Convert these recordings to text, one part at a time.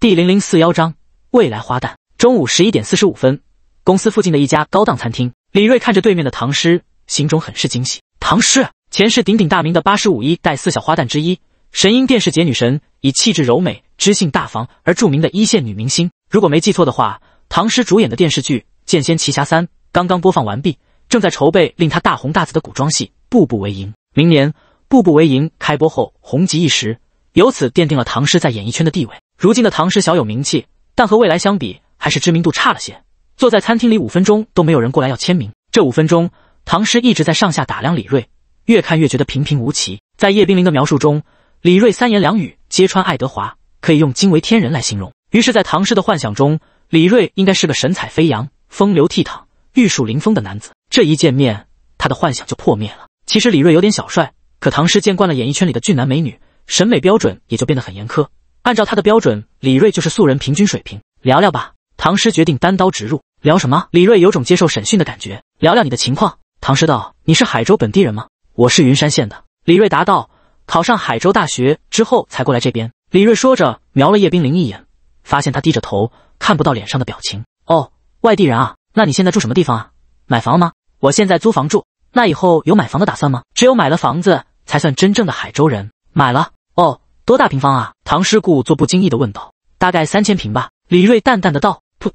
第零零四幺章未来花旦。中午十一点四十五分，公司附近的一家高档餐厅，李瑞看着对面的唐诗，心中很是惊喜。唐诗，前世鼎鼎大名的八十五一代四小花旦之一，神鹰电视节女神，以气质柔美、知性大方而著名的一线女明星。如果没记错的话，唐诗主演的电视剧《剑仙奇侠三》刚刚播放完毕，正在筹备令她大红大紫的古装戏《步步为营》。明年，《步步为营》开播后红极一时。由此奠定了唐诗在演艺圈的地位。如今的唐诗小有名气，但和未来相比，还是知名度差了些。坐在餐厅里五分钟都没有人过来要签名，这五分钟唐诗一直在上下打量李锐，越看越觉得平平无奇。在叶冰凌的描述中，李锐三言两语揭穿爱德华，可以用惊为天人来形容。于是，在唐诗的幻想中，李锐应该是个神采飞扬、风流倜傥、玉树临风的男子。这一见面，他的幻想就破灭了。其实李锐有点小帅，可唐诗见惯了演艺圈里的俊男美女。审美标准也就变得很严苛。按照他的标准，李瑞就是素人平均水平。聊聊吧。唐诗决定单刀直入。聊什么？李瑞有种接受审讯的感觉。聊聊你的情况。唐诗道：“你是海州本地人吗？”“我是云山县的。”李瑞答道。“考上海州大学之后才过来这边。”李瑞说着，瞄了叶冰凌一眼，发现他低着头，看不到脸上的表情。“哦，外地人啊？那你现在住什么地方啊？买房吗？”“我现在租房住。那以后有买房的打算吗？”“只有买了房子才算真正的海州人。买了。”哦，多大平方啊？唐师故作不经意的问道。大概三千平吧，李锐淡淡的道。噗，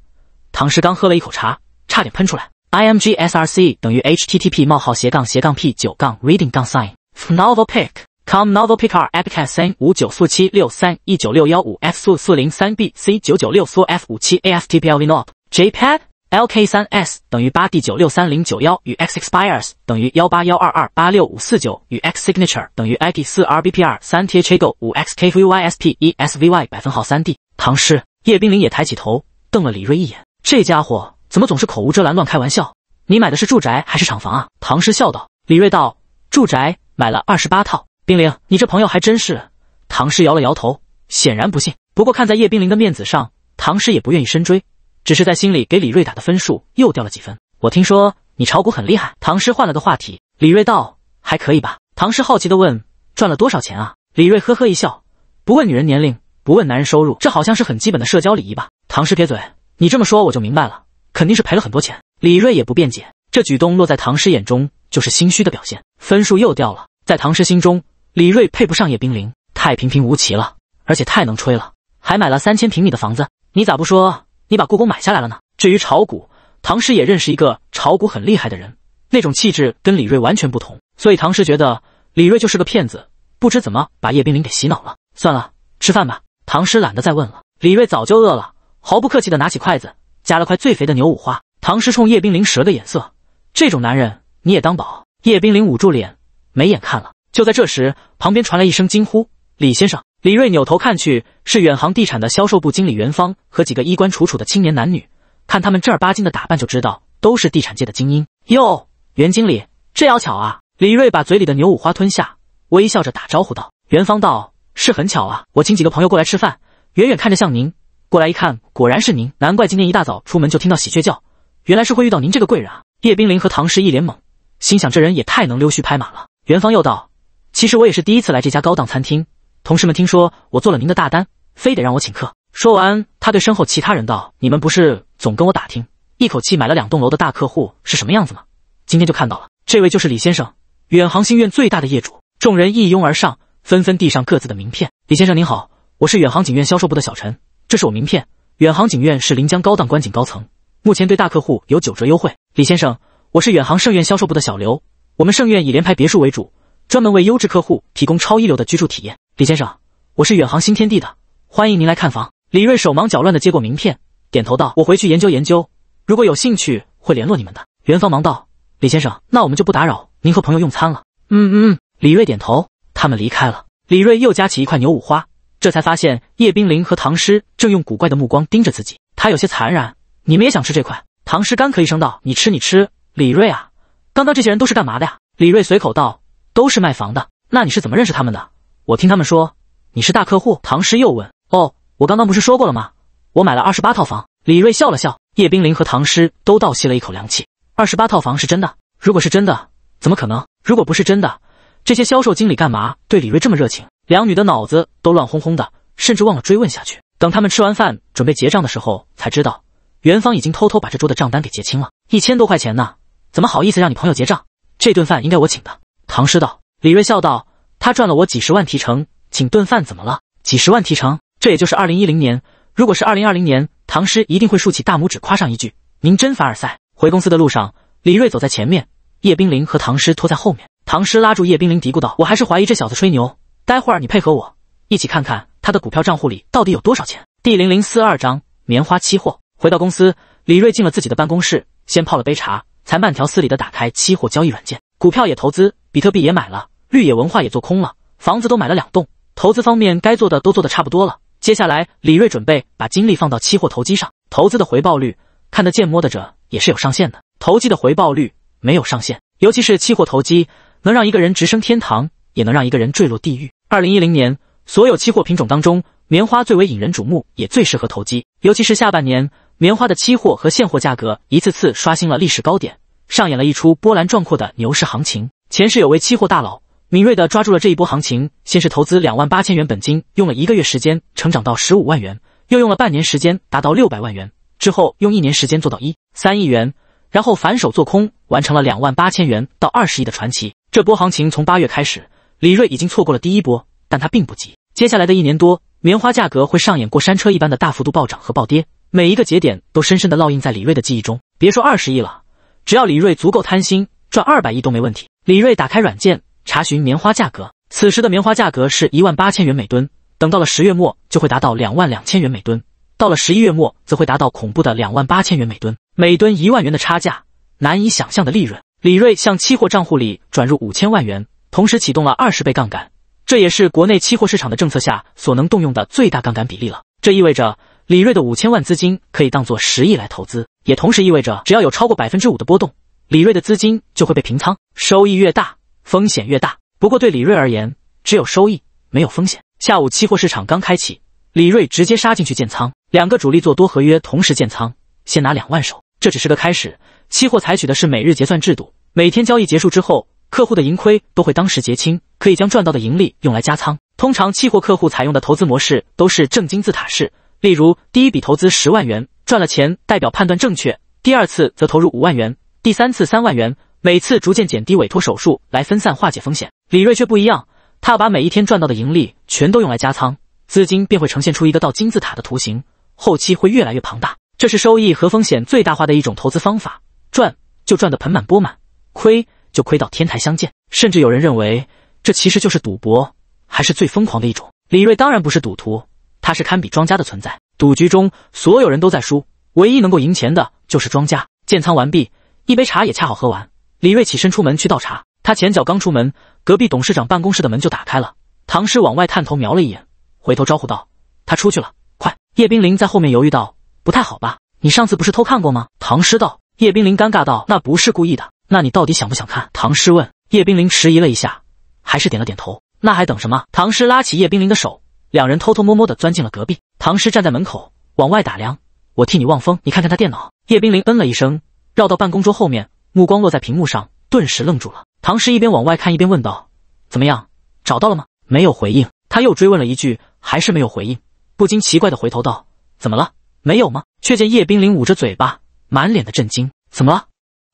唐师刚喝了一口茶，差点喷出来。imgsrc 等于 http 冒号斜杠斜杠 p 九杠 reading 杠 s i g n n o v e l p i c k c o m n o v e l p i c k r a p i c s n 五九四七六三一九六幺五 f 四四零三 bc 九九六 f 五七 astplvnotjpad LK 三 S 等于八 D 九六三零九幺与 XExpires 等于幺八幺二二八六五四九与 XSignature 等于 ID 四 RBPR 三 THA 六五 x k V y s p e s v y 百分号三 D。唐诗、叶冰凌也抬起头，瞪了李锐一眼，这家伙怎么总是口无遮拦，乱开玩笑？你买的是住宅还是厂房啊？唐诗笑道。李锐道：住宅买了二十八套。冰凌，你这朋友还真是。唐诗摇了摇头，显然不信。不过看在叶冰凌的面子上，唐诗也不愿意深追。只是在心里给李瑞打的分数又掉了几分。我听说你炒股很厉害，唐诗换了个话题。李瑞道：“还可以吧。”唐诗好奇的问：“赚了多少钱啊？”李瑞呵呵一笑：“不问女人年龄，不问男人收入，这好像是很基本的社交礼仪吧？”唐诗撇嘴：“你这么说我就明白了，肯定是赔了很多钱。”李瑞也不辩解，这举动落在唐诗眼中就是心虚的表现，分数又掉了。在唐诗心中，李瑞配不上叶冰凌，太平平无奇了，而且太能吹了，还买了三千平米的房子，你咋不说？你把故宫买下来了呢？至于炒股，唐诗也认识一个炒股很厉害的人，那种气质跟李瑞完全不同，所以唐诗觉得李瑞就是个骗子，不知怎么把叶冰凌给洗脑了。算了，吃饭吧。唐诗懒得再问了。李瑞早就饿了，毫不客气的拿起筷子夹了块最肥的牛五花。唐诗冲叶冰凌使了个眼色，这种男人你也当宝？叶冰凌捂住脸，没眼看了。就在这时，旁边传来一声惊呼：“李先生！”李瑞扭头看去，是远航地产的销售部经理袁芳和几个衣冠楚楚的青年男女。看他们正儿八经的打扮，就知道都是地产界的精英。哟，袁经理，这要巧啊！李瑞把嘴里的牛五花吞下，微笑着打招呼道：“袁芳，道是很巧啊，我请几个朋友过来吃饭，远远看着像您，过来一看果然是您，难怪今天一大早出门就听到喜鹊叫，原来是会遇到您这个贵人啊！”叶冰凌和唐诗一脸懵，心想这人也太能溜须拍马了。袁芳又道：“其实我也是第一次来这家高档餐厅。”同事们听说我做了您的大单，非得让我请客。说完，他对身后其他人道：“你们不是总跟我打听，一口气买了两栋楼的大客户是什么样子吗？今天就看到了，这位就是李先生，远航星苑最大的业主。”众人一拥而上，纷纷递上各自的名片。李先生您好，我是远航景苑销售部的小陈，这是我名片。远航景苑是临江高档观景高层，目前对大客户有九折优惠。李先生，我是远航盛苑销售部的小刘，我们盛苑以联排别墅为主，专门为优质客户提供超一流的居住体验。李先生，我是远航新天地的，欢迎您来看房。李锐手忙脚乱的接过名片，点头道：“我回去研究研究，如果有兴趣会联络你们的。”元芳忙道：“李先生，那我们就不打扰您和朋友用餐了。”嗯嗯，李锐点头。他们离开了。李锐又夹起一块牛五花，这才发现叶冰凌和唐诗正用古怪的目光盯着自己。他有些残忍：“你们也想吃这块？”唐诗干咳一声道：“你吃你吃。”李锐啊，刚刚这些人都是干嘛的呀？李锐随口道：“都是卖房的。那你是怎么认识他们的？”我听他们说你是大客户，唐诗又问：“哦，我刚刚不是说过了吗？我买了二十八套房。”李瑞笑了笑。叶冰凌和唐诗都倒吸了一口凉气。二十八套房是真的？如果是真的，怎么可能？如果不是真的，这些销售经理干嘛对李瑞这么热情？两女的脑子都乱哄哄的，甚至忘了追问下去。等他们吃完饭准备结账的时候，才知道元芳已经偷偷把这桌的账单给结清了，一千多块钱呢，怎么好意思让你朋友结账？这顿饭应该我请的。”唐诗道。李瑞笑道。他赚了我几十万提成，请顿饭怎么了？几十万提成，这也就是二零一零年。如果是二零二零年，唐诗一定会竖起大拇指，夸上一句：“您真凡尔赛。”回公司的路上，李瑞走在前面，叶冰凌和唐诗拖在后面。唐诗拉住叶冰凌，嘀咕道：“我还是怀疑这小子吹牛。待会儿你配合我一起看看他的股票账户里到底有多少钱。”第零零四二章棉花期货。回到公司，李瑞进了自己的办公室，先泡了杯茶，才慢条斯理的打开期货交易软件。股票也投资，比特币也买了。绿野文化也做空了，房子都买了两栋，投资方面该做的都做的差不多了。接下来，李锐准备把精力放到期货投机上。投资的回报率看得见摸得着，也是有上限的；投机的回报率没有上限，尤其是期货投机，能让一个人直升天堂，也能让一个人坠落地狱。二零一零年，所有期货品种当中，棉花最为引人瞩目，也最适合投机。尤其是下半年，棉花的期货和现货价格一次次刷新了历史高点，上演了一出波澜壮阔的牛市行情。前世有位期货大佬。敏锐的抓住了这一波行情，先是投资两万八千元本金，用了一个月时间成长到十五万元，又用了半年时间达到六百万元，之后用一年时间做到一三亿元，然后反手做空，完成了两万八千元到二十亿的传奇。这波行情从八月开始，李锐已经错过了第一波，但他并不急。接下来的一年多，棉花价格会上演过山车一般的大幅度暴涨和暴跌，每一个节点都深深的烙印在李锐的记忆中。别说二十亿了，只要李锐足够贪心，赚二百亿都没问题。李锐打开软件。查询棉花价格，此时的棉花价格是一万八千元每吨，等到了十月末就会达到两万两千元每吨，到了十一月末则会达到恐怖的两万八千元每吨，每吨一万元的差价，难以想象的利润。李瑞向期货账户里转入五千万元，同时启动了二十倍杠杆，这也是国内期货市场的政策下所能动用的最大杠杆比例了。这意味着李瑞的五千万资金可以当做十亿来投资，也同时意味着只要有超过百分之五的波动，李瑞的资金就会被平仓，收益越大。风险越大，不过对李瑞而言，只有收益没有风险。下午期货市场刚开启，李瑞直接杀进去建仓，两个主力做多合约同时建仓，先拿两万手。这只是个开始。期货采取的是每日结算制度，每天交易结束之后，客户的盈亏都会当时结清，可以将赚到的盈利用来加仓。通常期货客户采用的投资模式都是正金字塔式，例如第一笔投资十万元，赚了钱代表判断正确，第二次则投入五万元，第三次三万元。每次逐渐减低委托手术来分散化解风险，李瑞却不一样。他要把每一天赚到的盈利全都用来加仓，资金便会呈现出一个倒金字塔的图形，后期会越来越庞大。这是收益和风险最大化的一种投资方法，赚就赚得盆满钵满，亏就亏到天台相见。甚至有人认为这其实就是赌博，还是最疯狂的一种。李瑞当然不是赌徒，他是堪比庄家的存在。赌局中所有人都在输，唯一能够赢钱的就是庄家。建仓完毕，一杯茶也恰好喝完。李瑞起身出门去倒茶，他前脚刚出门，隔壁董事长办公室的门就打开了。唐诗往外探头瞄了一眼，回头招呼道：“他出去了，快！”叶冰凌在后面犹豫道：“不太好吧？你上次不是偷看过吗？”唐诗道。叶冰凌尴尬道：“那不是故意的。”“那你到底想不想看？”唐诗问。叶冰凌迟疑了一下，还是点了点头。“那还等什么？”唐诗拉起叶冰凌的手，两人偷偷摸摸地钻进了隔壁。唐诗站在门口往外打量：“我替你望风，你看看他电脑。”叶冰凌嗯了一声，绕到办公桌后面。目光落在屏幕上，顿时愣住了。唐诗一边往外看，一边问道：“怎么样，找到了吗？”没有回应。他又追问了一句，还是没有回应，不禁奇怪的回头道：“怎么了？没有吗？”却见叶冰凌捂着嘴巴，满脸的震惊。“怎么了？”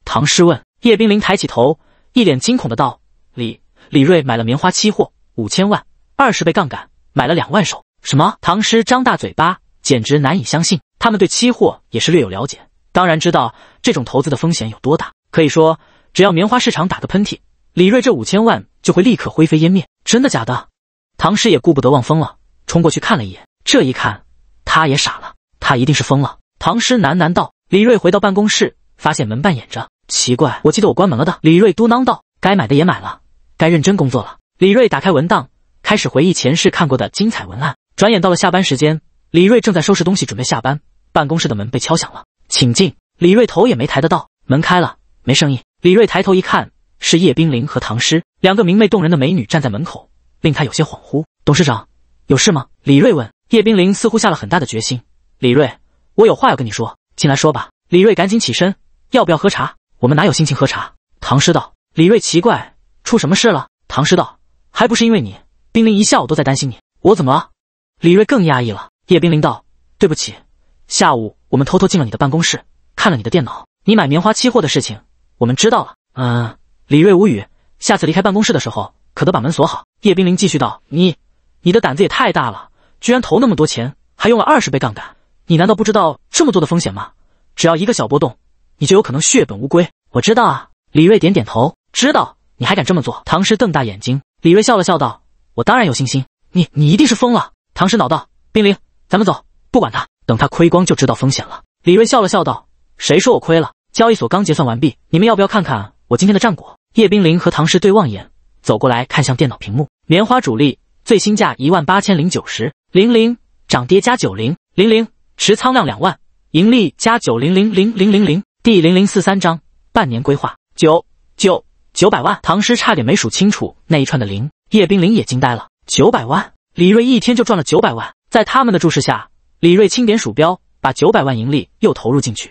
唐诗问。叶冰凌抬起头，一脸惊恐的道：“李李瑞买了棉花期货，五千万，二十倍杠杆，买了两万手。”什么？唐诗张大嘴巴，简直难以相信。他们对期货也是略有了解，当然知道这种投资的风险有多大。可以说，只要棉花市场打个喷嚏，李瑞这五千万就会立刻灰飞烟灭。真的假的？唐诗也顾不得望风了，冲过去看了一眼。这一看，他也傻了，他一定是疯了。唐诗喃喃道。李瑞回到办公室，发现门半掩着，奇怪，我记得我关门了的。李瑞嘟囔道。该买的也买了，该认真工作了。李瑞打开文档，开始回忆前世看过的精彩文案。转眼到了下班时间，李瑞正在收拾东西准备下班，办公室的门被敲响了，请进。李瑞头也没抬的道。门开了。没声音。李瑞抬头一看，是叶冰凌和唐诗两个明媚动人的美女站在门口，令他有些恍惚。董事长，有事吗？李瑞问。叶冰凌似乎下了很大的决心。李瑞，我有话要跟你说，进来说吧。李瑞赶紧起身。要不要喝茶？我们哪有心情喝茶？唐诗道。李瑞奇怪，出什么事了？唐诗道，还不是因为你，冰凌一下午都在担心你。我怎么了？李瑞更压抑了。叶冰凌道，对不起，下午我们偷偷进了你的办公室，看了你的电脑，你买棉花期货的事情。我们知道了。嗯，李瑞无语。下次离开办公室的时候，可得把门锁好。叶冰凌继续道：“你，你的胆子也太大了，居然投那么多钱，还用了二十倍杠杆，你难道不知道这么多的风险吗？只要一个小波动，你就有可能血本无归。”我知道啊。李瑞点点头，知道。你还敢这么做？唐诗瞪大眼睛。李瑞笑了笑，道：“我当然有信心。你，你一定是疯了。”唐诗恼道：“冰凌，咱们走，不管他，等他亏光就知道风险了。”李瑞笑了笑道：“谁说我亏了？”交易所刚结算完毕，你们要不要看看我今天的战果？叶冰凌和唐诗对望眼，走过来看向电脑屏幕。棉花主力最新价一万八千零九十零零，涨跌加九零零零，持仓量两万，盈利加九零零零零零零。第零零四三章：半年规划九九九百万。唐诗差点没数清楚那一串的零。叶冰凌也惊呆了，九百万！李瑞一天就赚了九百万。在他们的注视下，李瑞轻点鼠标，把九百万盈利又投入进去。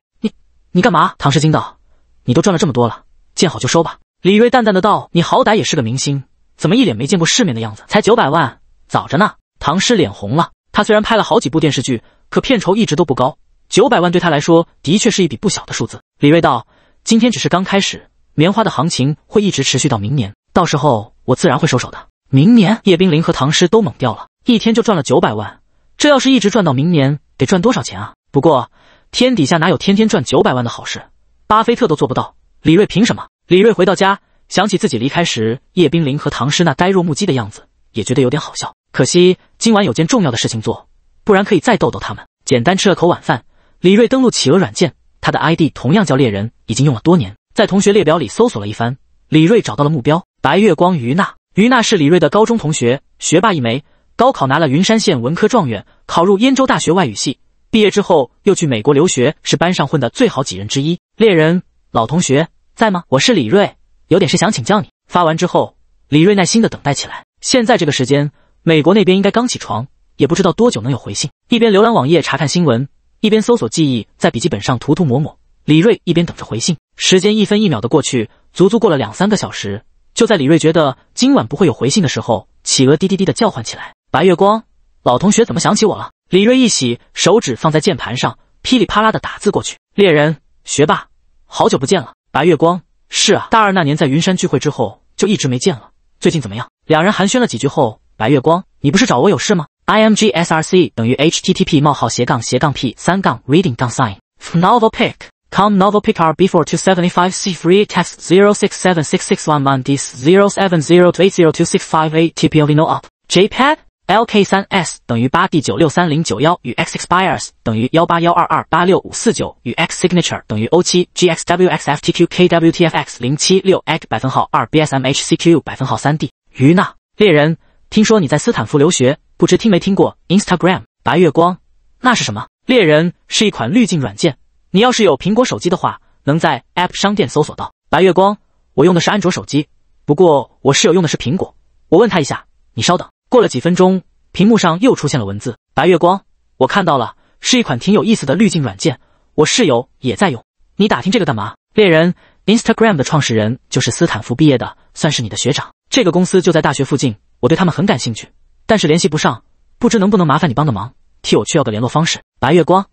你干嘛？唐诗惊道：“你都赚了这么多了，见好就收吧。”李锐淡淡的道：“你好歹也是个明星，怎么一脸没见过世面的样子？才九百万，早着呢。”唐诗脸红了。他虽然拍了好几部电视剧，可片酬一直都不高，九百万对他来说的确是一笔不小的数字。李锐道：“今天只是刚开始，棉花的行情会一直持续到明年，到时候我自然会收手的。”明年，叶冰凌和唐诗都懵掉了。一天就赚了九百万，这要是一直赚到明年，得赚多少钱啊？不过。天底下哪有天天赚九百万的好事？巴菲特都做不到，李瑞凭什么？李瑞回到家，想起自己离开时叶冰凌和唐诗那呆若木鸡的样子，也觉得有点好笑。可惜今晚有件重要的事情做，不然可以再逗逗他们。简单吃了口晚饭，李瑞登录企鹅软件，他的 ID 同样叫猎人，已经用了多年。在同学列表里搜索了一番，李瑞找到了目标白月光于娜。于娜是李瑞的高中同学，学霸一枚，高考拿了云山县文科状元，考入燕州大学外语系。毕业之后又去美国留学，是班上混的最好几人之一。猎人，老同学在吗？我是李瑞，有点事想请教你。发完之后，李瑞耐心的等待起来。现在这个时间，美国那边应该刚起床，也不知道多久能有回信。一边浏览网页查看新闻，一边搜索记忆，在笔记本上涂涂抹抹。李瑞一边等着回信，时间一分一秒的过去，足足过了两三个小时。就在李瑞觉得今晚不会有回信的时候，企鹅滴滴滴的叫唤起来。白月光，老同学怎么想起我了？李锐一喜，手指放在键盘上，噼里啪啦的打字过去。猎人，学霸，好久不见了。白月光，是啊，大二那年在云山聚会之后就一直没见了。最近怎么样？两人寒暄了几句后，白月光，你不是找我有事吗？IMG SRC 等于 HTTP 冒号斜杠斜杠 p 三杠 reading 杠 signnovelpic.comnovelpicrbeforetwo k e k seventy five c three text zero six seven six six one one d zero seven zero t o eight zero two six five eight t p o vino up jpad l k 三 s 等于八 d 九六三零九幺与 x x p i r s 等于幺八幺二二八六五四九与 x signature 等于 o 七 g x w x f t q k w t f x 零七六 x 百分号二 b s m h c q 百分号三 d 于娜猎人，听说你在斯坦福留学，不知听没听过 Instagram 白月光？那是什么？猎人是一款滤镜软件，你要是有苹果手机的话，能在 App 商店搜索到。白月光，我用的是安卓手机，不过我室友用的是苹果，我问他一下，你稍等。过了几分钟，屏幕上又出现了文字。白月光，我看到了，是一款挺有意思的滤镜软件，我室友也在用。你打听这个干嘛？猎人，Instagram 的创始人就是斯坦福毕业的，算是你的学长。这个公司就在大学附近，我对他们很感兴趣，但是联系不上，不知能不能麻烦你帮个忙，替我去要个联络方式。白月光，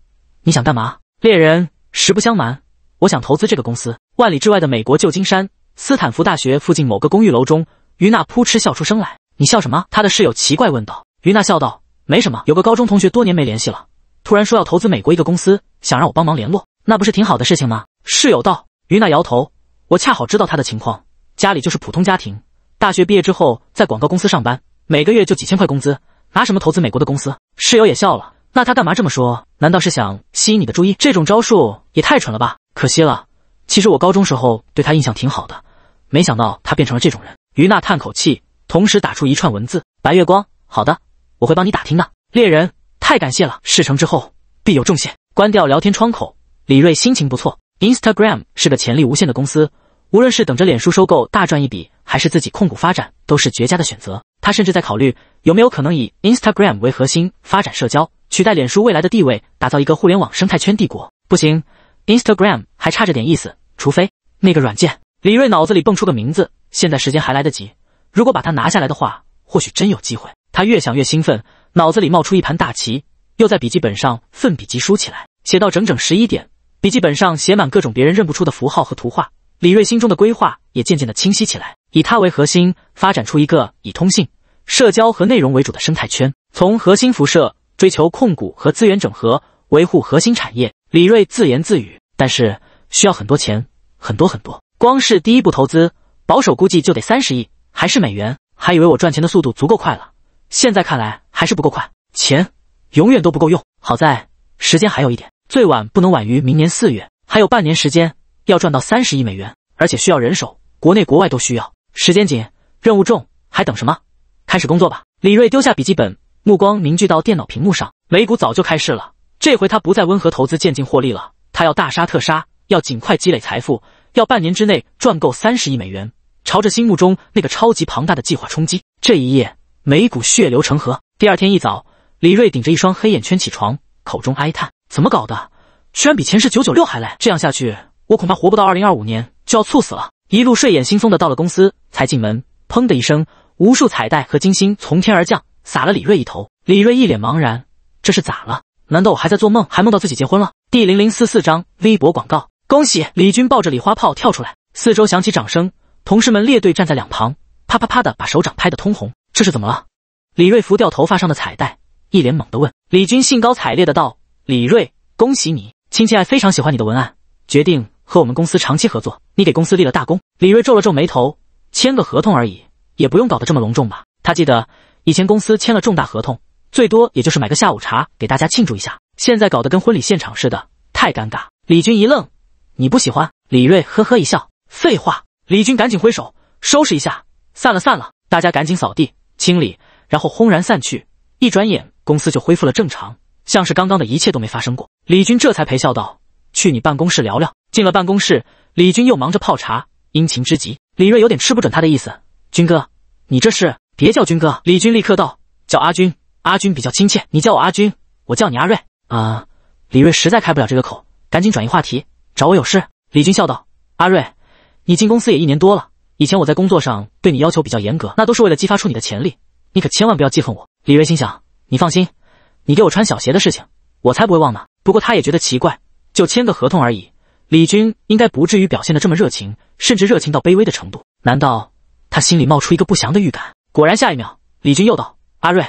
你想干嘛？猎人，实不相瞒，我想投资这个公司。万里之外的美国旧金山，斯坦福大学附近某个公寓楼中，于娜扑哧笑出声来。你笑什么？他的室友奇怪问道。于娜笑道：“没什么，有个高中同学多年没联系了，突然说要投资美国一个公司，想让我帮忙联络，那不是挺好的事情吗？”室友道。于娜摇头：“我恰好知道他的情况，家里就是普通家庭，大学毕业之后在广告公司上班，每个月就几千块工资，拿什么投资美国的公司？”室友也笑了：“那他干嘛这么说？难道是想吸引你的注意？这种招数也太蠢了吧！可惜了，其实我高中时候对他印象挺好的，没想到他变成了这种人。”于娜叹口气。同时打出一串文字：“白月光，好的，我会帮你打听的。”猎人，太感谢了，事成之后必有重谢。关掉聊天窗口，李瑞心情不错。Instagram 是个潜力无限的公司，无论是等着脸书收购大赚一笔，还是自己控股发展，都是绝佳的选择。他甚至在考虑有没有可能以 Instagram 为核心发展社交，取代脸书未来的地位，打造一个互联网生态圈帝国。不行，Instagram 还差着点意思，除非那个软件。李瑞脑子里蹦出个名字，现在时间还来得及。如果把它拿下来的话，或许真有机会。他越想越兴奋，脑子里冒出一盘大棋，又在笔记本上奋笔疾书起来，写到整整十一点，笔记本上写满各种别人认不出的符号和图画。李瑞心中的规划也渐渐的清晰起来，以他为核心，发展出一个以通信、社交和内容为主的生态圈，从核心辐射，追求控股和资源整合，维护核心产业。李瑞自言自语：“但是需要很多钱，很多很多，光是第一步投资，保守估计就得三十亿。”还是美元，还以为我赚钱的速度足够快了，现在看来还是不够快，钱永远都不够用。好在时间还有一点，最晚不能晚于明年四月，还有半年时间要赚到三十亿美元，而且需要人手，国内国外都需要。时间紧，任务重，还等什么？开始工作吧！李瑞丢下笔记本，目光凝聚到电脑屏幕上。美股早就开市了，这回他不再温和投资、渐进获利了，他要大杀特杀，要尽快积累财富，要半年之内赚够三十亿美元。朝着心目中那个超级庞大的计划冲击，这一夜美股血流成河。第二天一早，李瑞顶着一双黑眼圈起床，口中哀叹：“怎么搞的？居然比前世九九六还累！这样下去，我恐怕活不到二零二五年就要猝死了。”一路睡眼惺忪的到了公司，才进门，砰的一声，无数彩带和金星从天而降，洒了李瑞一头。李瑞一脸茫然：“这是咋了？难道我还在做梦？还梦到自己结婚了？”第零零四四章微博广告，恭喜李军抱着礼花炮跳出来，四周响起掌声。同事们列队站在两旁，啪啪啪的把手掌拍得通红。这是怎么了？李瑞拂掉头发上的彩带，一脸懵的问。李军兴高采烈的道：“李瑞，恭喜你！亲戚爱非常喜欢你的文案，决定和我们公司长期合作。你给公司立了大功。”李瑞皱了皱眉头：“签个合同而已，也不用搞得这么隆重吧？”他记得以前公司签了重大合同，最多也就是买个下午茶给大家庆祝一下。现在搞得跟婚礼现场似的，太尴尬。李军一愣：“你不喜欢？”李瑞呵呵一笑：“废话。”李军赶紧挥手，收拾一下，散了，散了。大家赶紧扫地清理，然后轰然散去。一转眼，公司就恢复了正常，像是刚刚的一切都没发生过。李军这才陪笑道：“去你办公室聊聊。”进了办公室，李军又忙着泡茶，殷勤之极。李瑞有点吃不准他的意思：“军哥，你这是……”“别叫军哥。”李军立刻道：“叫阿军，阿军比较亲切。你叫我阿军，我叫你阿瑞。”啊，李瑞实在开不了这个口，赶紧转移话题：“找我有事？”李军笑道：“阿瑞。”你进公司也一年多了，以前我在工作上对你要求比较严格，那都是为了激发出你的潜力。你可千万不要记恨我。李瑞心想：你放心，你给我穿小鞋的事情，我才不会忘呢。不过他也觉得奇怪，就签个合同而已，李军应该不至于表现得这么热情，甚至热情到卑微的程度。难道他心里冒出一个不祥的预感？果然，下一秒，李军又道：“阿瑞，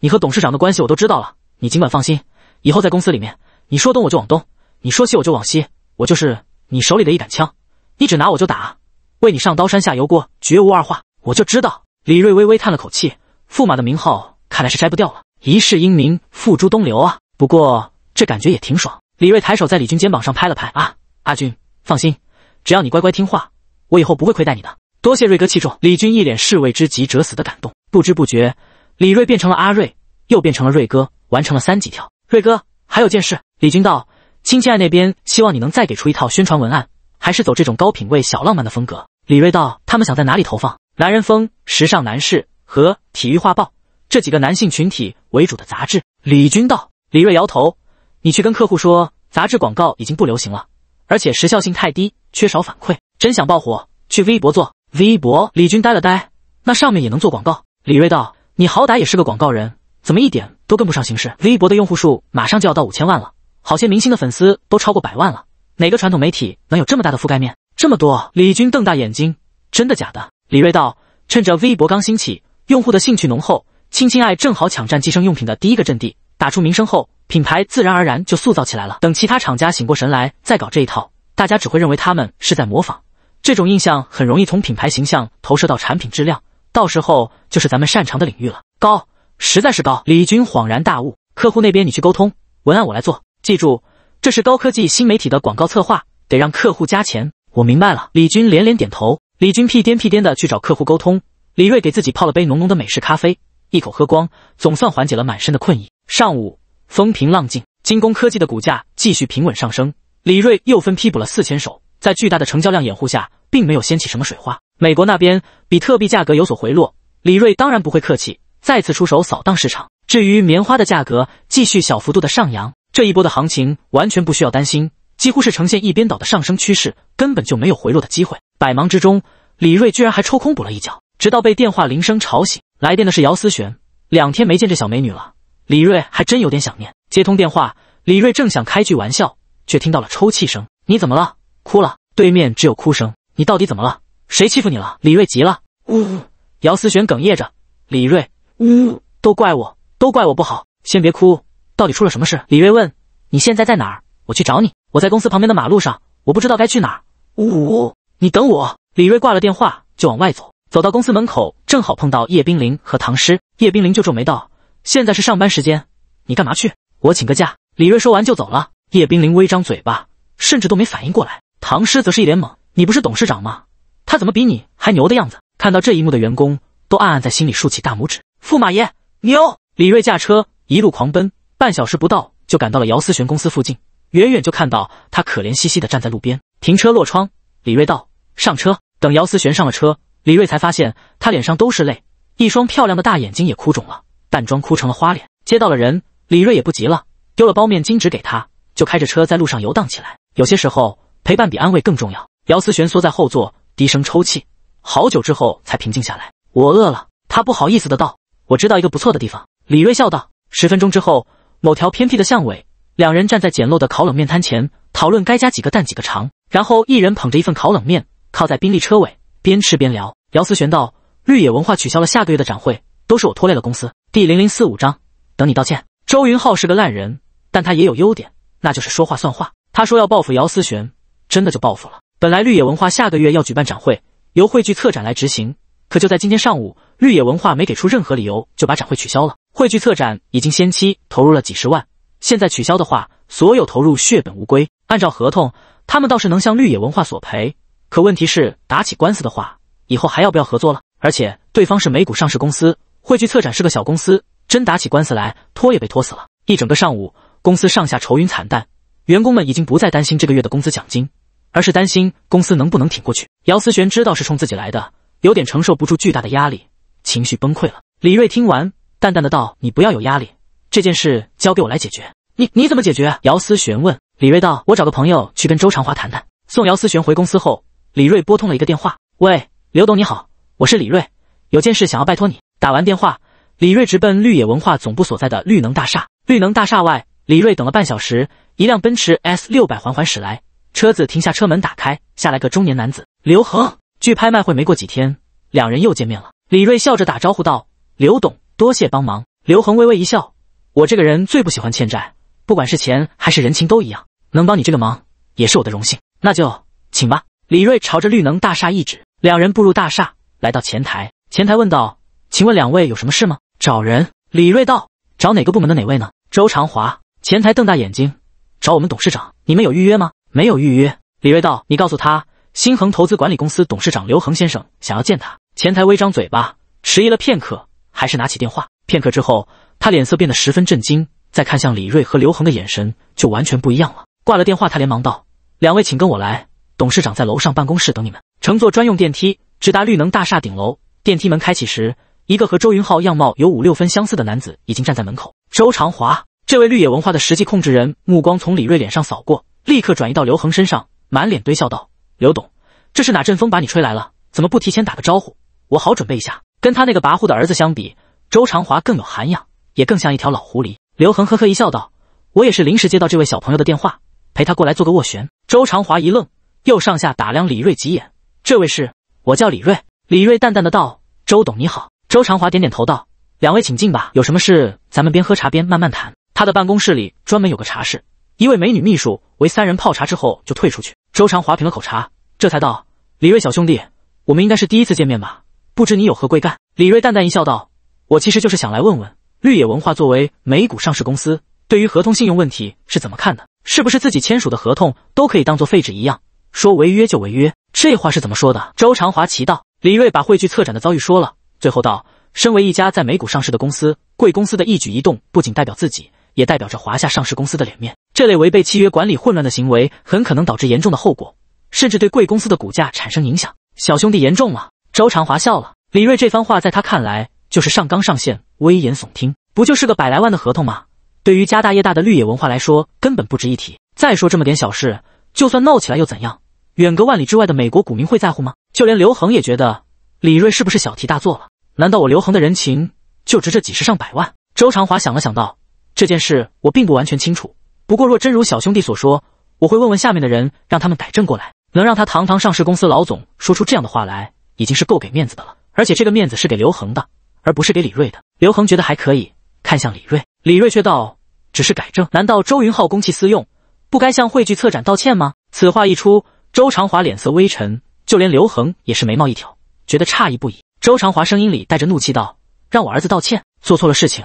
你和董事长的关系我都知道了，你尽管放心，以后在公司里面，你说东我就往东，你说西我就往西，我就是你手里的一杆枪。”你只拿我就打，为你上刀山下油锅，绝无二话。我就知道。李瑞微微叹了口气，驸马的名号看来是摘不掉了，一世英名付诸东流啊。不过这感觉也挺爽。李瑞抬手在李军肩膀上拍了拍，啊，阿军，放心，只要你乖乖听话，我以后不会亏待你的。多谢瑞哥器重。李军一脸士为知己者死的感动。不知不觉，李瑞变成了阿瑞，又变成了瑞哥，完成了三级跳。瑞哥，还有件事，李军道，亲亲爱那边希望你能再给出一套宣传文案。还是走这种高品位、小浪漫的风格。李锐道：“他们想在哪里投放？男人风、时尚男士和体育画报这几个男性群体为主的杂志。”李军道。李锐摇头：“你去跟客户说，杂志广告已经不流行了，而且时效性太低，缺少反馈。真想爆火，去微博做微博。”李军呆了呆：“那上面也能做广告？”李锐道：“你好歹也是个广告人，怎么一点都跟不上形势？微博的用户数马上就要到五千万了，好些明星的粉丝都超过百万了。”哪个传统媒体能有这么大的覆盖面？这么多？李军瞪大眼睛，真的假的？李锐道，趁着微博刚兴起，用户的兴趣浓厚，亲亲爱正好抢占计生用品的第一个阵地，打出名声后，品牌自然而然就塑造起来了。等其他厂家醒过神来再搞这一套，大家只会认为他们是在模仿，这种印象很容易从品牌形象投射到产品质量，到时候就是咱们擅长的领域了。高，实在是高。李军恍然大悟，客户那边你去沟通，文案我来做，记住。这是高科技新媒体的广告策划，得让客户加钱。我明白了，李军连连点头。李军屁颠屁颠的去找客户沟通。李瑞给自己泡了杯浓浓的美式咖啡，一口喝光，总算缓解了满身的困意。上午风平浪静，精工科技的股价继续平稳上升。李瑞又分批补了四千手，在巨大的成交量掩护下，并没有掀起什么水花。美国那边，比特币价格有所回落，李瑞当然不会客气，再次出手扫荡市场。至于棉花的价格，继续小幅度的上扬。这一波的行情完全不需要担心，几乎是呈现一边倒的上升趋势，根本就没有回落的机会。百忙之中，李瑞居然还抽空补了一脚，直到被电话铃声吵醒。来电的是姚思璇，两天没见这小美女了，李瑞还真有点想念。接通电话，李瑞正想开句玩笑，却听到了抽泣声：“你怎么了？哭了？”对面只有哭声：“你到底怎么了？谁欺负你了？”李瑞急了：“呜！”姚思璇哽咽着：“李瑞，呜，都怪我，都怪我不好。先别哭。”到底出了什么事？李瑞问。你现在在哪儿？我去找你。我在公司旁边的马路上，我不知道该去哪儿。呜呜！你等我。李瑞挂了电话就往外走，走到公司门口，正好碰到叶冰凌和唐诗。叶冰凌就皱眉道：“现在是上班时间，你干嘛去？”我请个假。李瑞说完就走了。叶冰凌微张嘴巴，甚至都没反应过来。唐诗则是一脸懵：“你不是董事长吗？他怎么比你还牛的样子？”看到这一幕的员工都暗暗在心里竖起大拇指：“驸马爷牛！”李瑞驾车一路狂奔。半小时不到就赶到了姚思璇公司附近，远远就看到他可怜兮兮的站在路边，停车落窗。李锐道：“上车。”等姚思璇上了车，李锐才发现他脸上都是泪，一双漂亮的大眼睛也哭肿了，淡妆哭成了花脸。接到了人，李锐也不急了，丢了包面巾纸给他，就开着车在路上游荡起来。有些时候，陪伴比安慰更重要。姚思璇缩在后座，低声抽泣，好久之后才平静下来。我饿了，他不好意思的道：“我知道一个不错的地方。”李锐笑道：“十分钟之后。”某条偏僻的巷尾，两人站在简陋的烤冷面摊前讨论该加几个蛋几个肠，然后一人捧着一份烤冷面靠在宾利车尾边吃边聊。姚思璇道：“绿野文化取消了下个月的展会，都是我拖累了公司。”第零零四五章，等你道歉。周云浩是个烂人，但他也有优点，那就是说话算话。他说要报复姚思璇，真的就报复了。本来绿野文化下个月要举办展会，由汇聚策展来执行，可就在今天上午，绿野文化没给出任何理由就把展会取消了。汇聚策展已经先期投入了几十万，现在取消的话，所有投入血本无归。按照合同，他们倒是能向绿野文化索赔，可问题是打起官司的话，以后还要不要合作了？而且对方是美股上市公司，汇聚策展是个小公司，真打起官司来，拖也被拖死了。一整个上午，公司上下愁云惨淡，员工们已经不再担心这个月的工资奖金，而是担心公司能不能挺过去。姚思璇知道是冲自己来的，有点承受不住巨大的压力，情绪崩溃了。李锐听完。淡淡的道：“你不要有压力，这件事交给我来解决。”你你怎么解决？”姚思璇问。李瑞道：“我找个朋友去跟周长华谈谈。”送姚思璇回公司后，李瑞拨通了一个电话：“喂，刘董你好，我是李瑞，有件事想要拜托你。”打完电话，李瑞直奔绿野文化总部所在的绿能大厦。绿能大厦外，李瑞等了半小时，一辆奔驰 S 六百缓缓驶来，车子停下，车门打开，下来个中年男子，刘恒。距拍卖会没过几天，两人又见面了。李瑞笑着打招呼道：“刘董。”多谢帮忙。刘恒微微一笑：“我这个人最不喜欢欠债，不管是钱还是人情都一样。能帮你这个忙，也是我的荣幸。那就请吧。”李瑞朝着绿能大厦一指，两人步入大厦，来到前台。前台问道：“请问两位有什么事吗？”“找人。”李瑞道。“找哪个部门的哪位呢？”“周长华。”前台瞪大眼睛：“找我们董事长？你们有预约吗？”“没有预约。”李瑞道：“你告诉他，新恒投资管理公司董事长刘恒先生想要见他。”前台微张嘴巴，迟疑了片刻。还是拿起电话，片刻之后，他脸色变得十分震惊，再看向李瑞和刘恒的眼神就完全不一样了。挂了电话，他连忙道：“两位请跟我来，董事长在楼上办公室等你们。”乘坐专用电梯直达绿能大厦顶楼，电梯门开启时，一个和周云浩样貌有五六分相似的男子已经站在门口。周长华，这位绿野文化的实际控制人，目光从李瑞脸上扫过，立刻转移到刘恒身上，满脸堆笑道：“刘董，这是哪阵风把你吹来了？怎么不提前打个招呼，我好准备一下。”跟他那个跋扈的儿子相比，周长华更有涵养，也更像一条老狐狸。刘恒呵呵一笑，道：“我也是临时接到这位小朋友的电话，陪他过来做个斡旋。”周长华一愣，又上下打量李瑞几眼：“这位是？我叫李瑞。”李瑞淡淡的道：“周董你好。”周长华点点头，道：“两位请进吧，有什么事咱们边喝茶边慢慢谈。”他的办公室里专门有个茶室，一位美女秘书为三人泡茶之后就退出去。周长华品了口茶，这才道：“李瑞小兄弟，我们应该是第一次见面吧？”不知你有何贵干？李瑞淡淡一笑，道：“我其实就是想来问问，绿野文化作为美股上市公司，对于合同信用问题是怎么看的？是不是自己签署的合同都可以当做废纸一样，说违约就违约？”这话是怎么说的？周长华奇道。李瑞把汇聚策展的遭遇说了，最后道：“身为一家在美股上市的公司，贵公司的一举一动不仅代表自己，也代表着华夏上市公司的脸面。这类违背契约、管理混乱的行为，很可能导致严重的后果，甚至对贵公司的股价产生影响。”小兄弟，严重了。周长华笑了。李锐这番话在他看来就是上纲上线、危言耸听。不就是个百来万的合同吗？对于家大业大的绿野文化来说，根本不值一提。再说这么点小事，就算闹起来又怎样？远隔万里之外的美国股民会在乎吗？就连刘恒也觉得李锐是不是小题大做了？难道我刘恒的人情就值这几十上百万？周长华想了想道：“这件事我并不完全清楚，不过若真如小兄弟所说，我会问问下面的人，让他们改正过来。能让他堂堂上市公司老总说出这样的话来？”已经是够给面子的了，而且这个面子是给刘恒的，而不是给李锐的。刘恒觉得还可以，看向李锐，李锐却道：“只是改正，难道周云浩公器私用，不该向汇聚策展道歉吗？”此话一出，周长华脸色微沉，就连刘恒也是眉毛一挑，觉得诧异不已。周长华声音里带着怒气道：“让我儿子道歉，做错了事情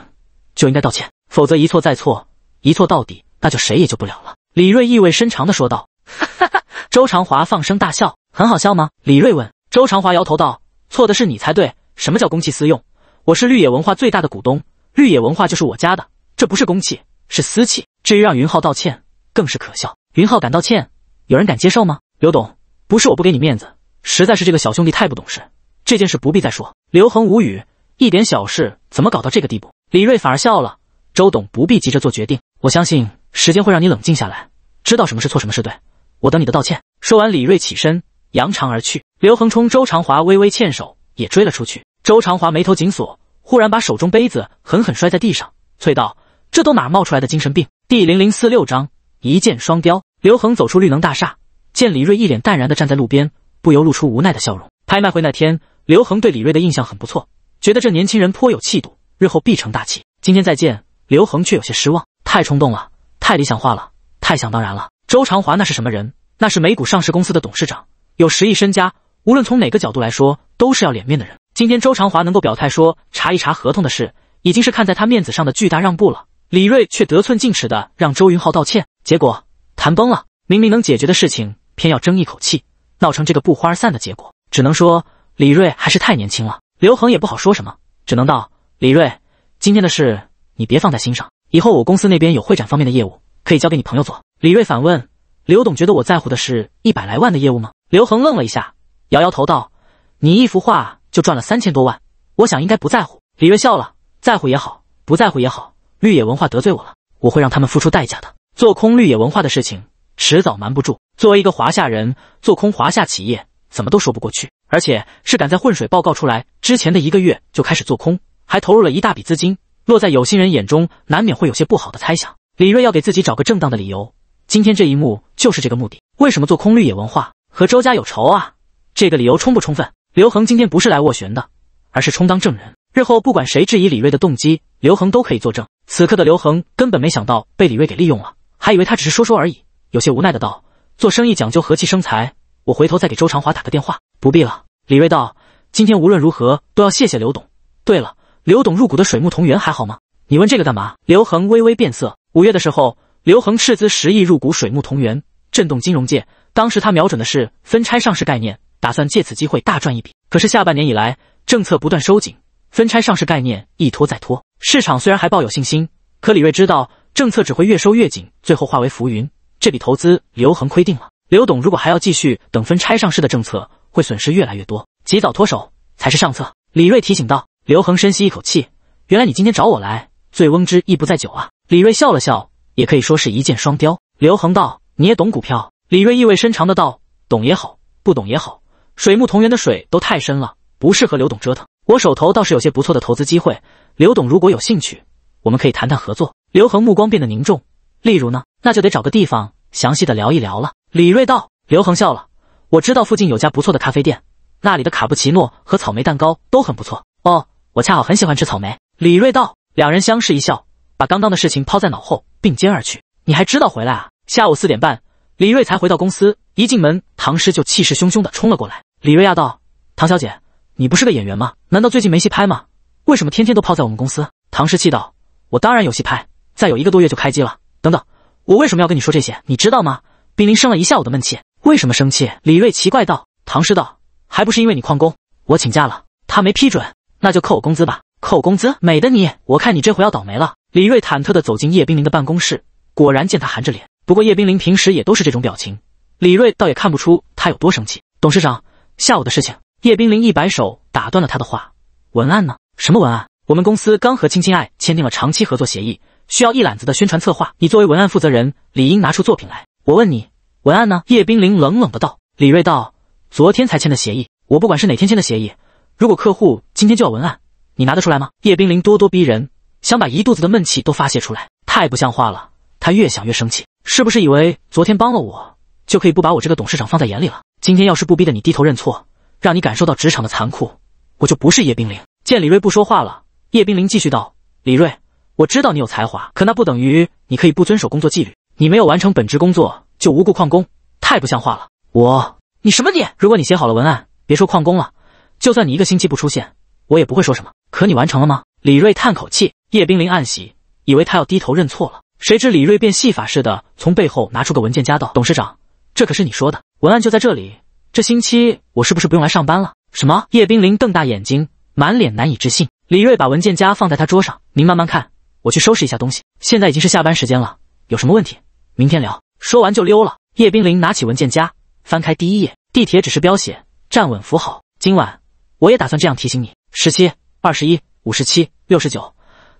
就应该道歉，否则一错再错，一错到底，那就谁也救不了了。”李锐意味深长的说道：“ 哈哈。”周长华放声大笑：“很好笑吗？”李锐问。周长华摇头道：“错的是你才对。什么叫公器私用？我是绿野文化最大的股东，绿野文化就是我家的，这不是公器，是私器。至于让云浩道歉，更是可笑。云浩敢道歉，有人敢接受吗？刘董，不是我不给你面子，实在是这个小兄弟太不懂事。这件事不必再说。”刘恒无语，一点小事怎么搞到这个地步？李锐反而笑了：“周董不必急着做决定，我相信时间会让你冷静下来，知道什么是错，什么是对。我等你的道歉。”说完，李锐起身扬长而去。刘恒冲周长华微微欠手，也追了出去。周长华眉头紧锁，忽然把手中杯子狠狠摔在地上，啐道：“这都哪冒出来的精神病？”第零零四六章一箭双雕。刘恒走出绿能大厦，见李瑞一脸淡然的站在路边，不由露出无奈的笑容。拍卖会那天，刘恒对李瑞的印象很不错，觉得这年轻人颇有气度，日后必成大器。今天再见，刘恒却有些失望：太冲动了，太理想化了，太想当然了。周长华那是什么人？那是美股上市公司的董事长，有十亿身家。无论从哪个角度来说，都是要脸面的人。今天周长华能够表态说查一查合同的事，已经是看在他面子上的巨大让步了。李瑞却得寸进尺的让周云浩道歉，结果谈崩了。明明能解决的事情，偏要争一口气，闹成这个不欢而散的结果，只能说李瑞还是太年轻了。刘恒也不好说什么，只能道：“李瑞，今天的事你别放在心上。以后我公司那边有会展方面的业务，可以交给你朋友做。”李瑞反问：“刘董觉得我在乎的是一百来万的业务吗？”刘恒愣了一下。摇摇头道：“你一幅画就赚了三千多万，我想应该不在乎。”李瑞笑了：“在乎也好，不在乎也好，绿野文化得罪我了，我会让他们付出代价的。做空绿野文化的事情，迟早瞒不住。作为一个华夏人，做空华夏企业，怎么都说不过去。而且是赶在混水报告出来之前的一个月就开始做空，还投入了一大笔资金，落在有心人眼中，难免会有些不好的猜想。”李瑞要给自己找个正当的理由，今天这一幕就是这个目的。为什么做空绿野文化？和周家有仇啊？这个理由充不充分？刘恒今天不是来斡旋的，而是充当证人。日后不管谁质疑李瑞的动机，刘恒都可以作证。此刻的刘恒根本没想到被李瑞给利用了，还以为他只是说说而已。有些无奈的道：“做生意讲究和气生财，我回头再给周长华打个电话。”“不必了。”李瑞道，“今天无论如何都要谢谢刘董。对了，刘董入股的水木同源还好吗？你问这个干嘛？”刘恒微微变色。五月的时候，刘恒斥资十亿入股水木同源，震动金融界。当时他瞄准的是分拆上市概念。打算借此机会大赚一笔，可是下半年以来，政策不断收紧，分拆上市概念一拖再拖。市场虽然还抱有信心，可李锐知道政策只会越收越紧，最后化为浮云。这笔投资，刘恒亏定了。刘董如果还要继续等分拆上市的政策，会损失越来越多。及早脱手才是上策。李锐提醒道。刘恒深吸一口气，原来你今天找我来，醉翁之意不在酒啊。李锐笑了笑，也可以说是一箭双雕。刘恒道：“你也懂股票？”李锐意味深长的道：“懂也好，不懂也好。”水木同源的水都太深了，不适合刘董折腾。我手头倒是有些不错的投资机会，刘董如果有兴趣，我们可以谈谈合作。刘恒目光变得凝重。例如呢？那就得找个地方详细的聊一聊了。李瑞道。刘恒笑了。我知道附近有家不错的咖啡店，那里的卡布奇诺和草莓蛋糕都很不错。哦，我恰好很喜欢吃草莓。李瑞道。两人相视一笑，把刚刚的事情抛在脑后，并肩而去。你还知道回来啊？下午四点半，李瑞才回到公司。一进门，唐诗就气势汹汹的冲了过来。李瑞亚道：“唐小姐，你不是个演员吗？难道最近没戏拍吗？为什么天天都泡在我们公司？”唐诗气道：“我当然有戏拍，再有一个多月就开机了。等等，我为什么要跟你说这些？你知道吗？”冰凌生了一下午的闷气，为什么生气？李瑞奇怪道。唐诗道：“还不是因为你旷工，我请假了，他没批准，那就扣我工资吧。”扣工资，美的你，我看你这回要倒霉了。李瑞忐忑的走进叶冰凌的办公室，果然见他含着脸。不过叶冰凌平时也都是这种表情，李瑞倒也看不出他有多生气。董事长。下午的事情，叶冰凌一摆手打断了他的话。文案呢？什么文案？我们公司刚和亲亲爱签订了长期合作协议，需要一揽子的宣传策划。你作为文案负责人，理应拿出作品来。我问你，文案呢？叶冰凌冷冷的道。李锐道，昨天才签的协议，我不管是哪天签的协议，如果客户今天就要文案，你拿得出来吗？叶冰凌咄咄逼人，想把一肚子的闷气都发泄出来，太不像话了。他越想越生气，是不是以为昨天帮了我，就可以不把我这个董事长放在眼里了？今天要是不逼得你低头认错，让你感受到职场的残酷，我就不是叶冰凌。见李瑞不说话了，叶冰凌继续道：“李瑞，我知道你有才华，可那不等于你可以不遵守工作纪律。你没有完成本职工作就无故旷工，太不像话了。我，你什么你？如果你写好了文案，别说旷工了，就算你一个星期不出现，我也不会说什么。可你完成了吗？”李瑞叹口气，叶冰凌暗喜，以为他要低头认错了，谁知李瑞变戏法似的从背后拿出个文件夹，道：“董事长，这可是你说的。”文案就在这里，这星期我是不是不用来上班了？什么？叶冰凌瞪大眼睛，满脸难以置信。李锐把文件夹放在他桌上，您慢慢看，我去收拾一下东西。现在已经是下班时间了，有什么问题明天聊。说完就溜了。叶冰凌拿起文件夹，翻开第一页，地铁只是标写站稳扶好。今晚我也打算这样提醒你。十七、二十一、五十七、六十九。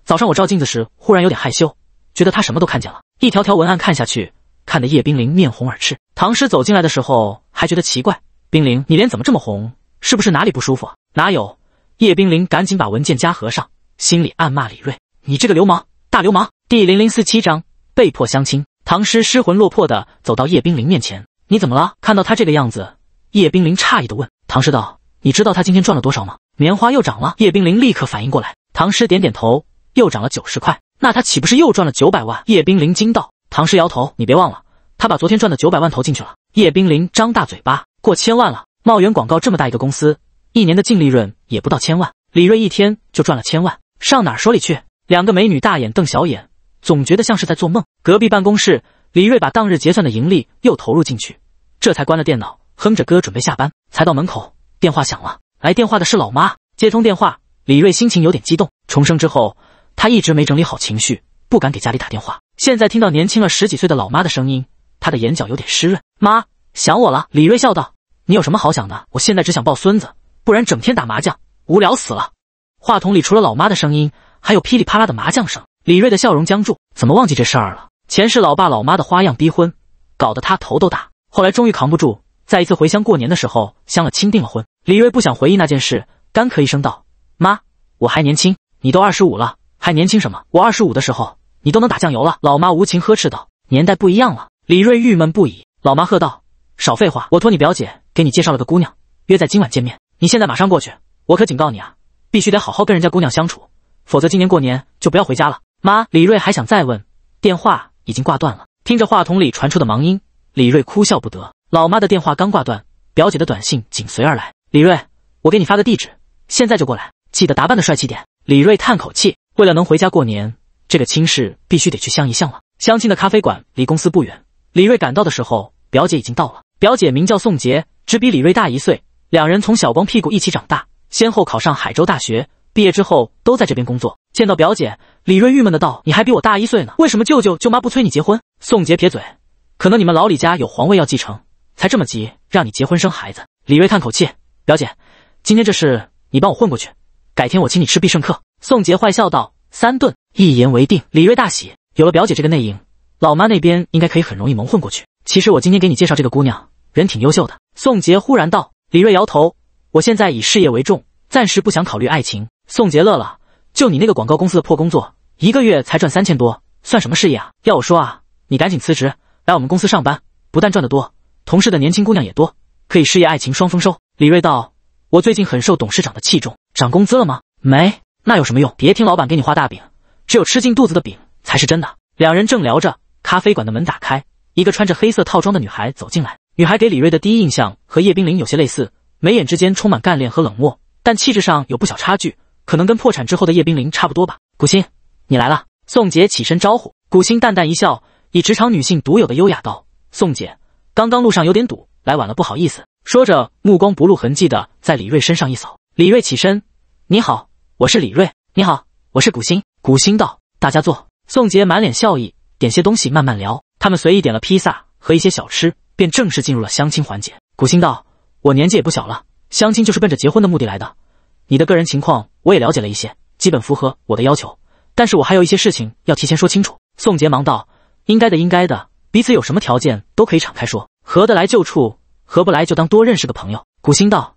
早上我照镜子时，忽然有点害羞，觉得他什么都看见了。一条条文案看下去。看得叶冰凌面红耳赤。唐诗走进来的时候还觉得奇怪，冰凌，你脸怎么这么红？是不是哪里不舒服？哪有？叶冰凌赶紧把文件夹合上，心里暗骂李锐，你这个流氓，大流氓！第零零四七章被迫相亲。唐诗失魂落魄的走到叶冰凌面前，你怎么了？看到他这个样子，叶冰凌诧异的问唐诗道：“你知道他今天赚了多少吗？”棉花又涨了。叶冰凌立刻反应过来。唐诗点点头，又涨了九十块，那他岂不是又赚了九百万？叶冰凌惊道。唐诗摇头，你别忘了，他把昨天赚的九百万投进去了。叶冰凌张大嘴巴，过千万了！茂源广告这么大一个公司，一年的净利润也不到千万，李锐一天就赚了千万，上哪儿说理去？两个美女大眼瞪小眼，总觉得像是在做梦。隔壁办公室，李锐把当日结算的盈利又投入进去，这才关了电脑，哼着歌准备下班。才到门口，电话响了，来电话的是老妈。接通电话，李锐心情有点激动。重生之后，他一直没整理好情绪。不敢给家里打电话。现在听到年轻了十几岁的老妈的声音，他的眼角有点湿润。妈，想我了。李瑞笑道：“你有什么好想的？我现在只想抱孙子，不然整天打麻将，无聊死了。”话筒里除了老妈的声音，还有噼里啪啦的麻将声。李瑞的笑容僵住，怎么忘记这事儿了？前世老爸老妈的花样逼婚，搞得他头都大。后来终于扛不住，在一次回乡过年的时候，相了亲，订了婚。李瑞不想回忆那件事，干咳一声道：“妈，我还年轻，你都二十五了，还年轻什么？我二十五的时候。”你都能打酱油了，老妈无情呵斥道：“年代不一样了。”李瑞郁闷不已。老妈喝道：“少废话！我托你表姐给你介绍了个姑娘，约在今晚见面。你现在马上过去，我可警告你啊，必须得好好跟人家姑娘相处，否则今年过年就不要回家了。”妈，李瑞还想再问，电话已经挂断了。听着话筒里传出的忙音，李瑞哭笑不得。老妈的电话刚挂断，表姐的短信紧随而来：“李瑞，我给你发个地址，现在就过来，记得打扮的帅气点。”李瑞叹口气，为了能回家过年。这个亲事必须得去相一相了。相亲的咖啡馆离公司不远。李瑞赶到的时候，表姐已经到了。表姐名叫宋杰，只比李瑞大一岁。两人从小光屁股一起长大，先后考上海州大学，毕业之后都在这边工作。见到表姐，李瑞郁闷的道：“你还比我大一岁呢，为什么舅舅舅妈不催你结婚？”宋杰撇嘴：“可能你们老李家有皇位要继承，才这么急让你结婚生孩子。”李瑞叹口气：“表姐，今天这事你帮我混过去，改天我请你吃必胜客。”宋杰坏笑道。三顿，一言为定。李瑞大喜，有了表姐这个内应，老妈那边应该可以很容易蒙混过去。其实我今天给你介绍这个姑娘，人挺优秀的。宋杰忽然道，李瑞摇头，我现在以事业为重，暂时不想考虑爱情。宋杰乐了，就你那个广告公司的破工作，一个月才赚三千多，算什么事业啊？要我说啊，你赶紧辞职来我们公司上班，不但赚得多，同事的年轻姑娘也多，可以事业爱情双丰收。李瑞道，我最近很受董事长的器重，涨工资了吗？没。那有什么用？别听老板给你画大饼，只有吃进肚子的饼才是真的。两人正聊着，咖啡馆的门打开，一个穿着黑色套装的女孩走进来。女孩给李瑞的第一印象和叶冰凌有些类似，眉眼之间充满干练和冷漠，但气质上有不小差距，可能跟破产之后的叶冰凌差不多吧。古欣，你来了。宋姐起身招呼。古欣淡淡一笑，以职场女性独有的优雅道：“宋姐，刚刚路上有点堵，来晚了，不好意思。”说着，目光不露痕迹的在李瑞身上一扫。李瑞起身：“你好。”我是李瑞，你好，我是古星。古星道：“大家坐。”宋杰满脸笑意，点些东西慢慢聊。他们随意点了披萨和一些小吃，便正式进入了相亲环节。古星道：“我年纪也不小了，相亲就是奔着结婚的目的来的。你的个人情况我也了解了一些，基本符合我的要求。但是我还有一些事情要提前说清楚。”宋杰忙道：“应该的，应该的，彼此有什么条件都可以敞开说，合得来就处，合不来就当多认识个朋友。”古星道：“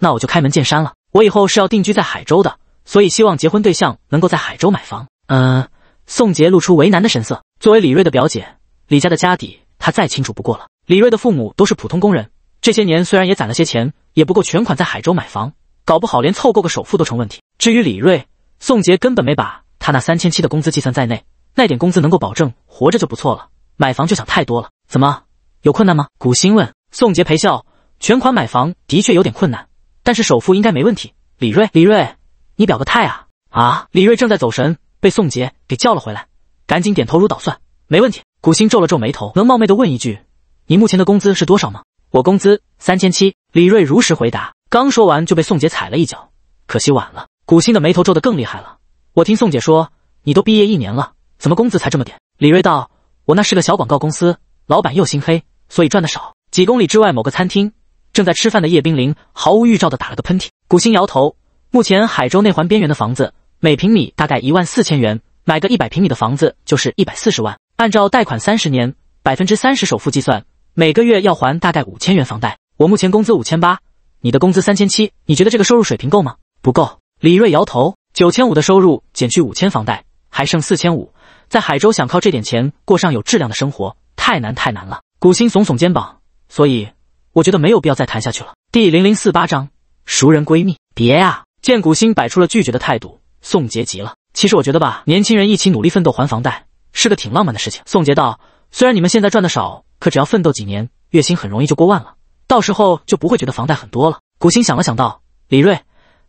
那我就开门见山了，我以后是要定居在海州的。”所以希望结婚对象能够在海州买房。嗯，宋杰露出为难的神色。作为李瑞的表姐，李家的家底他再清楚不过了。李瑞的父母都是普通工人，这些年虽然也攒了些钱，也不够全款在海州买房，搞不好连凑够个首付都成问题。至于李瑞，宋杰根本没把他那三千七的工资计算在内，那点工资能够保证活着就不错了，买房就想太多了。怎么有困难吗？古欣问。宋杰陪笑，全款买房的确有点困难，但是首付应该没问题。李瑞，李瑞，你表个态啊！啊！李瑞正在走神，被宋杰给叫了回来，赶紧点头如捣蒜。没问题。古欣皱了皱眉头，能冒昧的问一句，你目前的工资是多少吗？我工资三千七。李瑞如实回答。刚说完就被宋杰踩了一脚，可惜晚了。古欣的眉头皱得更厉害了。我听宋姐说，你都毕业一年了，怎么工资才这么点？李瑞道，我那是个小广告公司，老板又心黑，所以赚的少。几公里之外某个餐厅，正在吃饭的叶冰凌毫无预兆的打了个喷嚏。古欣摇头。目前海州内环边缘的房子每平米大概一万四千元，买个一百平米的房子就是一百四十万。按照贷款三十年，百分之三十首付计算，每个月要还大概五千元房贷。我目前工资五千八，你的工资三千七，你觉得这个收入水平够吗？不够。李瑞摇头，九千五的收入减去五千房贷，还剩四千五，在海州想靠这点钱过上有质量的生活，太难太难了。古心耸耸肩膀，所以我觉得没有必要再谈下去了。第零零四八章，熟人闺蜜，别呀。见古星摆出了拒绝的态度，宋杰急了。其实我觉得吧，年轻人一起努力奋斗还房贷是个挺浪漫的事情。宋杰道：“虽然你们现在赚的少，可只要奋斗几年，月薪很容易就过万了，到时候就不会觉得房贷很多了。”古星想了想道：“李瑞，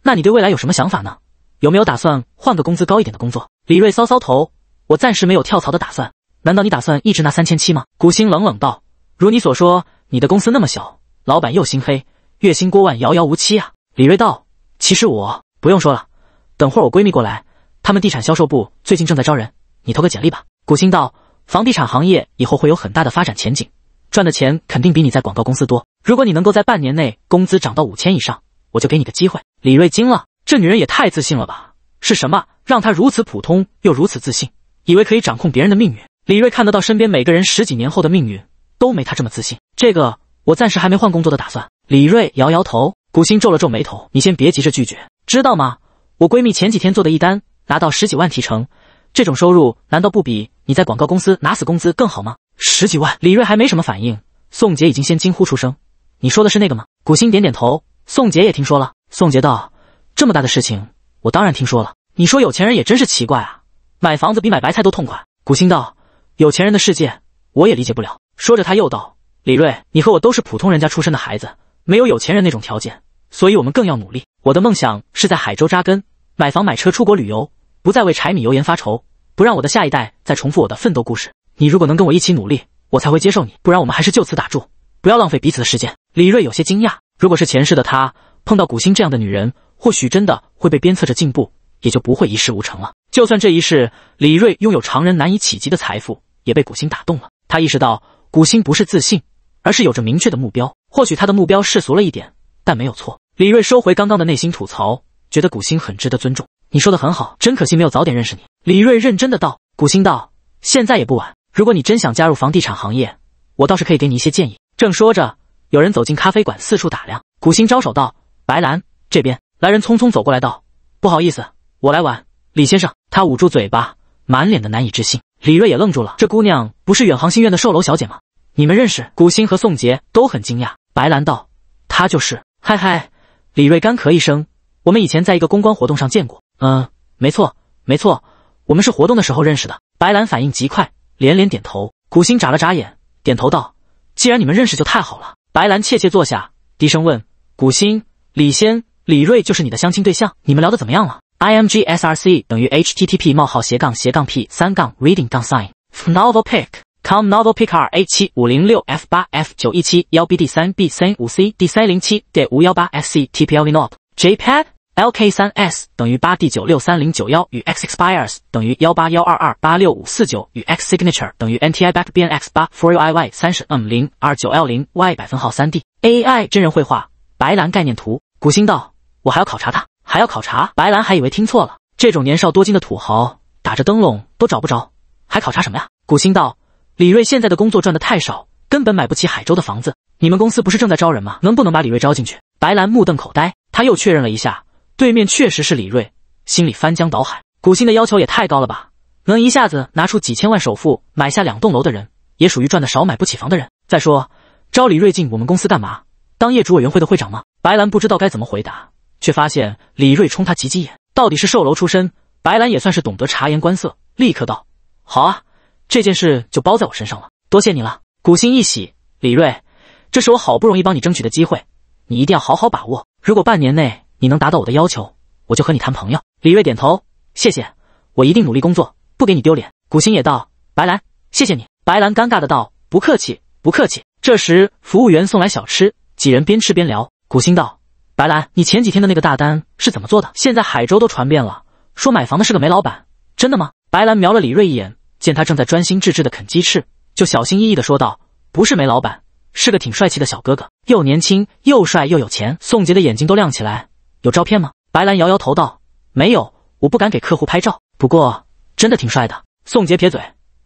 那你对未来有什么想法呢？有没有打算换个工资高一点的工作？”李瑞搔搔头：“我暂时没有跳槽的打算。难道你打算一直拿三千七吗？”古星冷冷道：“如你所说，你的公司那么小，老板又心黑，月薪过万遥遥无期啊！”李瑞道。其实我不用说了，等会儿我闺蜜过来，他们地产销售部最近正在招人，你投个简历吧。古星道，房地产行业以后会有很大的发展前景，赚的钱肯定比你在广告公司多。如果你能够在半年内工资涨到五千以上，我就给你个机会。李瑞惊了，这女人也太自信了吧？是什么让她如此普通又如此自信，以为可以掌控别人的命运？李瑞看得到身边每个人十几年后的命运，都没她这么自信。这个我暂时还没换工作的打算。李瑞摇摇头。古欣皱了皱眉头：“你先别急着拒绝，知道吗？我闺蜜前几天做的一单，拿到十几万提成，这种收入难道不比你在广告公司拿死工资更好吗？”十几万，李瑞还没什么反应，宋杰已经先惊呼出声：“你说的是那个吗？”古欣点点头。宋杰也听说了。宋杰道：“这么大的事情，我当然听说了。你说有钱人也真是奇怪啊，买房子比买白菜都痛快。”古欣道：“有钱人的世界，我也理解不了。”说着，他又道：“李瑞，你和我都是普通人家出身的孩子。”没有有钱人那种条件，所以我们更要努力。我的梦想是在海州扎根，买房买车，出国旅游，不再为柴米油盐发愁，不让我的下一代再重复我的奋斗故事。你如果能跟我一起努力，我才会接受你；不然，我们还是就此打住，不要浪费彼此的时间。李瑞有些惊讶，如果是前世的他碰到古星这样的女人，或许真的会被鞭策着进步，也就不会一事无成了。就算这一世李瑞拥有常人难以企及的财富，也被古星打动了。他意识到，古星不是自信，而是有着明确的目标。或许他的目标世俗了一点，但没有错。李瑞收回刚刚的内心吐槽，觉得古星很值得尊重。你说的很好，真可惜没有早点认识你。李瑞认真的道。古星道：“现在也不晚，如果你真想加入房地产行业，我倒是可以给你一些建议。”正说着，有人走进咖啡馆，四处打量。古星招手道：“白兰，这边。”来人匆匆走过来道：“不好意思，我来晚，李先生。”他捂住嘴巴，满脸的难以置信。李瑞也愣住了，这姑娘不是远航新苑的售楼小姐吗？你们认识？古星和宋杰都很惊讶。白兰道：“他就是。”嗨嗨，李瑞干咳一声：“我们以前在一个公关活动上见过。”嗯，没错，没错，我们是活动的时候认识的。白兰反应极快，连连点头。古欣眨了眨眼，点头道：“既然你们认识，就太好了。”白兰怯怯坐下，低声问：“古欣、李仙，李瑞就是你的相亲对象？你们聊得怎么样了？” IMG SRC 等于 HTTP: 冒号斜杠斜杠 P 三杠 Reading 杠 Sign Novel Pick comnovelpicrA 七五零六 F 八 F 九一七幺 BD 三 B 三五 C D 三零七点五幺八 s c t p l v n o e j p a d l k 三 S 等于八 D 九六三零九幺与 XExpires 等于幺八幺二二八六五四九与 XSignature 等于 NTIBackBNX 八 FourYY 三十 M 零 R 九 L 零 Y 百分号三 DAI 真人绘画白兰概念图古星道我还要考察他还要考察白兰还以为听错了这种年少多金的土豪打着灯笼都找不着还考察什么呀古星道。李瑞现在的工作赚的太少，根本买不起海州的房子。你们公司不是正在招人吗？能不能把李瑞招进去？白兰目瞪口呆，他又确认了一下，对面确实是李瑞，心里翻江倒海。古馨的要求也太高了吧？能一下子拿出几千万首付买下两栋楼的人，也属于赚的少买不起房的人。再说招李瑞进我们公司干嘛？当业主委员会的会长吗？白兰不知道该怎么回答，却发现李瑞冲他挤挤眼。到底是售楼出身，白兰也算是懂得察言观色，立刻道：“好啊。”这件事就包在我身上了，多谢你了。古心一喜，李瑞，这是我好不容易帮你争取的机会，你一定要好好把握。如果半年内你能达到我的要求，我就和你谈朋友。李瑞点头，谢谢，我一定努力工作，不给你丢脸。古心也道，白兰，谢谢你。白兰尴尬的道，不客气，不客气。这时，服务员送来小吃，几人边吃边聊。古心道，白兰，你前几天的那个大单是怎么做的？现在海州都传遍了，说买房的是个煤老板，真的吗？白兰瞄了李瑞一眼。见他正在专心致志的啃鸡翅，就小心翼翼的说道：“不是梅老板，是个挺帅气的小哥哥，又年轻又帅又有钱。”宋杰的眼睛都亮起来：“有照片吗？”白兰摇摇头道：“没有，我不敢给客户拍照。不过真的挺帅的。”宋杰撇嘴：“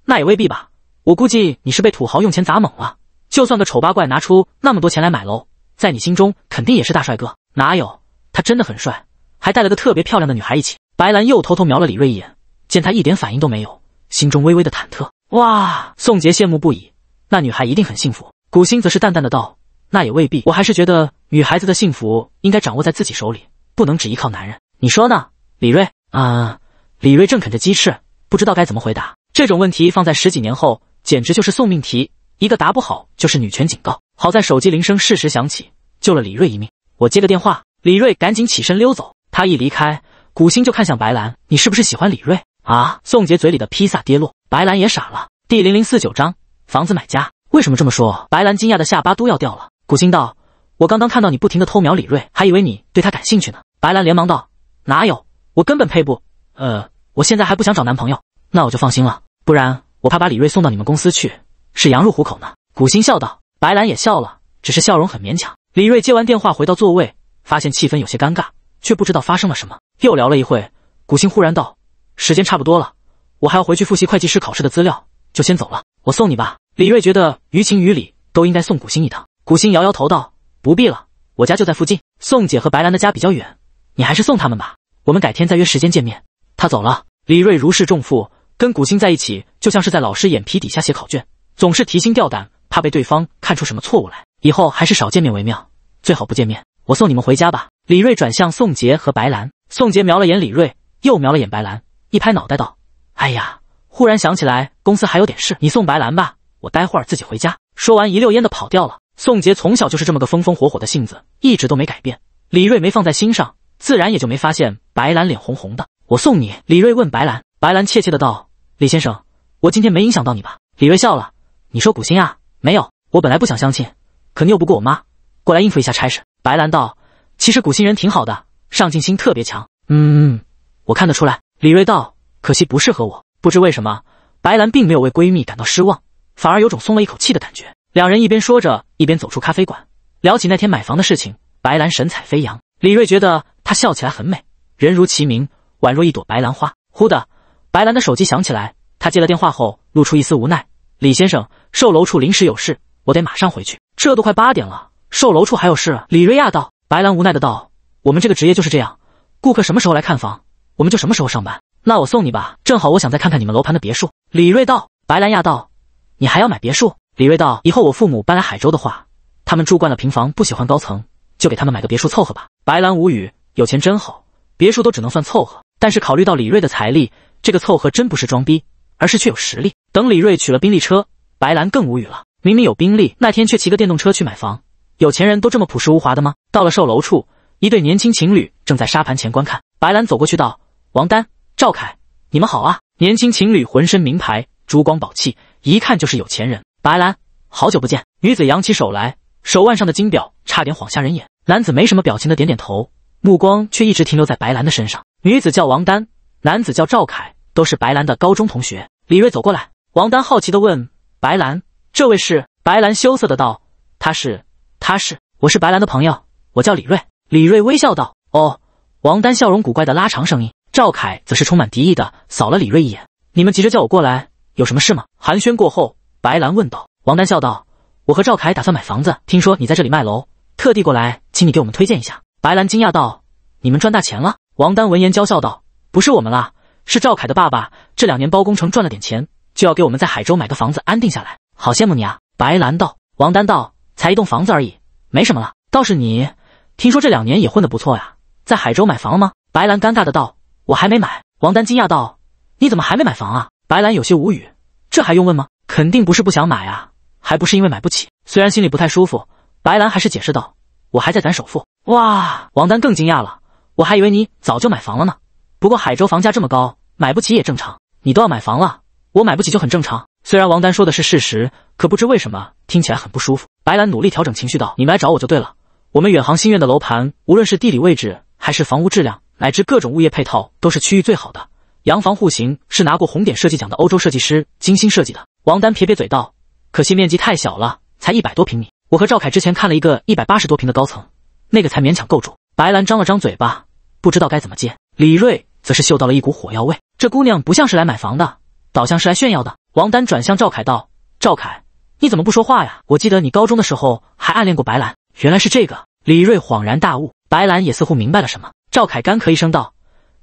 那也未必吧，我估计你是被土豪用钱砸懵了。就算个丑八怪拿出那么多钱来买楼，在你心中肯定也是大帅哥。哪有？他真的很帅，还带了个特别漂亮的女孩一起。”白兰又偷偷瞄了李锐一眼，见他一点反应都没有。心中微微的忐忑，哇，宋杰羡慕不已。那女孩一定很幸福。古星则是淡淡的道：“那也未必。我还是觉得女孩子的幸福应该掌握在自己手里，不能只依靠男人。你说呢，李瑞？”啊，李瑞正啃着鸡翅，不知道该怎么回答这种问题。放在十几年后，简直就是送命题，一个答不好就是女权警告。好在手机铃声适时响起，救了李瑞一命。我接个电话。李瑞赶紧起身溜走。他一离开，古星就看向白兰：“你是不是喜欢李瑞？”啊！宋杰嘴里的披萨跌落，白兰也傻了。第零零四九章，房子买家为什么这么说？白兰惊讶的下巴都要掉了。古星道：“我刚刚看到你不停的偷瞄李瑞，还以为你对他感兴趣呢。”白兰连忙道：“哪有，我根本配不……呃，我现在还不想找男朋友。”那我就放心了，不然我怕把李瑞送到你们公司去，是羊入虎口呢。”古星笑道，白兰也笑了，只是笑容很勉强。李瑞接完电话回到座位，发现气氛有些尴尬，却不知道发生了什么。又聊了一会，古星忽然道。时间差不多了，我还要回去复习会计师考试的资料，就先走了。我送你吧。李锐觉得于情于理都应该送古星一趟。古星摇摇头道：“不必了，我家就在附近。宋姐和白兰的家比较远，你还是送他们吧。我们改天再约时间见面。”他走了，李锐如释重负。跟古星在一起就像是在老师眼皮底下写考卷，总是提心吊胆，怕被对方看出什么错误来。以后还是少见面为妙，最好不见面。我送你们回家吧。李锐转向宋杰和白兰，宋杰瞄了眼李锐，又瞄了眼白兰。一拍脑袋道：“哎呀，忽然想起来公司还有点事，你送白兰吧，我待会儿自己回家。”说完一溜烟的跑掉了。宋杰从小就是这么个风风火火的性子，一直都没改变。李瑞没放在心上，自然也就没发现白兰脸红红的。我送你。”李瑞问白兰。白兰怯怯的道：“李先生，我今天没影响到你吧？”李瑞笑了：“你说古心啊，没有。我本来不想相亲，可拗不过我妈，过来应付一下差事。”白兰道：“其实古心人挺好的，上进心特别强。嗯，我看得出来。”李瑞道：“可惜不适合我。”不知为什么，白兰并没有为闺蜜感到失望，反而有种松了一口气的感觉。两人一边说着，一边走出咖啡馆，聊起那天买房的事情。白兰神采飞扬，李瑞觉得她笑起来很美，人如其名，宛若一朵白兰花。忽的，白兰的手机响起来，她接了电话后，露出一丝无奈：“李先生，售楼处临时有事，我得马上回去。这都快八点了，售楼处还有事。”李瑞亚道。白兰无奈的道：“我们这个职业就是这样，顾客什么时候来看房？”我们就什么时候上班？那我送你吧，正好我想再看看你们楼盘的别墅。李瑞道，白兰亚道，你还要买别墅？李瑞道，以后我父母搬来海州的话，他们住惯了平房，不喜欢高层，就给他们买个别墅凑合吧。白兰无语，有钱真好，别墅都只能算凑合。但是考虑到李瑞的财力，这个凑合真不是装逼，而是确有实力。等李瑞取了宾利车，白兰更无语了。明明有宾利，那天却骑个电动车去买房，有钱人都这么朴实无华的吗？到了售楼处，一对年轻情侣正在沙盘前观看，白兰走过去道。王丹、赵凯，你们好啊！年轻情侣浑身名牌，珠光宝气，一看就是有钱人。白兰，好久不见。女子扬起手来，手腕上的金表差点晃瞎人眼。男子没什么表情的点点头，目光却一直停留在白兰的身上。女子叫王丹，男子叫赵凯，都是白兰的高中同学。李瑞走过来，王丹好奇的问：“白兰，这位是？”白兰羞涩的道：“他是，他是，我是白兰的朋友，我叫李瑞。”李瑞微笑道：“哦。”王丹笑容古怪的拉长声音。赵凯则是充满敌意的扫了李瑞一眼。你们急着叫我过来，有什么事吗？寒暄过后，白兰问道。王丹笑道：“我和赵凯打算买房子，听说你在这里卖楼，特地过来，请你给我们推荐一下。”白兰惊讶道：“你们赚大钱了？”王丹闻言娇笑道：“不是我们啦，是赵凯的爸爸。这两年包工程赚了点钱，就要给我们在海州买个房子，安定下来。好羡慕你啊！”白兰道。王丹道：“才一栋房子而已，没什么了。倒是你，听说这两年也混得不错呀，在海州买房了吗？”白兰尴尬的道。我还没买，王丹惊讶道：“你怎么还没买房啊？”白兰有些无语：“这还用问吗？肯定不是不想买啊，还不是因为买不起。”虽然心里不太舒服，白兰还是解释道：“我还在攒首付。”哇，王丹更惊讶了：“我还以为你早就买房了呢。不过海州房价这么高，买不起也正常。你都要买房了，我买不起就很正常。”虽然王丹说的是事实，可不知为什么听起来很不舒服。白兰努力调整情绪道：“你们来找我就对了，我们远航新苑的楼盘，无论是地理位置……”还是房屋质量乃至各种物业配套都是区域最好的，洋房户型是拿过红点设计奖的欧洲设计师精心设计的。王丹撇撇嘴道：“可惜面积太小了，才一百多平米。我和赵凯之前看了一个一百八十多平的高层，那个才勉强够住。”白兰张了张嘴巴，不知道该怎么接。李瑞则是嗅到了一股火药味，这姑娘不像是来买房的，倒像是来炫耀的。王丹转向赵凯道：“赵凯，你怎么不说话呀？我记得你高中的时候还暗恋过白兰，原来是这个。”李瑞恍然大悟。白兰也似乎明白了什么，赵凯干咳一声道：“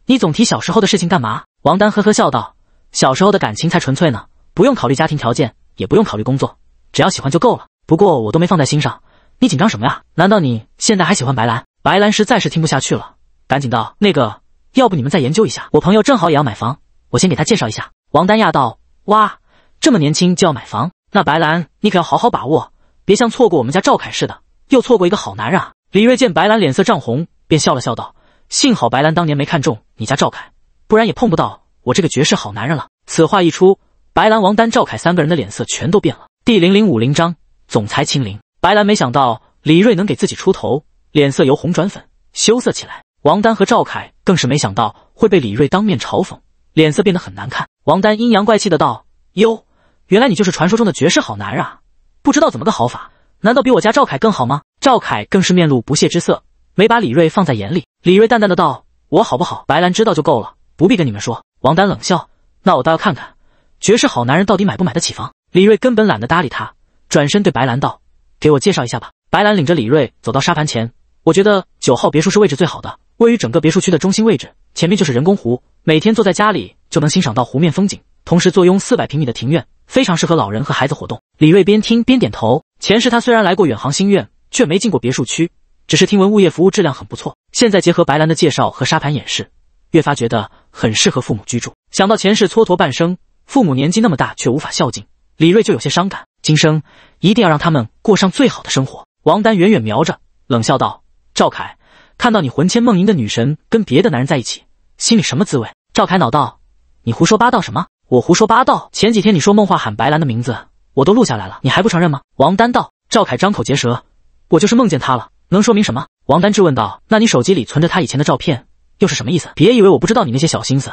你总提小时候的事情干嘛？”王丹呵呵笑道：“小时候的感情才纯粹呢，不用考虑家庭条件，也不用考虑工作，只要喜欢就够了。不过我都没放在心上，你紧张什么呀？难道你现在还喜欢白兰？”白兰实在是听不下去了，赶紧道：“那个，要不你们再研究一下，我朋友正好也要买房，我先给他介绍一下。”王丹讶道：“哇，这么年轻就要买房？那白兰你可要好好把握，别像错过我们家赵凯似的，又错过一个好男人啊！”李瑞见白兰脸色涨红，便笑了笑道：“幸好白兰当年没看中你家赵凯，不然也碰不到我这个绝世好男人了。”此话一出，白兰、王丹、赵凯三个人的脸色全都变了。第零零五零章总裁亲临。白兰没想到李瑞能给自己出头，脸色由红转粉，羞涩起来。王丹和赵凯更是没想到会被李瑞当面嘲讽，脸色变得很难看。王丹阴阳怪气的道：“哟，原来你就是传说中的绝世好男人啊！不知道怎么个好法，难道比我家赵凯更好吗？”赵凯更是面露不屑之色，没把李锐放在眼里。李锐淡淡的道：“我好不好？白兰知道就够了，不必跟你们说。”王丹冷笑：“那我倒要看看，绝世好男人到底买不买得起房？”李锐根本懒得搭理他，转身对白兰道：“给我介绍一下吧。”白兰领着李锐走到沙盘前，我觉得九号别墅是位置最好的，位于整个别墅区的中心位置，前面就是人工湖，每天坐在家里就能欣赏到湖面风景，同时坐拥四百平米的庭院，非常适合老人和孩子活动。李锐边听边点头。前世他虽然来过远航星苑。却没进过别墅区，只是听闻物业服务质量很不错。现在结合白兰的介绍和沙盘演示，越发觉得很适合父母居住。想到前世蹉跎半生，父母年纪那么大却无法孝敬，李瑞就有些伤感。今生一定要让他们过上最好的生活。王丹远远瞄着，冷笑道：“赵凯，看到你魂牵梦萦的女神跟别的男人在一起，心里什么滋味？”赵凯恼道：“你胡说八道什么？我胡说八道？前几天你说梦话喊白兰的名字，我都录下来了，你还不承认吗？”王丹道：“赵凯，张口结舌。”我就是梦见他了，能说明什么？王丹质问道。那你手机里存着他以前的照片又是什么意思？别以为我不知道你那些小心思，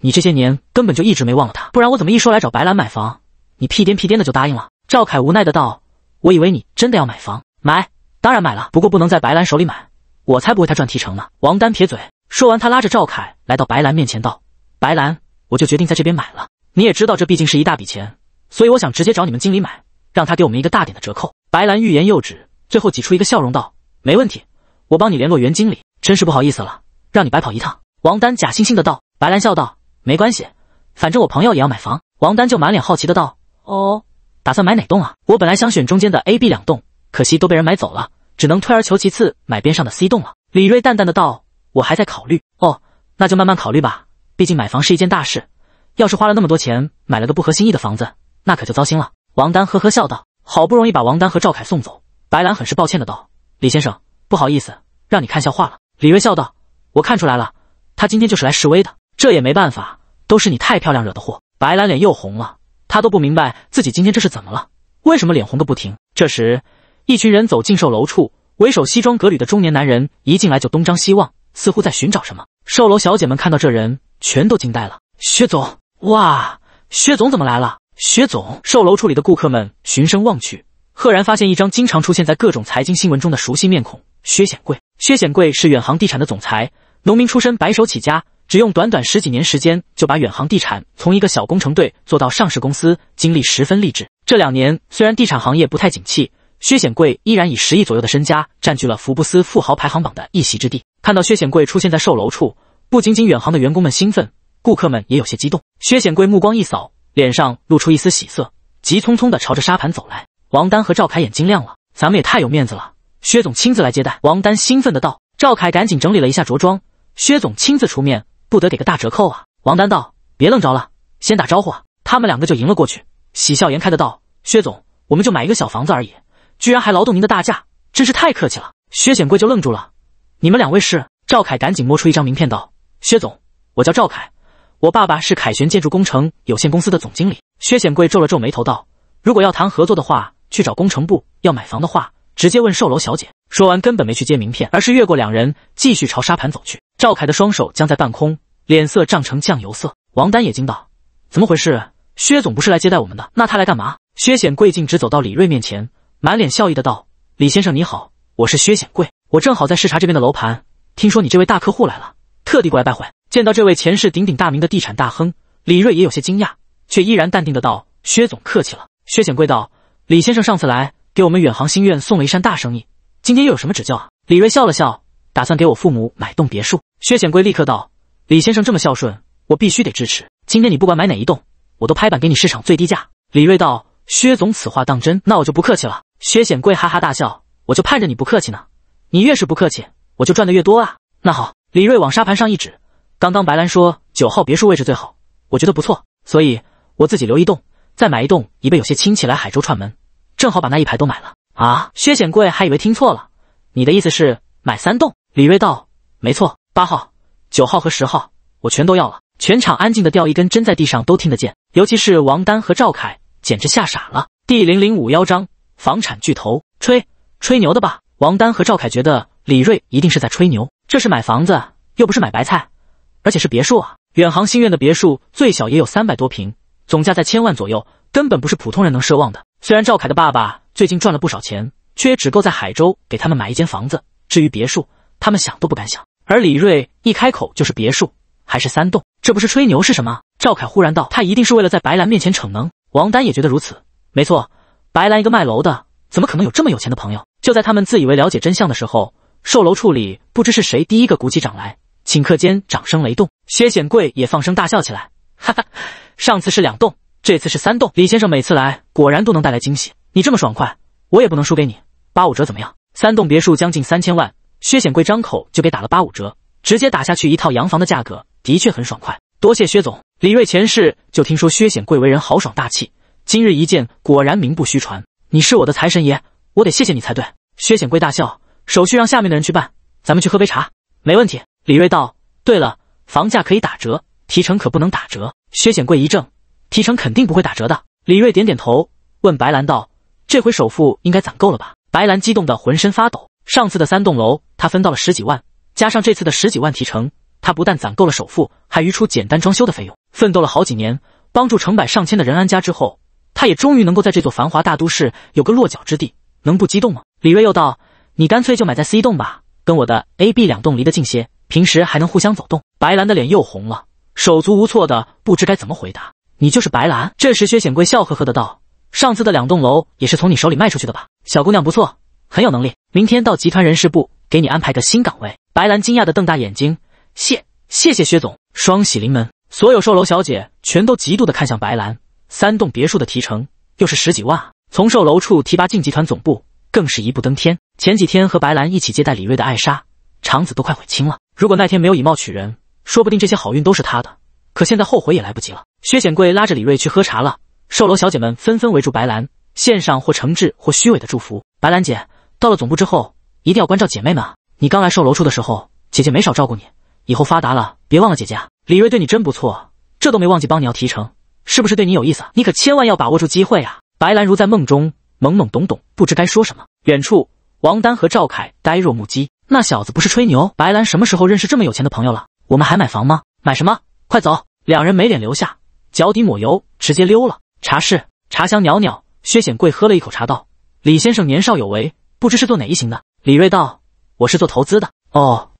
你这些年根本就一直没忘了他，不然我怎么一说来找白兰买房，你屁颠屁颠的就答应了？赵凯无奈的道。我以为你真的要买房，买当然买了，不过不能在白兰手里买，我才不为他赚提成呢。王丹撇嘴，说完他拉着赵凯来到白兰面前道：“白兰，我就决定在这边买了。你也知道这毕竟是一大笔钱，所以我想直接找你们经理买，让他给我们一个大点的折扣。”白兰欲言又止。最后挤出一个笑容道：“没问题，我帮你联络袁经理。真是不好意思了，让你白跑一趟。”王丹假惺惺的道。白兰笑道：“没关系，反正我朋友也要买房。”王丹就满脸好奇的道：“哦，打算买哪栋啊？我本来想选中间的 A、B 两栋，可惜都被人买走了，只能退而求其次买边上的 C 栋了。”李瑞淡淡的道：“我还在考虑哦，那就慢慢考虑吧。毕竟买房是一件大事，要是花了那么多钱买了个不合心意的房子，那可就糟心了。”王丹呵呵笑道。好不容易把王丹和赵凯送走。白兰很是抱歉的道：“李先生，不好意思，让你看笑话了。”李瑞笑道：“我看出来了，他今天就是来示威的。这也没办法，都是你太漂亮惹的祸。”白兰脸又红了，她都不明白自己今天这是怎么了，为什么脸红个不停？这时，一群人走进售楼处，为首西装革履的中年男人一进来就东张西望，似乎在寻找什么。售楼小姐们看到这人，全都惊呆了。“薛总，哇，薛总怎么来了？”薛总，售楼处里的顾客们循声望去。赫然发现一张经常出现在各种财经新闻中的熟悉面孔——薛显贵。薛显贵是远航地产的总裁，农民出身，白手起家，只用短短十几年时间就把远航地产从一个小工程队做到上市公司，经历十分励志。这两年虽然地产行业不太景气，薛显贵依然以十亿左右的身家占据了福布斯富豪排行榜的一席之地。看到薛显贵出现在售楼处，不仅仅远航的员工们兴奋，顾客们也有些激动。薛显贵目光一扫，脸上露出一丝喜色，急匆匆地朝着沙盘走来。王丹和赵凯眼睛亮了，咱们也太有面子了，薛总亲自来接待。王丹兴奋的道。赵凯赶紧整理了一下着装，薛总亲自出面，不得给个大折扣啊！王丹道，别愣着了，先打招呼啊！他们两个就迎了过去，喜笑颜开的道：“薛总，我们就买一个小房子而已，居然还劳动您的大驾，真是太客气了。”薛显贵就愣住了，你们两位是？赵凯赶紧摸出一张名片道：“薛总，我叫赵凯，我爸爸是凯旋建筑工程有限公司的总经理。”薛显贵皱了皱眉头道：“如果要谈合作的话。”去找工程部要买房的话，直接问售楼小姐。说完，根本没去接名片，而是越过两人，继续朝沙盘走去。赵凯的双手僵在半空，脸色涨成酱油色。王丹也惊道：“怎么回事？薛总不是来接待我们的，那他来干嘛？”薛显贵径直走到李瑞面前，满脸笑意的道：“李先生你好，我是薛显贵，我正好在视察这边的楼盘，听说你这位大客户来了，特地过来拜会。”见到这位前世鼎鼎大名的地产大亨，李瑞也有些惊讶，却依然淡定的道：“薛总客气了。”薛显贵道。李先生上次来给我们远航新苑送了一扇大生意，今天又有什么指教啊？李瑞笑了笑，打算给我父母买栋别墅。薛显贵立刻道：“李先生这么孝顺，我必须得支持。今天你不管买哪一栋，我都拍板给你市场最低价。”李瑞道：“薛总此话当真？那我就不客气了。”薛显贵哈哈大笑：“我就盼着你不客气呢，你越是不客气，我就赚的越多啊！”那好，李瑞往沙盘上一指：“刚刚白兰说九号别墅位置最好，我觉得不错，所以我自己留一栋，再买一栋，以备有些亲戚来海州串门。”正好把那一排都买了啊！薛显贵还以为听错了。你的意思是买三栋？李锐道，没错，八号、九号和十号，我全都要了。全场安静的掉一根针在地上都听得见，尤其是王丹和赵凯，简直吓傻了。第零零五幺章：房产巨头吹吹牛的吧？王丹和赵凯觉得李锐一定是在吹牛，这是买房子又不是买白菜，而且是别墅啊！远航新苑的别墅最小也有三百多平，总价在千万左右，根本不是普通人能奢望的。虽然赵凯的爸爸最近赚了不少钱，却也只够在海州给他们买一间房子。至于别墅，他们想都不敢想。而李瑞一开口就是别墅，还是三栋，这不是吹牛是什么？赵凯忽然道：“他一定是为了在白兰面前逞能。”王丹也觉得如此，没错，白兰一个卖楼的，怎么可能有这么有钱的朋友？就在他们自以为了解真相的时候，售楼处里不知是谁第一个鼓起掌来，顷刻间掌声雷动。薛显贵也放声大笑起来：“哈哈，上次是两栋。”这次是三栋，李先生每次来果然都能带来惊喜。你这么爽快，我也不能输给你，八五折怎么样？三栋别墅将近三千万，薛显贵张口就给打了八五折，直接打下去一套洋房的价格，的确很爽快。多谢薛总，李瑞前世就听说薛显贵为人豪爽大气，今日一见果然名不虚传。你是我的财神爷，我得谢谢你才对。薛显贵大笑，手续让下面的人去办，咱们去喝杯茶，没问题。李瑞道。对了，房价可以打折，提成可不能打折。薛显贵一怔。提成肯定不会打折的。李瑞点点头，问白兰道：“这回首付应该攒够了吧？”白兰激动得浑身发抖。上次的三栋楼，他分到了十几万，加上这次的十几万提成，他不但攒够了首付，还余出简单装修的费用。奋斗了好几年，帮助成百上千的人安家之后，他也终于能够在这座繁华大都市有个落脚之地，能不激动吗？李瑞又道：“你干脆就买在 C 栋吧，跟我的 AB 两栋离得近些，平时还能互相走动。”白兰的脸又红了，手足无措的不知该怎么回答。你就是白兰。这时，薛显贵笑呵呵的道：“上次的两栋楼也是从你手里卖出去的吧？小姑娘不错，很有能力。明天到集团人事部给你安排个新岗位。”白兰惊讶的瞪大眼睛：“谢谢谢薛总，双喜临门。”所有售楼小姐全都嫉妒的看向白兰。三栋别墅的提成又是十几万啊！从售楼处提拔进集团总部，更是一步登天。前几天和白兰一起接待李瑞的艾莎、肠子都快悔青了。如果那天没有以貌取人，说不定这些好运都是他的。可现在后悔也来不及了。薛显贵拉着李瑞去喝茶了。售楼小姐们纷纷围住白兰，献上或诚挚或虚伪的祝福。白兰姐，到了总部之后，一定要关照姐妹们。啊！你刚来售楼处的时候，姐姐没少照顾你。以后发达了，别忘了姐姐啊！李瑞对你真不错，这都没忘记帮你要提成，是不是对你有意思啊？你可千万要把握住机会啊！白兰如在梦中懵懵懂懂，不知该说什么。远处，王丹和赵凯呆若木鸡。那小子不是吹牛？白兰什么时候认识这么有钱的朋友了？我们还买房吗？买什么？快走！两人没脸留下。脚底抹油，直接溜了。茶室，茶香袅袅。薛显贵喝了一口茶，道：“李先生年少有为，不知是做哪一行的？”李瑞道：“我是做投资的。”哦，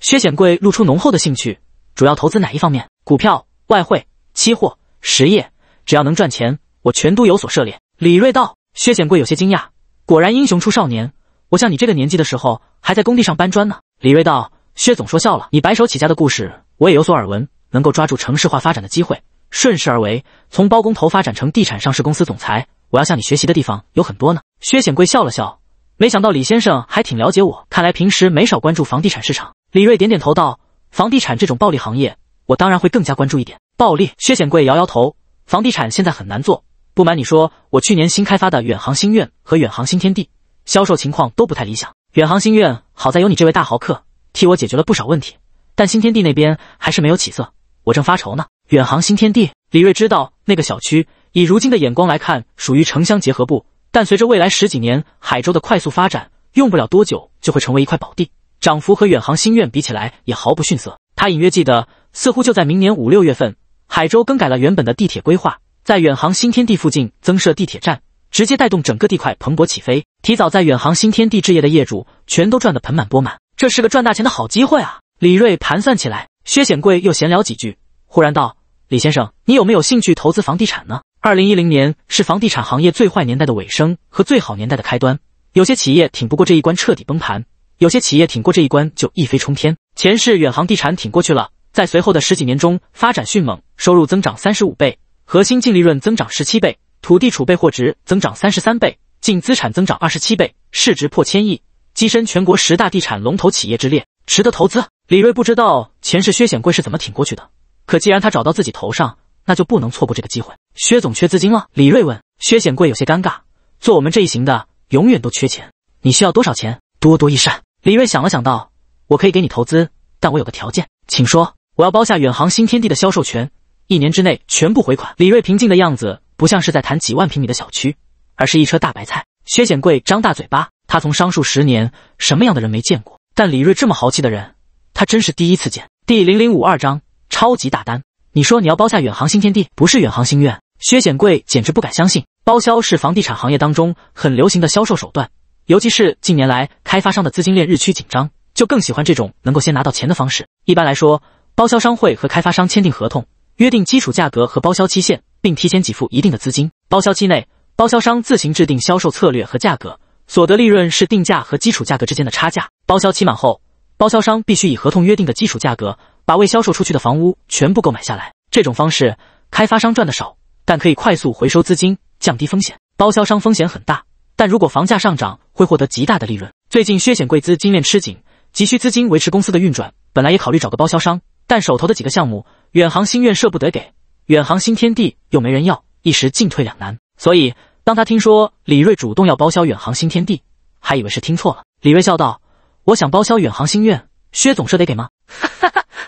薛显贵露出浓厚的兴趣：“主要投资哪一方面？股票、外汇、期货、实业，只要能赚钱，我全都有所涉猎。”李瑞道。薛显贵有些惊讶：“果然英雄出少年！我像你这个年纪的时候，还在工地上搬砖呢。”李瑞道：“薛总说笑了，你白手起家的故事我也有所耳闻，能够抓住城市化发展的机会。”顺势而为，从包工头发展成地产上市公司总裁，我要向你学习的地方有很多呢。薛显贵笑了笑，没想到李先生还挺了解我，看来平时没少关注房地产市场。李瑞点点头道：“房地产这种暴利行业，我当然会更加关注一点暴利。”薛显贵摇摇头：“房地产现在很难做，不瞒你说，我去年新开发的远航新苑和远航新天地销售情况都不太理想。远航新苑好在有你这位大豪客替我解决了不少问题，但新天地那边还是没有起色，我正发愁呢。”远航新天地，李瑞知道那个小区以如今的眼光来看属于城乡结合部，但随着未来十几年海州的快速发展，用不了多久就会成为一块宝地，涨幅和远航新苑比起来也毫不逊色。他隐约记得，似乎就在明年五六月份，海州更改了原本的地铁规划，在远航新天地附近增设地铁站，直接带动整个地块蓬勃起飞。提早在远航新天地置业的业主全都赚得盆满钵满，这是个赚大钱的好机会啊！李瑞盘算起来，薛显贵又闲聊几句。忽然道：“李先生，你有没有兴趣投资房地产呢？”二零一零年是房地产行业最坏年代的尾声和最好年代的开端。有些企业挺不过这一关，彻底崩盘；有些企业挺过这一关，就一飞冲天。前世远航地产挺过去了，在随后的十几年中发展迅猛，收入增长三十五倍，核心净利润增长十七倍，土地储备货值增长三十三倍，净资产增长二十七倍，市值破千亿，跻身全国十大地产龙头企业之列，值得投资。李瑞不知道前世薛显贵是怎么挺过去的。可既然他找到自己头上，那就不能错过这个机会。薛总缺资金了，李瑞问。薛显贵有些尴尬。做我们这一行的，永远都缺钱。你需要多少钱？多多益善。李瑞想了想，道：“我可以给你投资，但我有个条件，请说。我要包下远航新天地的销售权，一年之内全部回款。”李瑞平静的样子，不像是在谈几万平米的小区，而是一车大白菜。薛显贵张大嘴巴。他从商数十年，什么样的人没见过？但李瑞这么豪气的人，他真是第一次见。第零零五二章。超级大单！你说你要包下远航新天地，不是远航新愿。薛显贵简直不敢相信。包销是房地产行业当中很流行的销售手段，尤其是近年来开发商的资金链日趋紧张，就更喜欢这种能够先拿到钱的方式。一般来说，包销商会和开发商签订合同，约定基础价格和包销期限，并提前给付一定的资金。包销期内，包销商自行制定销售策略和价格，所得利润是定价和基础价格之间的差价。包销期满后，包销商必须以合同约定的基础价格。把未销售出去的房屋全部购买下来，这种方式开发商赚的少，但可以快速回收资金，降低风险。包销商风险很大，但如果房价上涨，会获得极大的利润。最近，薛显贵资金链吃紧，急需资金维持公司的运转，本来也考虑找个包销商，但手头的几个项目，远航心愿舍不得给，远航新天地又没人要，一时进退两难。所以，当他听说李瑞主动要包销远航新天地，还以为是听错了。李瑞笑道：“我想包销远航心愿，薛总舍得给吗？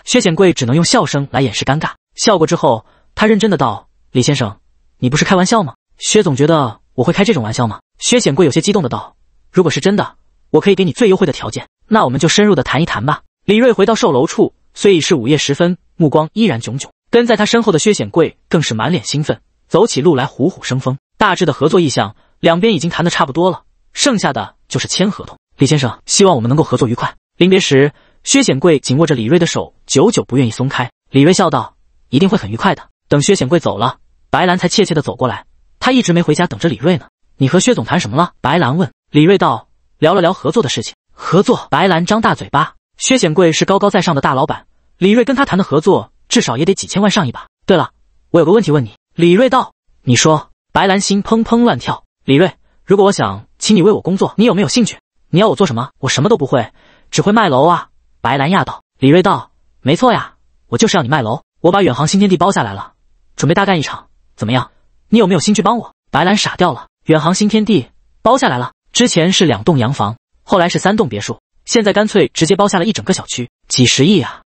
薛显贵只能用笑声来掩饰尴尬。笑过之后，他认真的道：“李先生，你不是开玩笑吗？薛总觉得我会开这种玩笑吗？”薛显贵有些激动的道：“如果是真的，我可以给你最优惠的条件。那我们就深入的谈一谈吧。”李瑞回到售楼处，虽已是午夜时分，目光依然炯炯。跟在他身后的薛显贵更是满脸兴奋，走起路来虎虎生风。大致的合作意向，两边已经谈的差不多了，剩下的就是签合同。李先生，希望我们能够合作愉快。临别时。薛显贵紧握着李瑞的手，久久不愿意松开。李瑞笑道：“一定会很愉快的。”等薛显贵走了，白兰才怯怯的走过来。他一直没回家，等着李瑞呢。你和薛总谈什么了？白兰问。李瑞道：“聊了聊合作的事情。”合作？白兰张大嘴巴。薛显贵是高高在上的大老板，李瑞跟他谈的合作，至少也得几千万上亿吧？对了，我有个问题问你。李瑞道：“你说。”白兰心砰砰乱跳。李瑞，如果我想请你为我工作，你有没有兴趣？你要我做什么？我什么都不会，只会卖楼啊。白兰亚道：“李瑞道，没错呀，我就是要你卖楼，我把远航新天地包下来了，准备大干一场，怎么样？你有没有心去帮我？”白兰傻掉了，远航新天地包下来了，之前是两栋洋房，后来是三栋别墅，现在干脆直接包下了一整个小区，几十亿啊！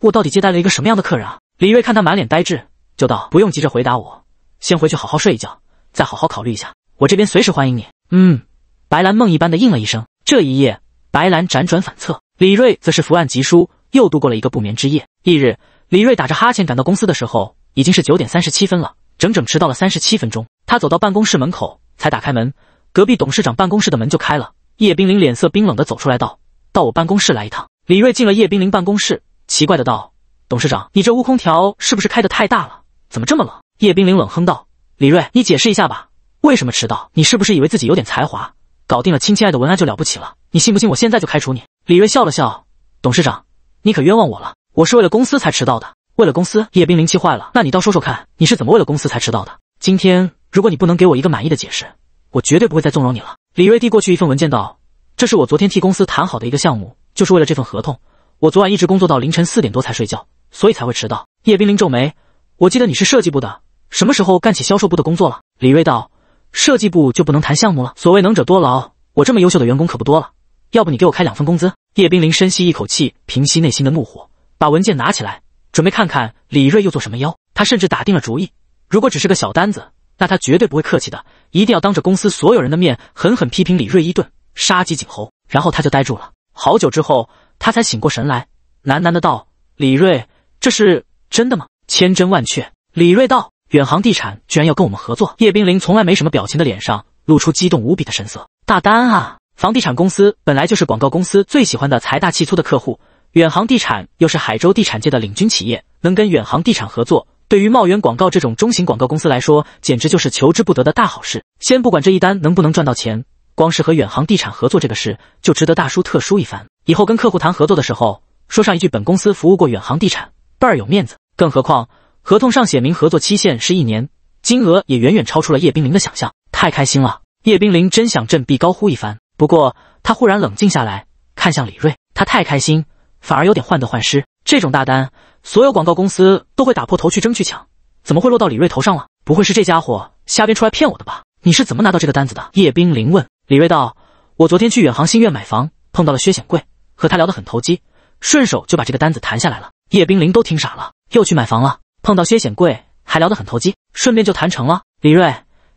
我到底接待了一个什么样的客人啊？李瑞看他满脸呆滞，就道：“不用急着回答我，先回去好好睡一觉，再好好考虑一下，我这边随时欢迎你。”嗯，白兰梦一般的应了一声。这一夜，白兰辗转反侧。李瑞则是伏案疾书，又度过了一个不眠之夜。翌日，李瑞打着哈欠赶到公司的时候，已经是九点三十七分了，整整迟到了三十七分钟。他走到办公室门口才打开门，隔壁董事长办公室的门就开了。叶冰凌脸色冰冷的走出来道：“到我办公室来一趟。”李瑞进了叶冰凌办公室，奇怪的道：“董事长，你这屋空调是不是开的太大了？怎么这么冷？”叶冰凌冷哼道：“李瑞，你解释一下吧，为什么迟到？你是不是以为自己有点才华，搞定了亲亲爱的文案就了不起了？你信不信我现在就开除你？”李锐笑了笑，董事长，你可冤枉我了，我是为了公司才迟到的。为了公司，叶冰凌气坏了。那你倒说说看，你是怎么为了公司才迟到的？今天如果你不能给我一个满意的解释，我绝对不会再纵容你了。李锐递过去一份文件，道：“这是我昨天替公司谈好的一个项目，就是为了这份合同，我昨晚一直工作到凌晨四点多才睡觉，所以才会迟到。”叶冰凌皱眉：“我记得你是设计部的，什么时候干起销售部的工作了？”李锐道：“设计部就不能谈项目了？所谓能者多劳，我这么优秀的员工可不多了。”要不你给我开两份工资？叶冰凌深吸一口气，平息内心的怒火，把文件拿起来，准备看看李瑞又做什么妖。他甚至打定了主意，如果只是个小单子，那他绝对不会客气的，一定要当着公司所有人的面狠狠批评李瑞一顿，杀鸡儆猴。然后他就呆住了，好久之后，他才醒过神来，喃喃的道：“李瑞，这是真的吗？千真万确。”李瑞道：“远航地产居然要跟我们合作。”叶冰凌从来没什么表情的脸上露出激动无比的神色：“大单啊！”房地产公司本来就是广告公司最喜欢的财大气粗的客户，远航地产又是海州地产界的领军企业，能跟远航地产合作，对于茂源广告这种中型广告公司来说，简直就是求之不得的大好事。先不管这一单能不能赚到钱，光是和远航地产合作这个事，就值得大叔特殊一番。以后跟客户谈合作的时候，说上一句本公司服务过远航地产，倍儿有面子。更何况，合同上写明合作期限是一年，金额也远远超出了叶冰凌的想象，太开心了。叶冰凌真想振臂高呼一番。不过他忽然冷静下来，看向李锐。他太开心，反而有点患得患失。这种大单，所有广告公司都会打破头去争去抢，怎么会落到李锐头上了？不会是这家伙瞎编出来骗我的吧？你是怎么拿到这个单子的？叶冰凌问李锐道：“我昨天去远航新苑买房，碰到了薛显贵，和他聊得很投机，顺手就把这个单子谈下来了。”叶冰凌都听傻了，又去买房了，碰到薛显贵还聊得很投机，顺便就谈成了。李锐，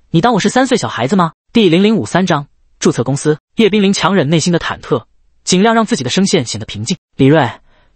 你当我是三岁小孩子吗？第零零五三章。注册公司，叶冰凌强忍内心的忐忑，尽量让自己的声线显得平静。李瑞，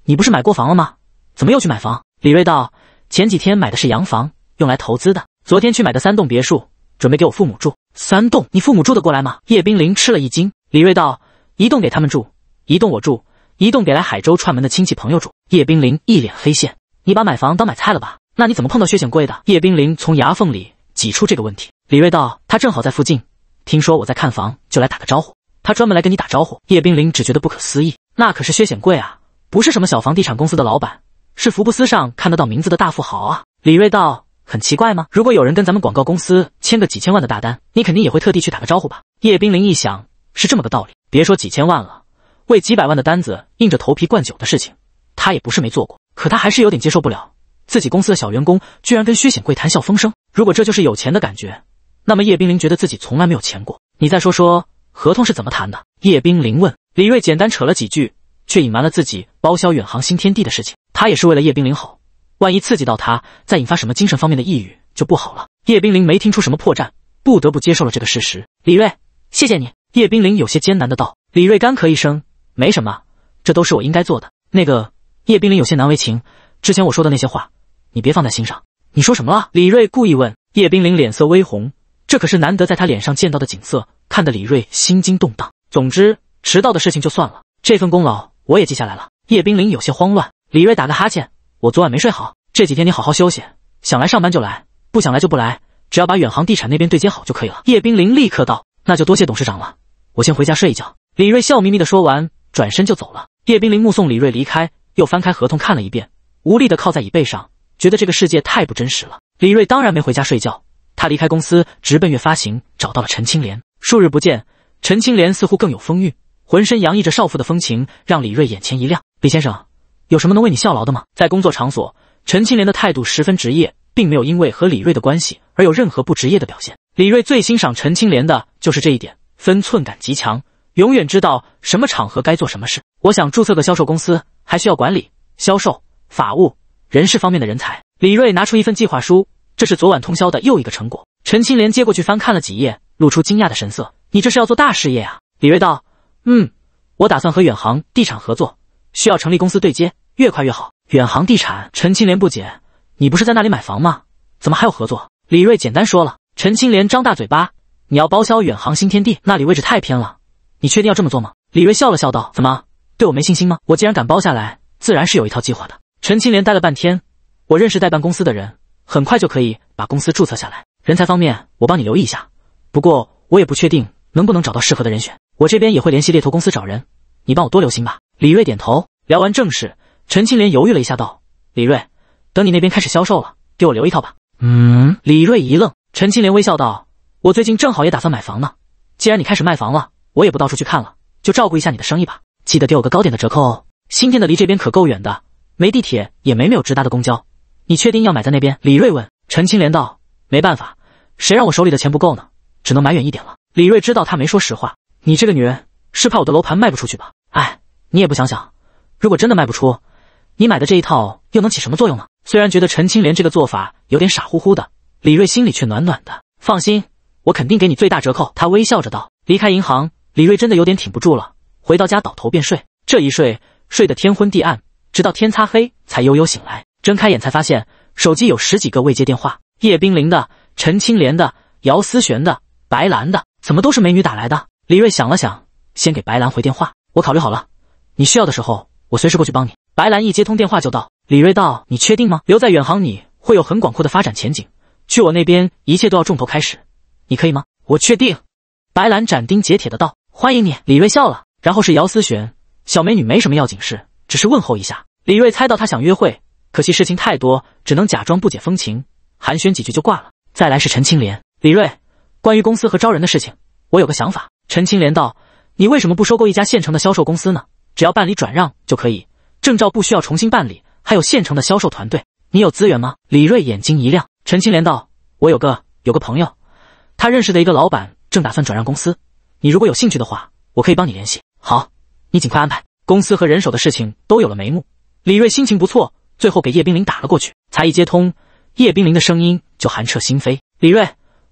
你不是买过房了吗？怎么又去买房？李瑞道：“前几天买的是洋房，用来投资的。昨天去买的三栋别墅，准备给我父母住。三栋，你父母住得过来吗？”叶冰凌吃了一惊。李瑞道：“一栋给他们住，一栋我住，一栋给来海州串门的亲戚朋友住。”叶冰凌一脸黑线：“你把买房当买菜了吧？那你怎么碰到薛显贵的？”叶冰凌从牙缝里挤出这个问题。李瑞道：“他正好在附近。”听说我在看房，就来打个招呼。他专门来跟你打招呼。叶冰凌只觉得不可思议，那可是薛显贵啊，不是什么小房地产公司的老板，是福布斯上看得到名字的大富豪啊。李锐道：“很奇怪吗？如果有人跟咱们广告公司签个几千万的大单，你肯定也会特地去打个招呼吧？”叶冰凌一想，是这么个道理。别说几千万了，为几百万的单子硬着头皮灌酒的事情，他也不是没做过。可他还是有点接受不了，自己公司的小员工居然跟薛显贵谈笑风生。如果这就是有钱的感觉？那么叶冰凌觉得自己从来没有钱过你。再说说合同是怎么谈的？叶冰凌问李锐，简单扯了几句，却隐瞒了自己包销远航新天地的事情。他也是为了叶冰凌好，万一刺激到他，再引发什么精神方面的抑郁就不好了。叶冰凌没听出什么破绽，不得不接受了这个事实。李锐，谢谢你。叶冰凌有些艰难的道。李锐干咳一声，没什么，这都是我应该做的。那个叶冰凌有些难为情，之前我说的那些话，你别放在心上。你说什么了？李锐故意问。叶冰凌脸色微红。这可是难得在他脸上见到的景色，看得李瑞心惊动荡。总之，迟到的事情就算了，这份功劳我也记下来了。叶冰凌有些慌乱。李瑞打个哈欠：“我昨晚没睡好，这几天你好好休息，想来上班就来，不想来就不来，只要把远航地产那边对接好就可以了。”叶冰凌立刻道：“那就多谢董事长了，我先回家睡一觉。”李瑞笑眯眯的说完，转身就走了。叶冰凌目送李瑞离开，又翻开合同看了一遍，无力的靠在椅背上，觉得这个世界太不真实了。李瑞当然没回家睡觉。他离开公司，直奔月发行，找到了陈青莲。数日不见，陈青莲似乎更有风韵，浑身洋溢着少妇的风情，让李瑞眼前一亮。李先生，有什么能为你效劳的吗？在工作场所，陈青莲的态度十分职业，并没有因为和李瑞的关系而有任何不职业的表现。李瑞最欣赏陈青莲的就是这一点，分寸感极强，永远知道什么场合该做什么事。我想注册个销售公司，还需要管理、销售、法务、人事方面的人才。李瑞拿出一份计划书。这是昨晚通宵的又一个成果。陈青莲接过去翻看了几页，露出惊讶的神色：“你这是要做大事业啊？”李锐道：“嗯，我打算和远航地产合作，需要成立公司对接，越快越好。”远航地产，陈青莲不解：“你不是在那里买房吗？怎么还有合作？”李锐简单说了。陈青莲张大嘴巴：“你要包销远航新天地？那里位置太偏了，你确定要这么做吗？”李锐笑了笑，道：“怎么，对我没信心吗？我既然敢包下来，自然是有一套计划的。”陈青莲待了半天：“我认识代办公司的人。”很快就可以把公司注册下来，人才方面我帮你留意一下，不过我也不确定能不能找到适合的人选，我这边也会联系猎头公司找人，你帮我多留心吧。李锐点头。聊完正事，陈青莲犹豫了一下，道：“李锐，等你那边开始销售了，给我留一套吧。”嗯。李锐一愣，陈青莲微笑道：“我最近正好也打算买房呢，既然你开始卖房了，我也不到处去看了，就照顾一下你的生意吧，记得给我个高点的折扣哦。新店的离这边可够远的，没地铁，也没没有直达的公交。”你确定要买在那边？李瑞问。陈青莲道：“没办法，谁让我手里的钱不够呢？只能买远一点了。”李瑞知道他没说实话。你这个女人是怕我的楼盘卖不出去吧？哎，你也不想想，如果真的卖不出，你买的这一套又能起什么作用呢？虽然觉得陈青莲这个做法有点傻乎乎的，李瑞心里却暖暖的。放心，我肯定给你最大折扣。”他微笑着道。离开银行，李瑞真的有点挺不住了，回到家倒头便睡。这一睡睡得天昏地暗，直到天擦黑才悠悠醒来。睁开眼才发现，手机有十几个未接电话，叶冰凌的、陈青莲的、姚思璇的、白兰的，怎么都是美女打来的？李锐想了想，先给白兰回电话。我考虑好了，你需要的时候，我随时过去帮你。白兰一接通电话就道：“李锐，道你确定吗？留在远航你会有很广阔的发展前景，去我那边一切都要重头开始，你可以吗？”我确定。白兰斩钉截铁的道：“欢迎你。”李锐笑了，然后是姚思璇，小美女没什么要紧事，只是问候一下。李锐猜到她想约会。可惜事情太多，只能假装不解风情，寒暄几句就挂了。再来是陈青莲，李瑞，关于公司和招人的事情，我有个想法。陈青莲道：“你为什么不收购一家现成的销售公司呢？只要办理转让就可以，证照不需要重新办理，还有现成的销售团队。你有资源吗？”李瑞眼睛一亮。陈青莲道：“我有个有个朋友，他认识的一个老板正打算转让公司，你如果有兴趣的话，我可以帮你联系。好，你尽快安排公司和人手的事情都有了眉目，李瑞心情不错。”最后给叶冰凌打了过去，才一接通，叶冰凌的声音就寒彻心扉。李锐，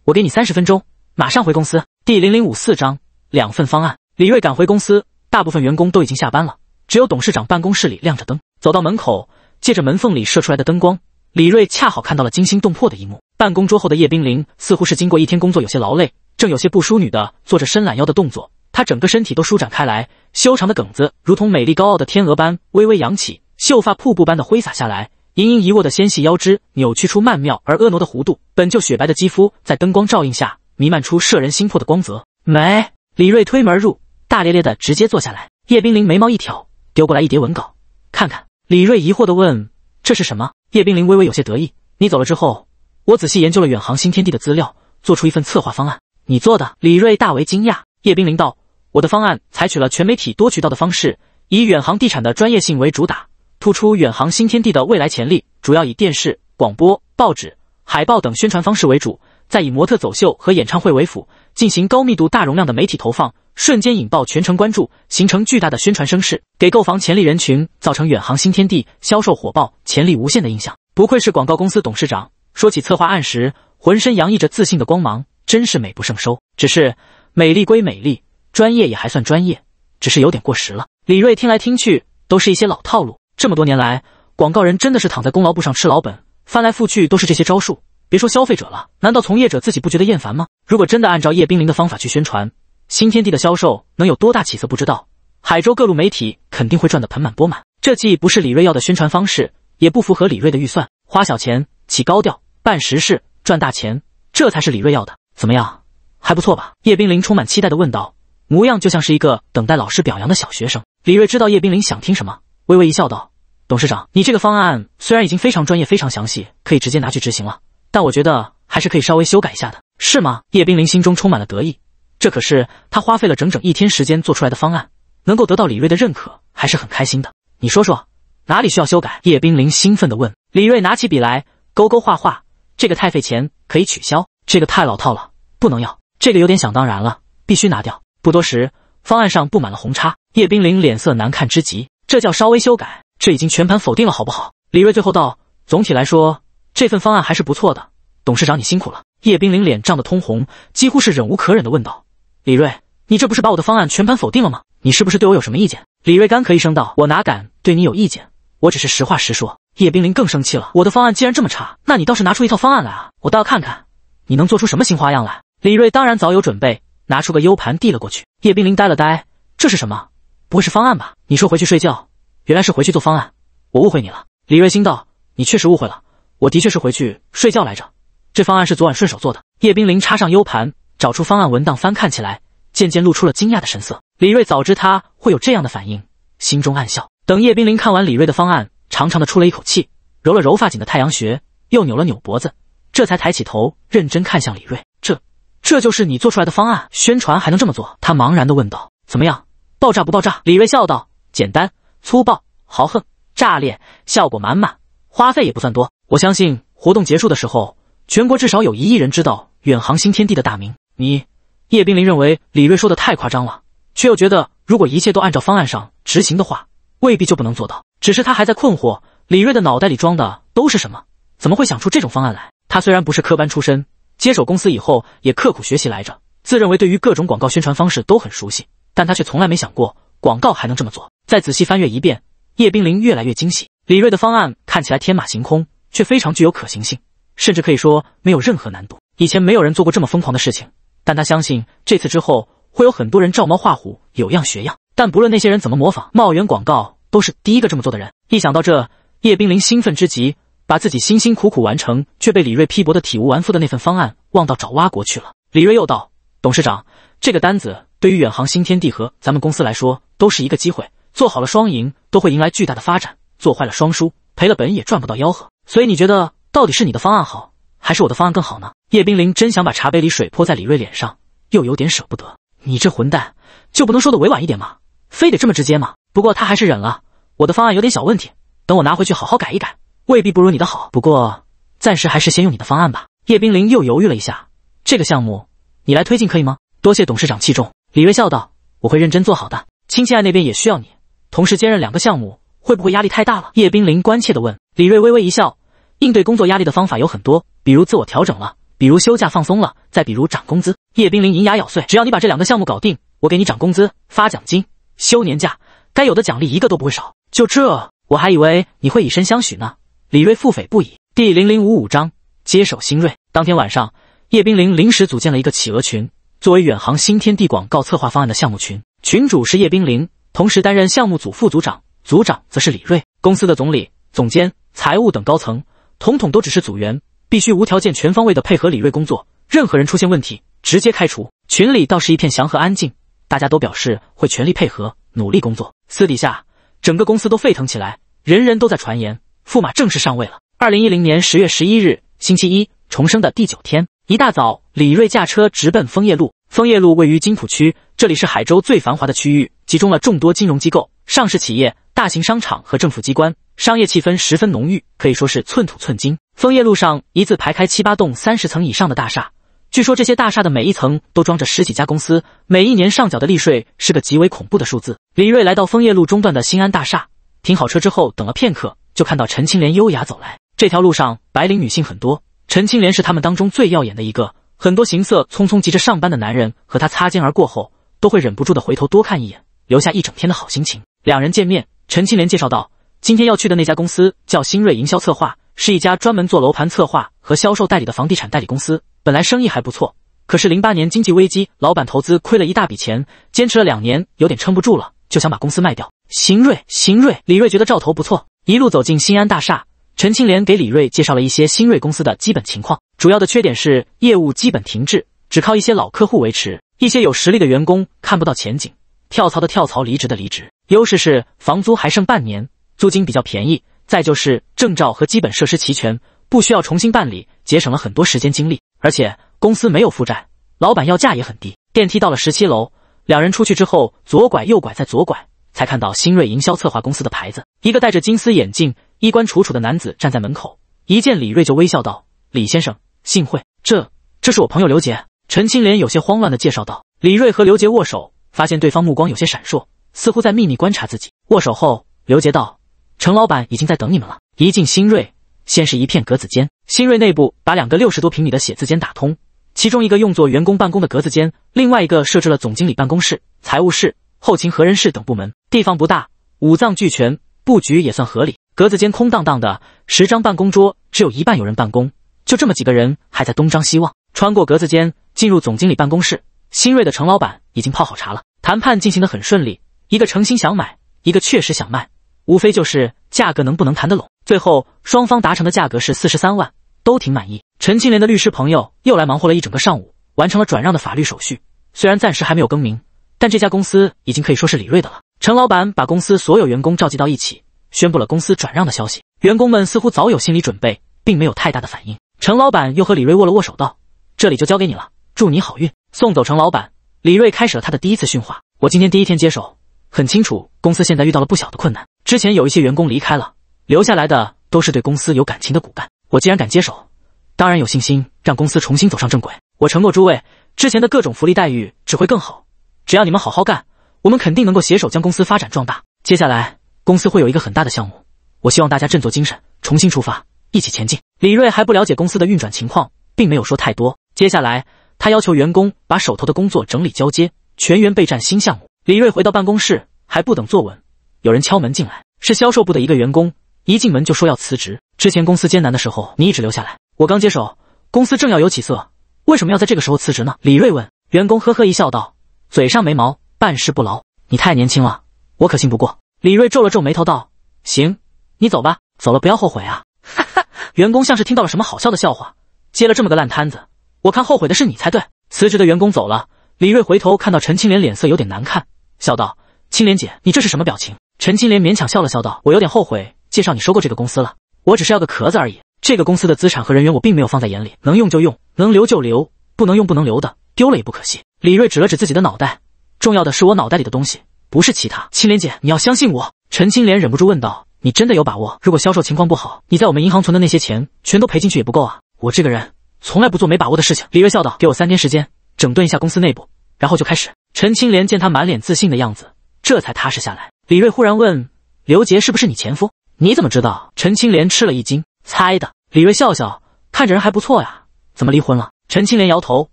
我给你三十分钟，马上回公司。第零零五四章两份方案。李锐赶回公司，大部分员工都已经下班了，只有董事长办公室里亮着灯。走到门口，借着门缝里射出来的灯光，李锐恰好看到了惊心动魄的一幕。办公桌后的叶冰凌似乎是经过一天工作有些劳累，正有些不淑女的做着伸懒腰的动作，她整个身体都舒展开来，修长的梗子如同美丽高傲的天鹅般微微扬起。秀发瀑布般的挥洒下来，盈盈一握的纤细腰肢扭曲出曼妙而婀娜的弧度，本就雪白的肌肤在灯光照映下弥漫出摄人心魄的光泽。没，李瑞推门入，大咧咧的直接坐下来。叶冰凌眉毛一挑，丢过来一叠文稿，看看。李瑞疑惑的问：“这是什么？”叶冰凌微微有些得意：“你走了之后，我仔细研究了远航新天地的资料，做出一份策划方案。你做的？”李瑞大为惊讶。叶冰凌道：“我的方案采取了全媒体多渠道的方式，以远航地产的专业性为主打。”突出远航新天地的未来潜力，主要以电视、广播、报纸、海报等宣传方式为主，再以模特走秀和演唱会为辅，进行高密度、大容量的媒体投放，瞬间引爆全城关注，形成巨大的宣传声势，给购房潜力人群造成远航新天地销售火爆、潜力无限的印象。不愧是广告公司董事长，说起策划案时，浑身洋溢着自信的光芒，真是美不胜收。只是美丽归美丽，专业也还算专业，只是有点过时了。李锐听来听去都是一些老套路。这么多年来，广告人真的是躺在功劳簿上吃老本，翻来覆去都是这些招数。别说消费者了，难道从业者自己不觉得厌烦吗？如果真的按照叶冰凌的方法去宣传，新天地的销售能有多大起色不知道？海州各路媒体肯定会赚得盆满钵满。这既不是李锐要的宣传方式，也不符合李锐的预算。花小钱起高调，办实事赚大钱，这才是李锐要的。怎么样，还不错吧？叶冰凌充满期待地问道，模样就像是一个等待老师表扬的小学生。李锐知道叶冰凌想听什么，微微一笑道。董事长，你这个方案虽然已经非常专业、非常详细，可以直接拿去执行了，但我觉得还是可以稍微修改一下的，是吗？叶冰凌心中充满了得意，这可是他花费了整整一天时间做出来的方案，能够得到李瑞的认可，还是很开心的。你说说哪里需要修改？叶冰凌兴奋地问。李瑞拿起笔来，勾勾画画，这个太费钱，可以取消；这个太老套了，不能要；这个有点想当然了，必须拿掉。不多时，方案上布满了红叉，叶冰凌脸色难看之极。这叫稍微修改？这已经全盘否定了，好不好？李锐最后道：“总体来说，这份方案还是不错的。董事长，你辛苦了。”叶冰凌脸涨得通红，几乎是忍无可忍的问道：“李锐，你这不是把我的方案全盘否定了吗？你是不是对我有什么意见？”李锐干咳一声道：“我哪敢对你有意见？我只是实话实说。”叶冰凌更生气了：“我的方案既然这么差，那你倒是拿出一套方案来啊！我倒要看看你能做出什么新花样来。”李锐当然早有准备，拿出个 U 盘递了过去。叶冰凌呆了呆：“这是什么？不会是方案吧？”你说回去睡觉。原来是回去做方案，我误会你了。李瑞心道：“你确实误会了，我的确是回去睡觉来着。这方案是昨晚顺手做的。”叶冰凌插上 U 盘，找出方案文档翻看起来，渐渐露出了惊讶的神色。李瑞早知他会有这样的反应，心中暗笑。等叶冰凌看完李瑞的方案，长长的出了一口气，揉了揉发紧的太阳穴，又扭了扭脖子，这才抬起头认真看向李瑞。这，这就是你做出来的方案？宣传还能这么做？”他茫然的问道。“怎么样，爆炸不爆炸？”李瑞笑道：“简单。”粗暴、豪横、炸裂，效果满满，花费也不算多。我相信活动结束的时候，全国至少有一亿人知道远航新天地的大名。你，叶冰凌认为李瑞说的太夸张了，却又觉得如果一切都按照方案上执行的话，未必就不能做到。只是他还在困惑，李瑞的脑袋里装的都是什么？怎么会想出这种方案来？他虽然不是科班出身，接手公司以后也刻苦学习来着，自认为对于各种广告宣传方式都很熟悉，但他却从来没想过广告还能这么做。再仔细翻阅一遍，叶冰凌越来越惊喜。李锐的方案看起来天马行空，却非常具有可行性，甚至可以说没有任何难度。以前没有人做过这么疯狂的事情，但他相信这次之后会有很多人照猫画虎，有样学样。但不论那些人怎么模仿，茂源广告都是第一个这么做的人。一想到这，叶冰凌兴奋之极，把自己辛辛苦苦完成却被李锐批驳的体无完肤的那份方案忘到爪哇国去了。李锐又道：“董事长，这个单子对于远航新天地和咱们公司来说都是一个机会。”做好了双赢，都会迎来巨大的发展；做坏了双输，赔了本也赚不到吆喝。所以你觉得到底是你的方案好，还是我的方案更好呢？叶冰凌真想把茶杯里水泼在李瑞脸上，又有点舍不得。你这混蛋，就不能说的委婉一点吗？非得这么直接吗？不过他还是忍了。我的方案有点小问题，等我拿回去好好改一改，未必不如你的好。不过暂时还是先用你的方案吧。叶冰凌又犹豫了一下，这个项目你来推进可以吗？多谢董事长器重。李瑞笑道：“我会认真做好的。亲亲爱那边也需要你。”同时兼任两个项目，会不会压力太大了？叶冰凌关切地问。李瑞微微一笑，应对工作压力的方法有很多，比如自我调整了，比如休假放松了，再比如涨工资。叶冰凌银牙咬碎，只要你把这两个项目搞定，我给你涨工资、发奖金、休年假，该有的奖励一个都不会少。就这，我还以为你会以身相许呢。李瑞腹诽不已。第零零五五章接手新锐。当天晚上，叶冰凌临时组建了一个企鹅群，作为远航新天地广告策划方案的项目群，群主是叶冰凌。同时担任项目组副组长，组长则是李瑞。公司的总理、总监、财务等高层，统统都只是组员，必须无条件全方位的配合李瑞工作。任何人出现问题，直接开除。群里倒是一片祥和安静，大家都表示会全力配合，努力工作。私底下，整个公司都沸腾起来，人人都在传言，驸马正式上位了。二零一零年十月十一日，星期一，重生的第九天。一大早，李瑞驾车直奔枫叶路。枫叶路位于金浦区，这里是海州最繁华的区域。集中了众多金融机构、上市企业、大型商场和政府机关，商业气氛十分浓郁，可以说是寸土寸金。枫叶路上一字排开七八栋三十层以上的大厦，据说这些大厦的每一层都装着十几家公司，每一年上缴的利税是个极为恐怖的数字。李瑞来到枫叶路中段的新安大厦，停好车之后等了片刻，就看到陈青莲优雅走来。这条路上白领女性很多，陈青莲是他们当中最耀眼的一个，很多行色匆匆急着上班的男人和她擦肩而过后，都会忍不住的回头多看一眼。留下一整天的好心情。两人见面，陈青莲介绍道：“今天要去的那家公司叫新锐营销策划，是一家专门做楼盘策划和销售代理的房地产代理公司。本来生意还不错，可是零八年经济危机，老板投资亏了一大笔钱，坚持了两年，有点撑不住了，就想把公司卖掉。”新锐，新锐。李锐觉得兆头不错，一路走进新安大厦。陈青莲给李锐介绍了一些新锐公司的基本情况，主要的缺点是业务基本停滞，只靠一些老客户维持，一些有实力的员工看不到前景。跳槽的跳槽，离职的离职。优势是房租还剩半年，租金比较便宜。再就是证照和基本设施齐全，不需要重新办理，节省了很多时间精力。而且公司没有负债，老板要价也很低。电梯到了十七楼，两人出去之后，左拐右拐再左拐，才看到新锐营销策划公司的牌子。一个戴着金丝眼镜、衣冠楚楚的男子站在门口，一见李锐就微笑道：“李先生，幸会。这这是我朋友刘杰。”陈青莲有些慌乱的介绍道。李锐和刘杰握手。发现对方目光有些闪烁，似乎在秘密观察自己。握手后，刘杰道：“程老板已经在等你们了。”一进新锐，先是一片格子间。新锐内部把两个六十多平米的写字间打通，其中一个用作员工办公的格子间，另外一个设置了总经理办公室、财务室、后勤和人事等部门。地方不大，五脏俱全，布局也算合理。格子间空荡荡的，十张办公桌只有一半有人办公，就这么几个人还在东张西望。穿过格子间，进入总经理办公室。新锐的程老板已经泡好茶了，谈判进行的很顺利。一个诚心想买，一个确实想卖，无非就是价格能不能谈得拢。最后双方达成的价格是四十三万，都挺满意。陈庆莲的律师朋友又来忙活了一整个上午，完成了转让的法律手续。虽然暂时还没有更名，但这家公司已经可以说是李锐的了。程老板把公司所有员工召集到一起，宣布了公司转让的消息。员工们似乎早有心理准备，并没有太大的反应。程老板又和李锐握了握手，道：“这里就交给你了，祝你好运。”送走程老板，李瑞开始了他的第一次训话。我今天第一天接手，很清楚公司现在遇到了不小的困难。之前有一些员工离开了，留下来的都是对公司有感情的骨干。我既然敢接手，当然有信心让公司重新走上正轨。我承诺诸位，之前的各种福利待遇只会更好。只要你们好好干，我们肯定能够携手将公司发展壮大。接下来公司会有一个很大的项目，我希望大家振作精神，重新出发，一起前进。李瑞还不了解公司的运转情况，并没有说太多。接下来。他要求员工把手头的工作整理交接，全员备战新项目。李瑞回到办公室，还不等坐稳，有人敲门进来，是销售部的一个员工。一进门就说要辞职。之前公司艰难的时候，你一直留下来，我刚接手，公司正要有起色，为什么要在这个时候辞职呢？李瑞问员工，呵呵一笑，道：“嘴上没毛，办事不牢。你太年轻了，我可信不过。”李瑞皱了皱眉头，道：“行，你走吧，走了不要后悔啊。”哈哈，员工像是听到了什么好笑的笑话，接了这么个烂摊子。我看后悔的是你才对。辞职的员工走了，李瑞回头看到陈青莲脸色有点难看，笑道：“青莲姐，你这是什么表情？”陈青莲勉强笑了笑，道：“我有点后悔介绍你收购这个公司了。我只是要个壳子而已。这个公司的资产和人员我并没有放在眼里，能用就用，能留就留，不能用不能留的丢了也不可惜。”李瑞指了指自己的脑袋，重要的是我脑袋里的东西，不是其他。青莲姐，你要相信我。”陈青莲忍不住问道：“你真的有把握？如果销售情况不好，你在我们银行存的那些钱全都赔进去也不够啊！我这个人……”从来不做没把握的事情。李瑞笑道：“给我三天时间，整顿一下公司内部，然后就开始。”陈青莲见他满脸自信的样子，这才踏实下来。李瑞忽然问：“刘杰是不是你前夫？你怎么知道？”陈青莲吃了一惊，猜的。李瑞笑笑，看着人还不错呀，怎么离婚了？陈青莲摇头：“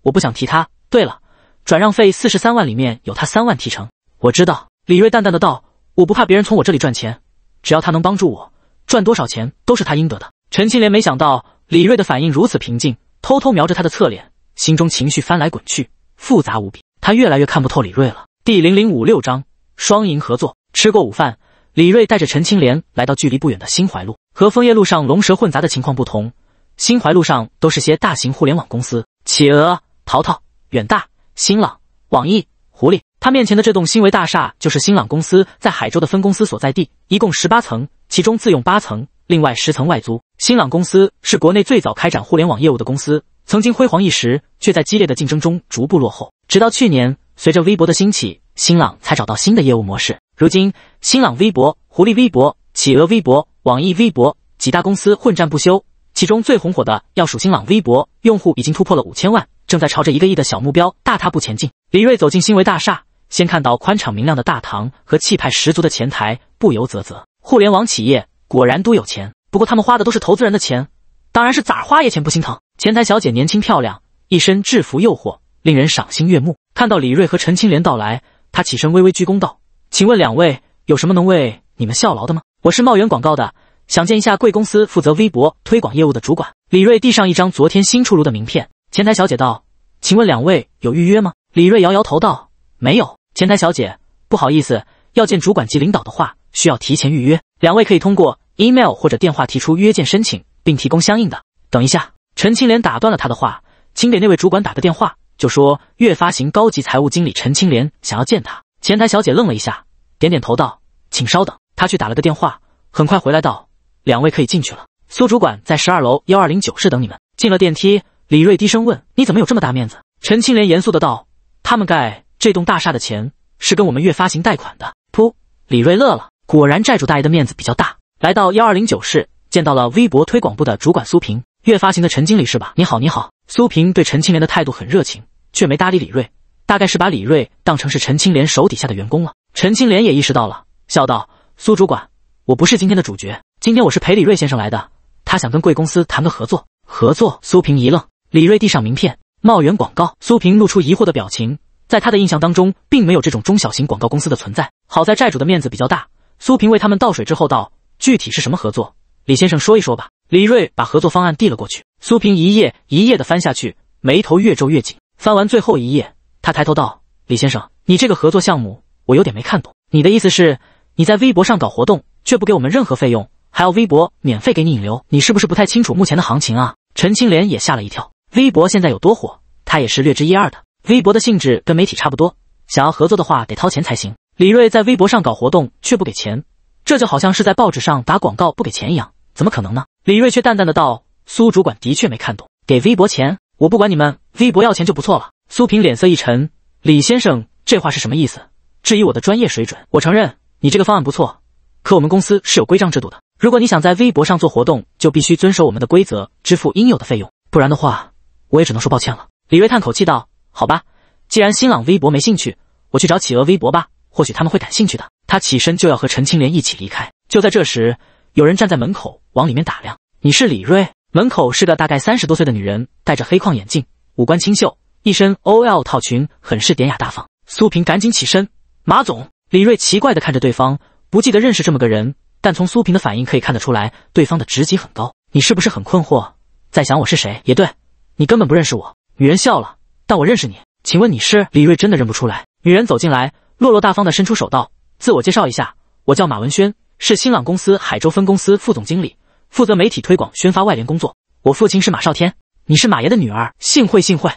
我不想提他。”对了，转让费四十三万里面有他三万提成，我知道。”李瑞淡淡的道：“我不怕别人从我这里赚钱，只要他能帮助我，赚多少钱都是他应得的。”陈青莲没想到。李瑞的反应如此平静，偷偷瞄着他的侧脸，心中情绪翻来滚去，复杂无比。他越来越看不透李瑞了。第零零五六章双赢合作。吃过午饭，李瑞带着陈青莲来到距离不远的新怀路。和枫叶路上龙蛇混杂的情况不同，新怀路上都是些大型互联网公司，企鹅、淘淘、远大、新浪、网易、狐狸。他面前的这栋新维大厦就是新浪公司在海州的分公司所在地，一共十八层，其中自用八层。另外十层外租，新浪公司是国内最早开展互联网业务的公司，曾经辉煌一时，却在激烈的竞争中逐步落后。直到去年，随着微博的兴起，新浪才找到新的业务模式。如今，新浪微博、狐狸微博、企鹅微博、网易微博几大公司混战不休，其中最红火的要数新浪微博，用户已经突破了五千万，正在朝着一个亿的小目标大踏步前进。李锐走进新维大厦，先看到宽敞明亮的大堂和气派十足的前台，不由啧啧。互联网企业。果然都有钱，不过他们花的都是投资人的钱，当然是咋花也钱不心疼。前台小姐年轻漂亮，一身制服诱惑，令人赏心悦目。看到李瑞和陈青莲到来，她起身微微鞠躬道：“请问两位有什么能为你们效劳的吗？”“我是茂源广告的，想见一下贵公司负责微博推广业务的主管。”李瑞递上一张昨天新出炉的名片。前台小姐道：“请问两位有预约吗？”李瑞摇摇头道：“没有。”前台小姐不好意思：“要见主管级领导的话。”需要提前预约，两位可以通过 email 或者电话提出约见申请，并提供相应的。等一下，陈青莲打断了他的话，请给那位主管打个电话，就说月发行高级财务经理陈青莲想要见他。前台小姐愣了一下，点点头道：“请稍等。”她去打了个电话，很快回来道：“两位可以进去了，苏主管在十二楼幺二零九室等你们。”进了电梯，李瑞低声问：“你怎么有这么大面子？”陈青莲严肃的道：“他们盖这栋大厦的钱是跟我们月发行贷款的。”噗，李锐乐了。果然，债主大爷的面子比较大。来到幺二零九室，见到了微博推广部的主管苏平。月发行的陈经理是吧？你好，你好。苏平对陈青莲的态度很热情，却没搭理李瑞，大概是把李瑞当成是陈青莲手底下的员工了。陈青莲也意识到了，笑道：“苏主管，我不是今天的主角，今天我是陪李瑞先生来的。他想跟贵公司谈个合作。”合作？苏平一愣。李瑞递上名片，茂源广告。苏平露出疑惑的表情，在他的印象当中，并没有这种中小型广告公司的存在。好在债主的面子比较大。苏平为他们倒水之后道：“具体是什么合作，李先生说一说吧。”李瑞把合作方案递了过去，苏平一页一页的翻下去，眉头越皱越紧。翻完最后一页，他抬头道：“李先生，你这个合作项目我有点没看懂。你的意思是，你在微博上搞活动，却不给我们任何费用，还要微博免费给你引流？你是不是不太清楚目前的行情啊？”陈青莲也吓了一跳，微博现在有多火，他也是略知一二的。微博的性质跟媒体差不多，想要合作的话得掏钱才行。李锐在微博上搞活动却不给钱，这就好像是在报纸上打广告不给钱一样，怎么可能呢？李锐却淡淡的道：“苏主管的确没看懂，给微博钱，我不管你们微博要钱就不错了。”苏萍脸色一沉：“李先生这话是什么意思？质疑我的专业水准？我承认你这个方案不错，可我们公司是有规章制度的。如果你想在微博上做活动，就必须遵守我们的规则，支付应有的费用，不然的话，我也只能说抱歉了。”李锐叹口气道：“好吧，既然新浪微博没兴趣，我去找企鹅微博吧。”或许他们会感兴趣的。他起身就要和陈青莲一起离开，就在这时，有人站在门口往里面打量。你是李瑞？门口是个大概三十多岁的女人，戴着黑框眼镜，五官清秀，一身 OL 套裙，很是典雅大方。苏萍赶紧起身。马总。李瑞奇怪的看着对方，不记得认识这么个人，但从苏萍的反应可以看得出来，对方的职级很高。你是不是很困惑，在想我是谁？也对，你根本不认识我。女人笑了，但我认识你。请问你是？李瑞真的认不出来。女人走进来。落落大方地伸出手道：“自我介绍一下，我叫马文轩，是新朗公司海州分公司副总经理，负责媒体推广、宣发、外联工作。我父亲是马少天，你是马爷的女儿，幸会，幸会。”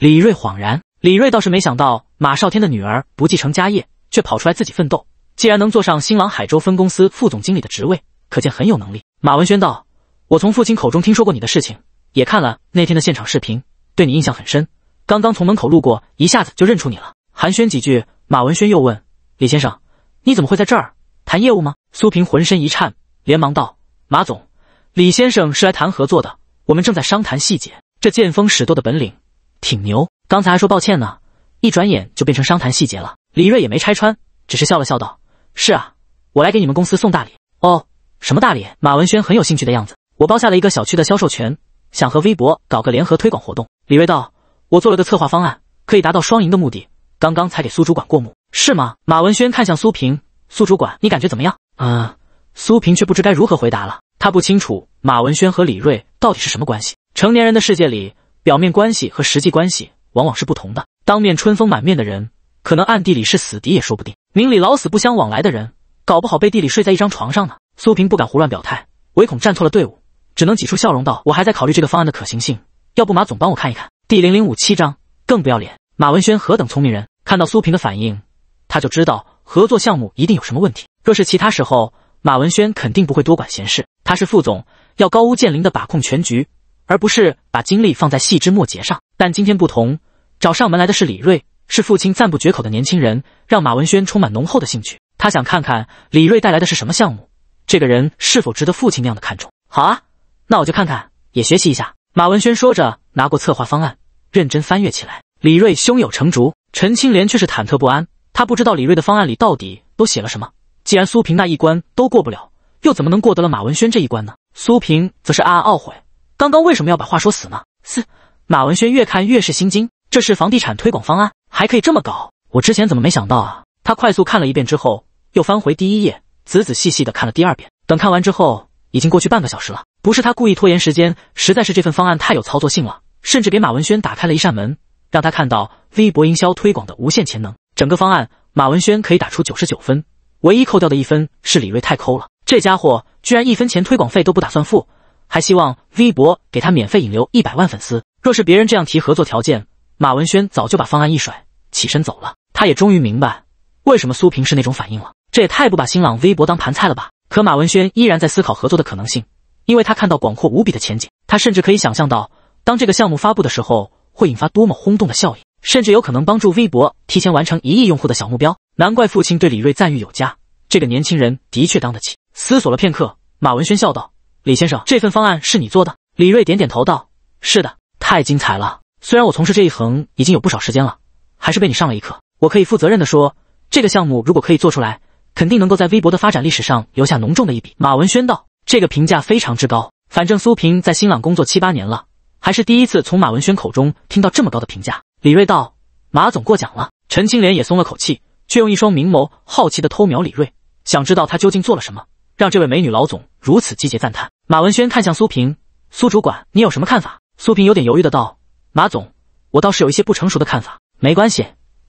李瑞恍然，李瑞倒是没想到马少天的女儿不继承家业，却跑出来自己奋斗。既然能坐上新朗海州分公司副总经理的职位，可见很有能力。马文轩道：“我从父亲口中听说过你的事情，也看了那天的现场视频，对你印象很深。刚刚从门口路过，一下子就认出你了。寒暄几句。”马文轩又问李先生：“你怎么会在这儿谈业务吗？”苏平浑身一颤，连忙道：“马总，李先生是来谈合作的，我们正在商谈细节。”这见风使舵的本领挺牛，刚才还说抱歉呢，一转眼就变成商谈细节了。李锐也没拆穿，只是笑了笑，道：“是啊，我来给你们公司送大礼哦。”“什么大礼？”马文轩很有兴趣的样子。我包下了一个小区的销售权，想和微博搞个联合推广活动。李锐道：“我做了个策划方案，可以达到双赢的目的。”刚刚才给苏主管过目，是吗？马文轩看向苏平，苏主管，你感觉怎么样啊？苏平却不知该如何回答了。他不清楚马文轩和李瑞到底是什么关系。成年人的世界里，表面关系和实际关系往往是不同的。当面春风满面的人，可能暗地里是死敌也说不定。明里老死不相往来的人，搞不好背地里睡在一张床上呢。苏平不敢胡乱表态，唯恐站错了队伍，只能挤出笑容道：“我还在考虑这个方案的可行性，要不马总帮我看一看。”第零零五七章更不要脸。马文轩何等聪明人，看到苏萍的反应，他就知道合作项目一定有什么问题。若是其他时候，马文轩肯定不会多管闲事。他是副总，要高屋建瓴的把控全局，而不是把精力放在细枝末节上。但今天不同，找上门来的是李瑞，是父亲赞不绝口的年轻人，让马文轩充满浓厚的兴趣。他想看看李瑞带来的是什么项目，这个人是否值得父亲那样的看重。好啊，那我就看看，也学习一下。马文轩说着，拿过策划方案，认真翻阅起来。李瑞胸有成竹，陈青莲却是忐忑不安。他不知道李瑞的方案里到底都写了什么。既然苏萍那一关都过不了，又怎么能过得了马文轩这一关呢？苏萍则是暗暗懊悔，刚刚为什么要把话说死呢？嘶！马文轩越看越是心惊，这是房地产推广方案，还可以这么搞？我之前怎么没想到啊？他快速看了一遍之后，又翻回第一页，仔仔细细的看了第二遍。等看完之后，已经过去半个小时了。不是他故意拖延时间，实在是这份方案太有操作性了，甚至给马文轩打开了一扇门。让他看到微博营销推广的无限潜能。整个方案，马文轩可以打出九十九分，唯一扣掉的一分是李瑞太抠了。这家伙居然一分钱推广费都不打算付，还希望微博给他免费引流一百万粉丝。若是别人这样提合作条件，马文轩早就把方案一甩，起身走了。他也终于明白为什么苏萍是那种反应了。这也太不把新浪微博当盘菜了吧？可马文轩依然在思考合作的可能性，因为他看到广阔无比的前景。他甚至可以想象到，当这个项目发布的时候。会引发多么轰动的效应，甚至有可能帮助微博提前完成一亿用户的小目标。难怪父亲对李瑞赞誉有加，这个年轻人的确当得起。思索了片刻，马文轩笑道：“李先生，这份方案是你做的？”李瑞点点头道：“是的，太精彩了。虽然我从事这一行已经有不少时间了，还是被你上了一课。我可以负责任地说，这个项目如果可以做出来，肯定能够在微博的发展历史上留下浓重的一笔。”马文轩道：“这个评价非常之高。反正苏萍在新浪工作七八年了。”还是第一次从马文轩口中听到这么高的评价。李锐道：“马总过奖了。”陈青莲也松了口气，却用一双明眸好奇的偷瞄李锐，想知道他究竟做了什么，让这位美女老总如此积极赞叹。马文轩看向苏平：“苏主管，你有什么看法？”苏平有点犹豫的道：“马总，我倒是有一些不成熟的看法。没关系，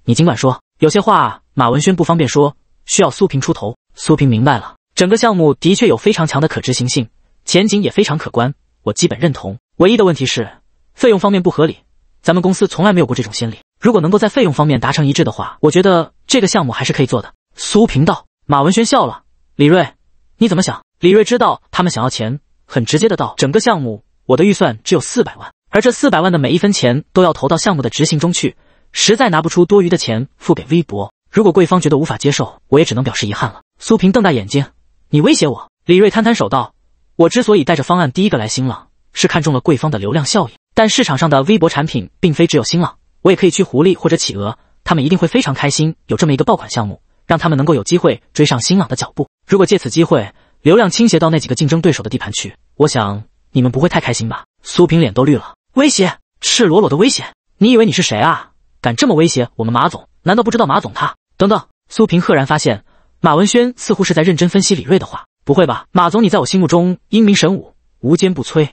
你尽管说。有些话马文轩不方便说，需要苏平出头。”苏平明白了，整个项目的确有非常强的可执行性，前景也非常可观，我基本认同。唯一的问题是费用方面不合理，咱们公司从来没有过这种心理。如果能够在费用方面达成一致的话，我觉得这个项目还是可以做的。苏平道，马文轩笑了。李瑞，你怎么想？李瑞知道他们想要钱，很直接的道：“整个项目我的预算只有四百万，而这四百万的每一分钱都要投到项目的执行中去，实在拿不出多余的钱付给微博。如果贵方觉得无法接受，我也只能表示遗憾了。”苏平瞪大眼睛：“你威胁我？”李瑞摊摊手道：“我之所以带着方案第一个来新浪，是看中了贵方的流量效应，但市场上的微博产品并非只有新浪，我也可以去狐狸或者企鹅，他们一定会非常开心，有这么一个爆款项目，让他们能够有机会追上新浪的脚步。如果借此机会，流量倾斜到那几个竞争对手的地盘去，我想你们不会太开心吧？苏平脸都绿了，威胁，赤裸裸的威胁！你以为你是谁啊？敢这么威胁我们马总？难道不知道马总他……等等，苏平赫然发现，马文轩似乎是在认真分析李锐的话。不会吧，马总，你在我心目中英明神武，无坚不摧。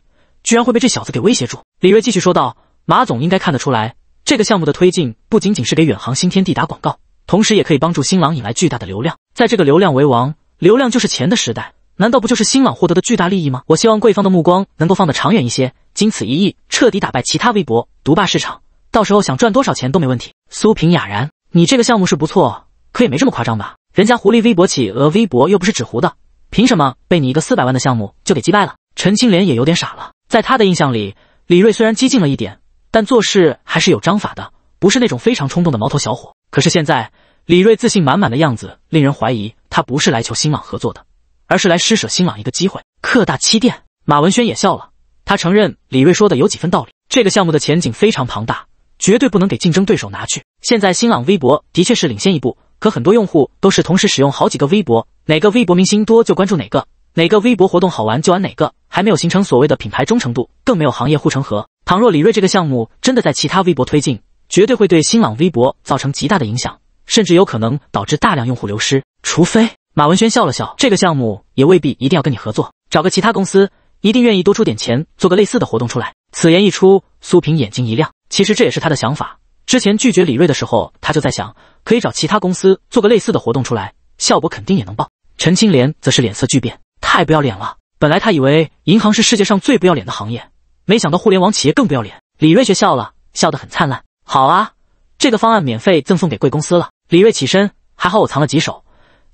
居然会被这小子给威胁住！李锐继续说道：“马总应该看得出来，这个项目的推进不仅仅是给远航新天地打广告，同时也可以帮助新郎引来巨大的流量。在这个流量为王、流量就是钱的时代，难道不就是新郎获得的巨大利益吗？我希望贵方的目光能够放得长远一些，经此一役，彻底打败其他微博，独霸市场，到时候想赚多少钱都没问题。”苏平哑然：“你这个项目是不错，可也没这么夸张吧？人家狐狸微博、企鹅微博又不是纸糊的，凭什么被你一个四百万的项目就给击败了？”陈青莲也有点傻了。在他的印象里，李瑞虽然激进了一点，但做事还是有章法的，不是那种非常冲动的毛头小伙。可是现在，李瑞自信满满的样子，令人怀疑他不是来求新浪合作的，而是来施舍新浪一个机会。客大七店，马文轩也笑了。他承认李瑞说的有几分道理，这个项目的前景非常庞大，绝对不能给竞争对手拿去。现在新浪微博的确是领先一步，可很多用户都是同时使用好几个微博，哪个微博明星多就关注哪个。哪个微博活动好玩就玩哪个，还没有形成所谓的品牌忠诚度，更没有行业护城河。倘若李锐这个项目真的在其他微博推进，绝对会对新浪微博造成极大的影响，甚至有可能导致大量用户流失。除非马文轩笑了笑，这个项目也未必一定要跟你合作，找个其他公司一定愿意多出点钱，做个类似的活动出来。此言一出，苏萍眼睛一亮，其实这也是他的想法。之前拒绝李锐的时候，他就在想，可以找其他公司做个类似的活动出来，效果肯定也能爆。陈青莲则是脸色巨变。太不要脸了！本来他以为银行是世界上最不要脸的行业，没想到互联网企业更不要脸。李瑞却笑了，笑得很灿烂。好啊，这个方案免费赠送给贵公司了。李瑞起身，还好我藏了几手，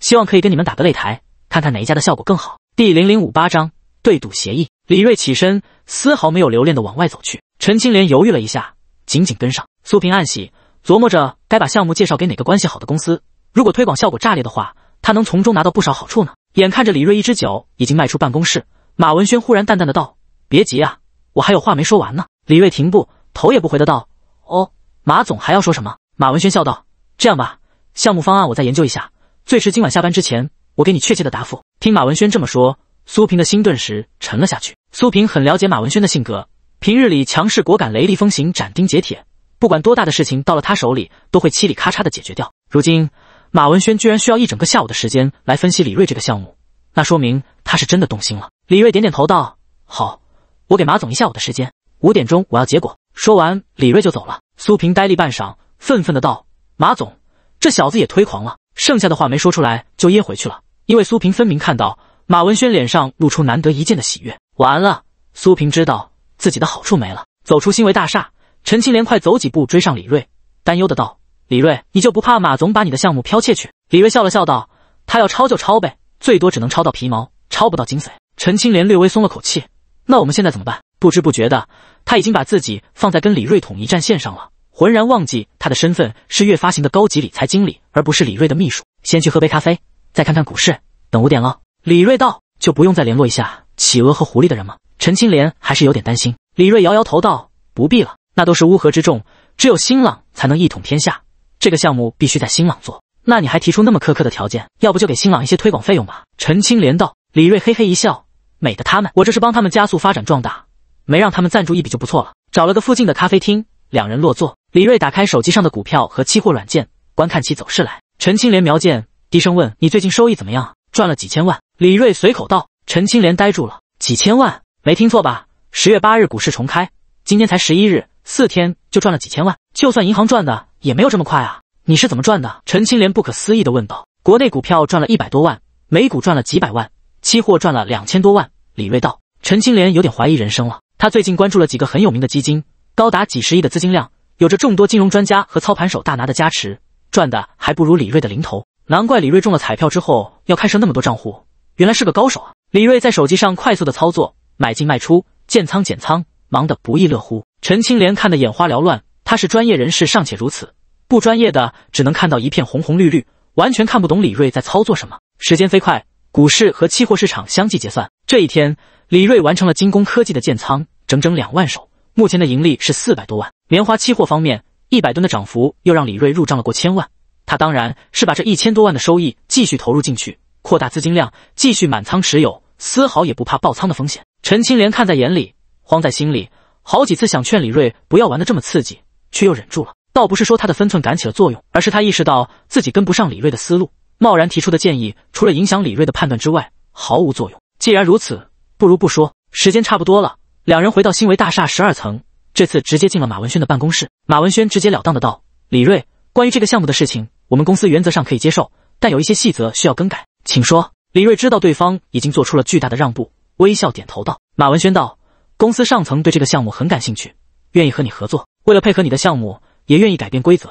希望可以跟你们打个擂台，看看哪一家的效果更好。第零零五八章对赌协议。李瑞起身，丝毫没有留恋的往外走去。陈青莲犹豫了一下，紧紧跟上。苏萍暗喜，琢磨着该把项目介绍给哪个关系好的公司，如果推广效果炸裂的话，他能从中拿到不少好处呢。眼看着李瑞一只脚已经迈出办公室，马文轩忽然淡淡的道：“别急啊，我还有话没说完呢。”李瑞停步，头也不回的道：“哦，马总还要说什么？”马文轩笑道：“这样吧，项目方案我再研究一下，最迟今晚下班之前，我给你确切的答复。”听马文轩这么说，苏平的心顿时沉了下去。苏平很了解马文轩的性格，平日里强势果敢，雷厉风行，斩钉截铁，不管多大的事情，到了他手里都会嘁里咔嚓的解决掉。如今。马文轩居然需要一整个下午的时间来分析李瑞这个项目，那说明他是真的动心了。李瑞点点头道：“好，我给马总一下午的时间，五点钟我要结果。”说完，李瑞就走了。苏萍呆立半晌，愤愤的道：“马总，这小子也忒狂了。”剩下的话没说出来就噎回去了，因为苏平分明看到马文轩脸上露出难得一见的喜悦。完了，苏平知道自己的好处没了。走出新维大厦，陈青莲快走几步追上李瑞，担忧的道。李瑞，你就不怕马总把你的项目剽窃去？李瑞笑了笑道：“他要抄就抄呗，最多只能抄到皮毛，抄不到精髓。”陈青莲略微松了口气：“那我们现在怎么办？”不知不觉的，他已经把自己放在跟李瑞统一战线上了，浑然忘记他的身份是越发行的高级理财经理，而不是李瑞的秘书。先去喝杯咖啡，再看看股市，等五点了，李瑞道：“就不用再联络一下企鹅和狐狸的人吗？”陈青莲还是有点担心。李瑞摇摇头道：“不必了，那都是乌合之众，只有新朗才能一统天下。”这个项目必须在新朗做，那你还提出那么苛刻的条件？要不就给新朗一些推广费用吧。陈青莲道。李瑞嘿嘿一笑，美的他们，我这是帮他们加速发展壮大，没让他们赞助一笔就不错了。找了个附近的咖啡厅，两人落座。李瑞打开手机上的股票和期货软件，观看起走势来。陈青莲瞄见，低声问：“你最近收益怎么样？赚了几千万？”李瑞随口道。陈青莲呆住了，几千万？没听错吧？十月八日股市重开，今天才十一日。四天就赚了几千万，就算银行赚的也没有这么快啊！你是怎么赚的？陈青莲不可思议地问道。国内股票赚了一百多万，美股赚了几百万，期货赚了两千多万。李瑞道。陈青莲有点怀疑人生了。他最近关注了几个很有名的基金，高达几十亿的资金量，有着众多金融专家和操盘手大拿的加持，赚的还不如李瑞的零头。难怪李瑞中了彩票之后要开设那么多账户，原来是个高手啊！李瑞在手机上快速的操作，买进卖出，建仓减仓，忙得不亦乐乎。陈青莲看得眼花缭乱，他是专业人士尚且如此，不专业的只能看到一片红红绿绿，完全看不懂李瑞在操作什么。时间飞快，股市和期货市场相继结算。这一天，李瑞完成了精工科技的建仓，整整两万手，目前的盈利是四百多万。棉花期货方面，一百吨的涨幅又让李瑞入账了过千万。他当然是把这一千多万的收益继续投入进去，扩大资金量，继续满仓持有，丝毫也不怕爆仓的风险。陈青莲看在眼里，慌在心里。好几次想劝李瑞不要玩的这么刺激，却又忍住了。倒不是说他的分寸感起了作用，而是他意识到自己跟不上李瑞的思路，贸然提出的建议除了影响李瑞的判断之外，毫无作用。既然如此，不如不说。时间差不多了，两人回到新维大厦十二层，这次直接进了马文轩的办公室。马文轩直截了当的道：“李瑞，关于这个项目的事情，我们公司原则上可以接受，但有一些细则需要更改，请说。”李瑞知道对方已经做出了巨大的让步，微笑点头道：“马文轩道。”公司上层对这个项目很感兴趣，愿意和你合作。为了配合你的项目，也愿意改变规则。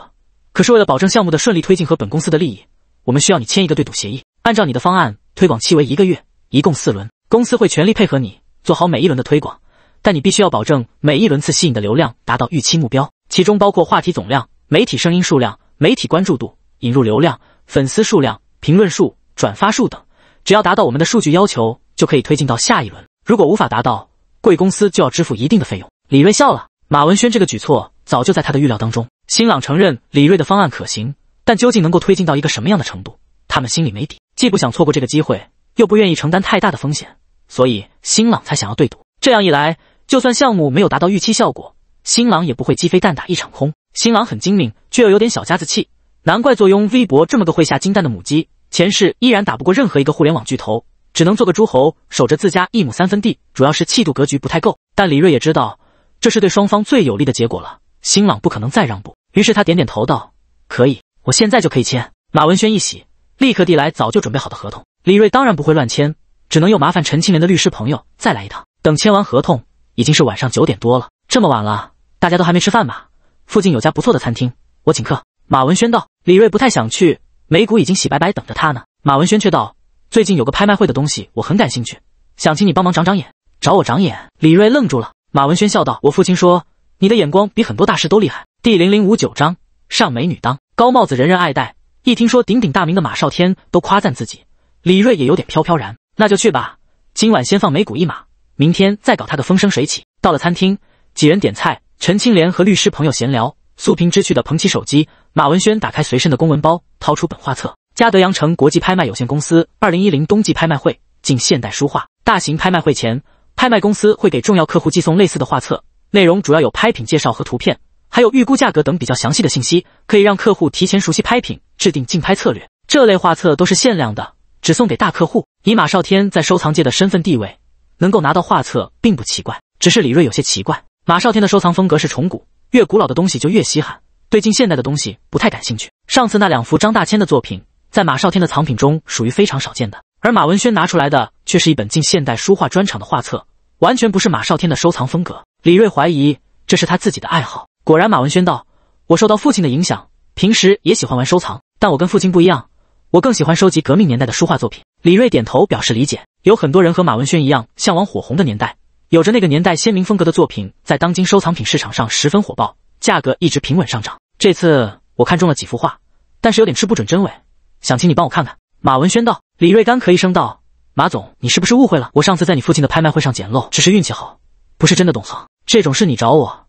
可是为了保证项目的顺利推进和本公司的利益，我们需要你签一个对赌协议。按照你的方案，推广期为一个月，一共四轮。公司会全力配合你做好每一轮的推广，但你必须要保证每一轮次吸引的流量达到预期目标，其中包括话题总量、媒体声音数量、媒体关注度、引入流量、粉丝数量、评论数、转发数等。只要达到我们的数据要求，就可以推进到下一轮。如果无法达到，贵公司就要支付一定的费用。李锐笑了，马文轩这个举措早就在他的预料当中。新朗承认李锐的方案可行，但究竟能够推进到一个什么样的程度，他们心里没底。既不想错过这个机会，又不愿意承担太大的风险，所以新朗才想要对赌。这样一来，就算项目没有达到预期效果，新郎也不会鸡飞蛋打一场空。新郎很精明，却又有点小家子气，难怪坐拥微博这么个会下金蛋的母鸡，前世依然打不过任何一个互联网巨头。只能做个诸侯，守着自家一亩三分地，主要是气度格局不太够。但李瑞也知道，这是对双方最有利的结果了。新朗不可能再让步，于是他点点头道：“可以，我现在就可以签。”马文轩一喜，立刻递来早就准备好的合同。李瑞当然不会乱签，只能又麻烦陈清莲的律师朋友再来一趟。等签完合同，已经是晚上九点多了。这么晚了，大家都还没吃饭吧？附近有家不错的餐厅，我请客。”马文轩道。李锐不太想去，美股已经洗白白等着他呢。马文轩却道。最近有个拍卖会的东西，我很感兴趣，想请你帮忙长长眼。找我长眼？李锐愣住了。马文轩笑道：“我父亲说，你的眼光比很多大师都厉害。”第零零五九章上美女当高帽子，人人爱戴。一听说鼎鼎大名的马少天都夸赞自己，李锐也有点飘飘然。那就去吧，今晚先放美股一马，明天再搞他个风生水起。到了餐厅，几人点菜，陈青莲和律师朋友闲聊，苏萍知趣的捧起手机，马文轩打开随身的公文包，掏出本画册。嘉德阳城国际拍卖有限公司二零一零冬季拍卖会近现代书画大型拍卖会前，拍卖公司会给重要客户寄送类似的画册，内容主要有拍品介绍和图片，还有预估价格等比较详细的信息，可以让客户提前熟悉拍品，制定竞拍策略。这类画册都是限量的，只送给大客户。以马少天在收藏界的身份地位，能够拿到画册并不奇怪，只是李锐有些奇怪。马少天的收藏风格是重古，越古老的东西就越稀罕，对近现代的东西不太感兴趣。上次那两幅张大千的作品。在马少天的藏品中属于非常少见的，而马文轩拿出来的却是一本近现代书画专场的画册，完全不是马少天的收藏风格。李瑞怀疑这是他自己的爱好。果然，马文轩道：“我受到父亲的影响，平时也喜欢玩收藏，但我跟父亲不一样，我更喜欢收集革命年代的书画作品。”李瑞点头表示理解。有很多人和马文轩一样向往火红的年代，有着那个年代鲜明风格的作品，在当今收藏品市场上十分火爆，价格一直平稳上涨。这次我看中了几幅画，但是有点吃不准真伪。想请你帮我看看，马文轩道。李瑞干咳一声道：“马总，你是不是误会了？我上次在你父亲的拍卖会上捡漏，只是运气好，不是真的懂行。这种事你找我，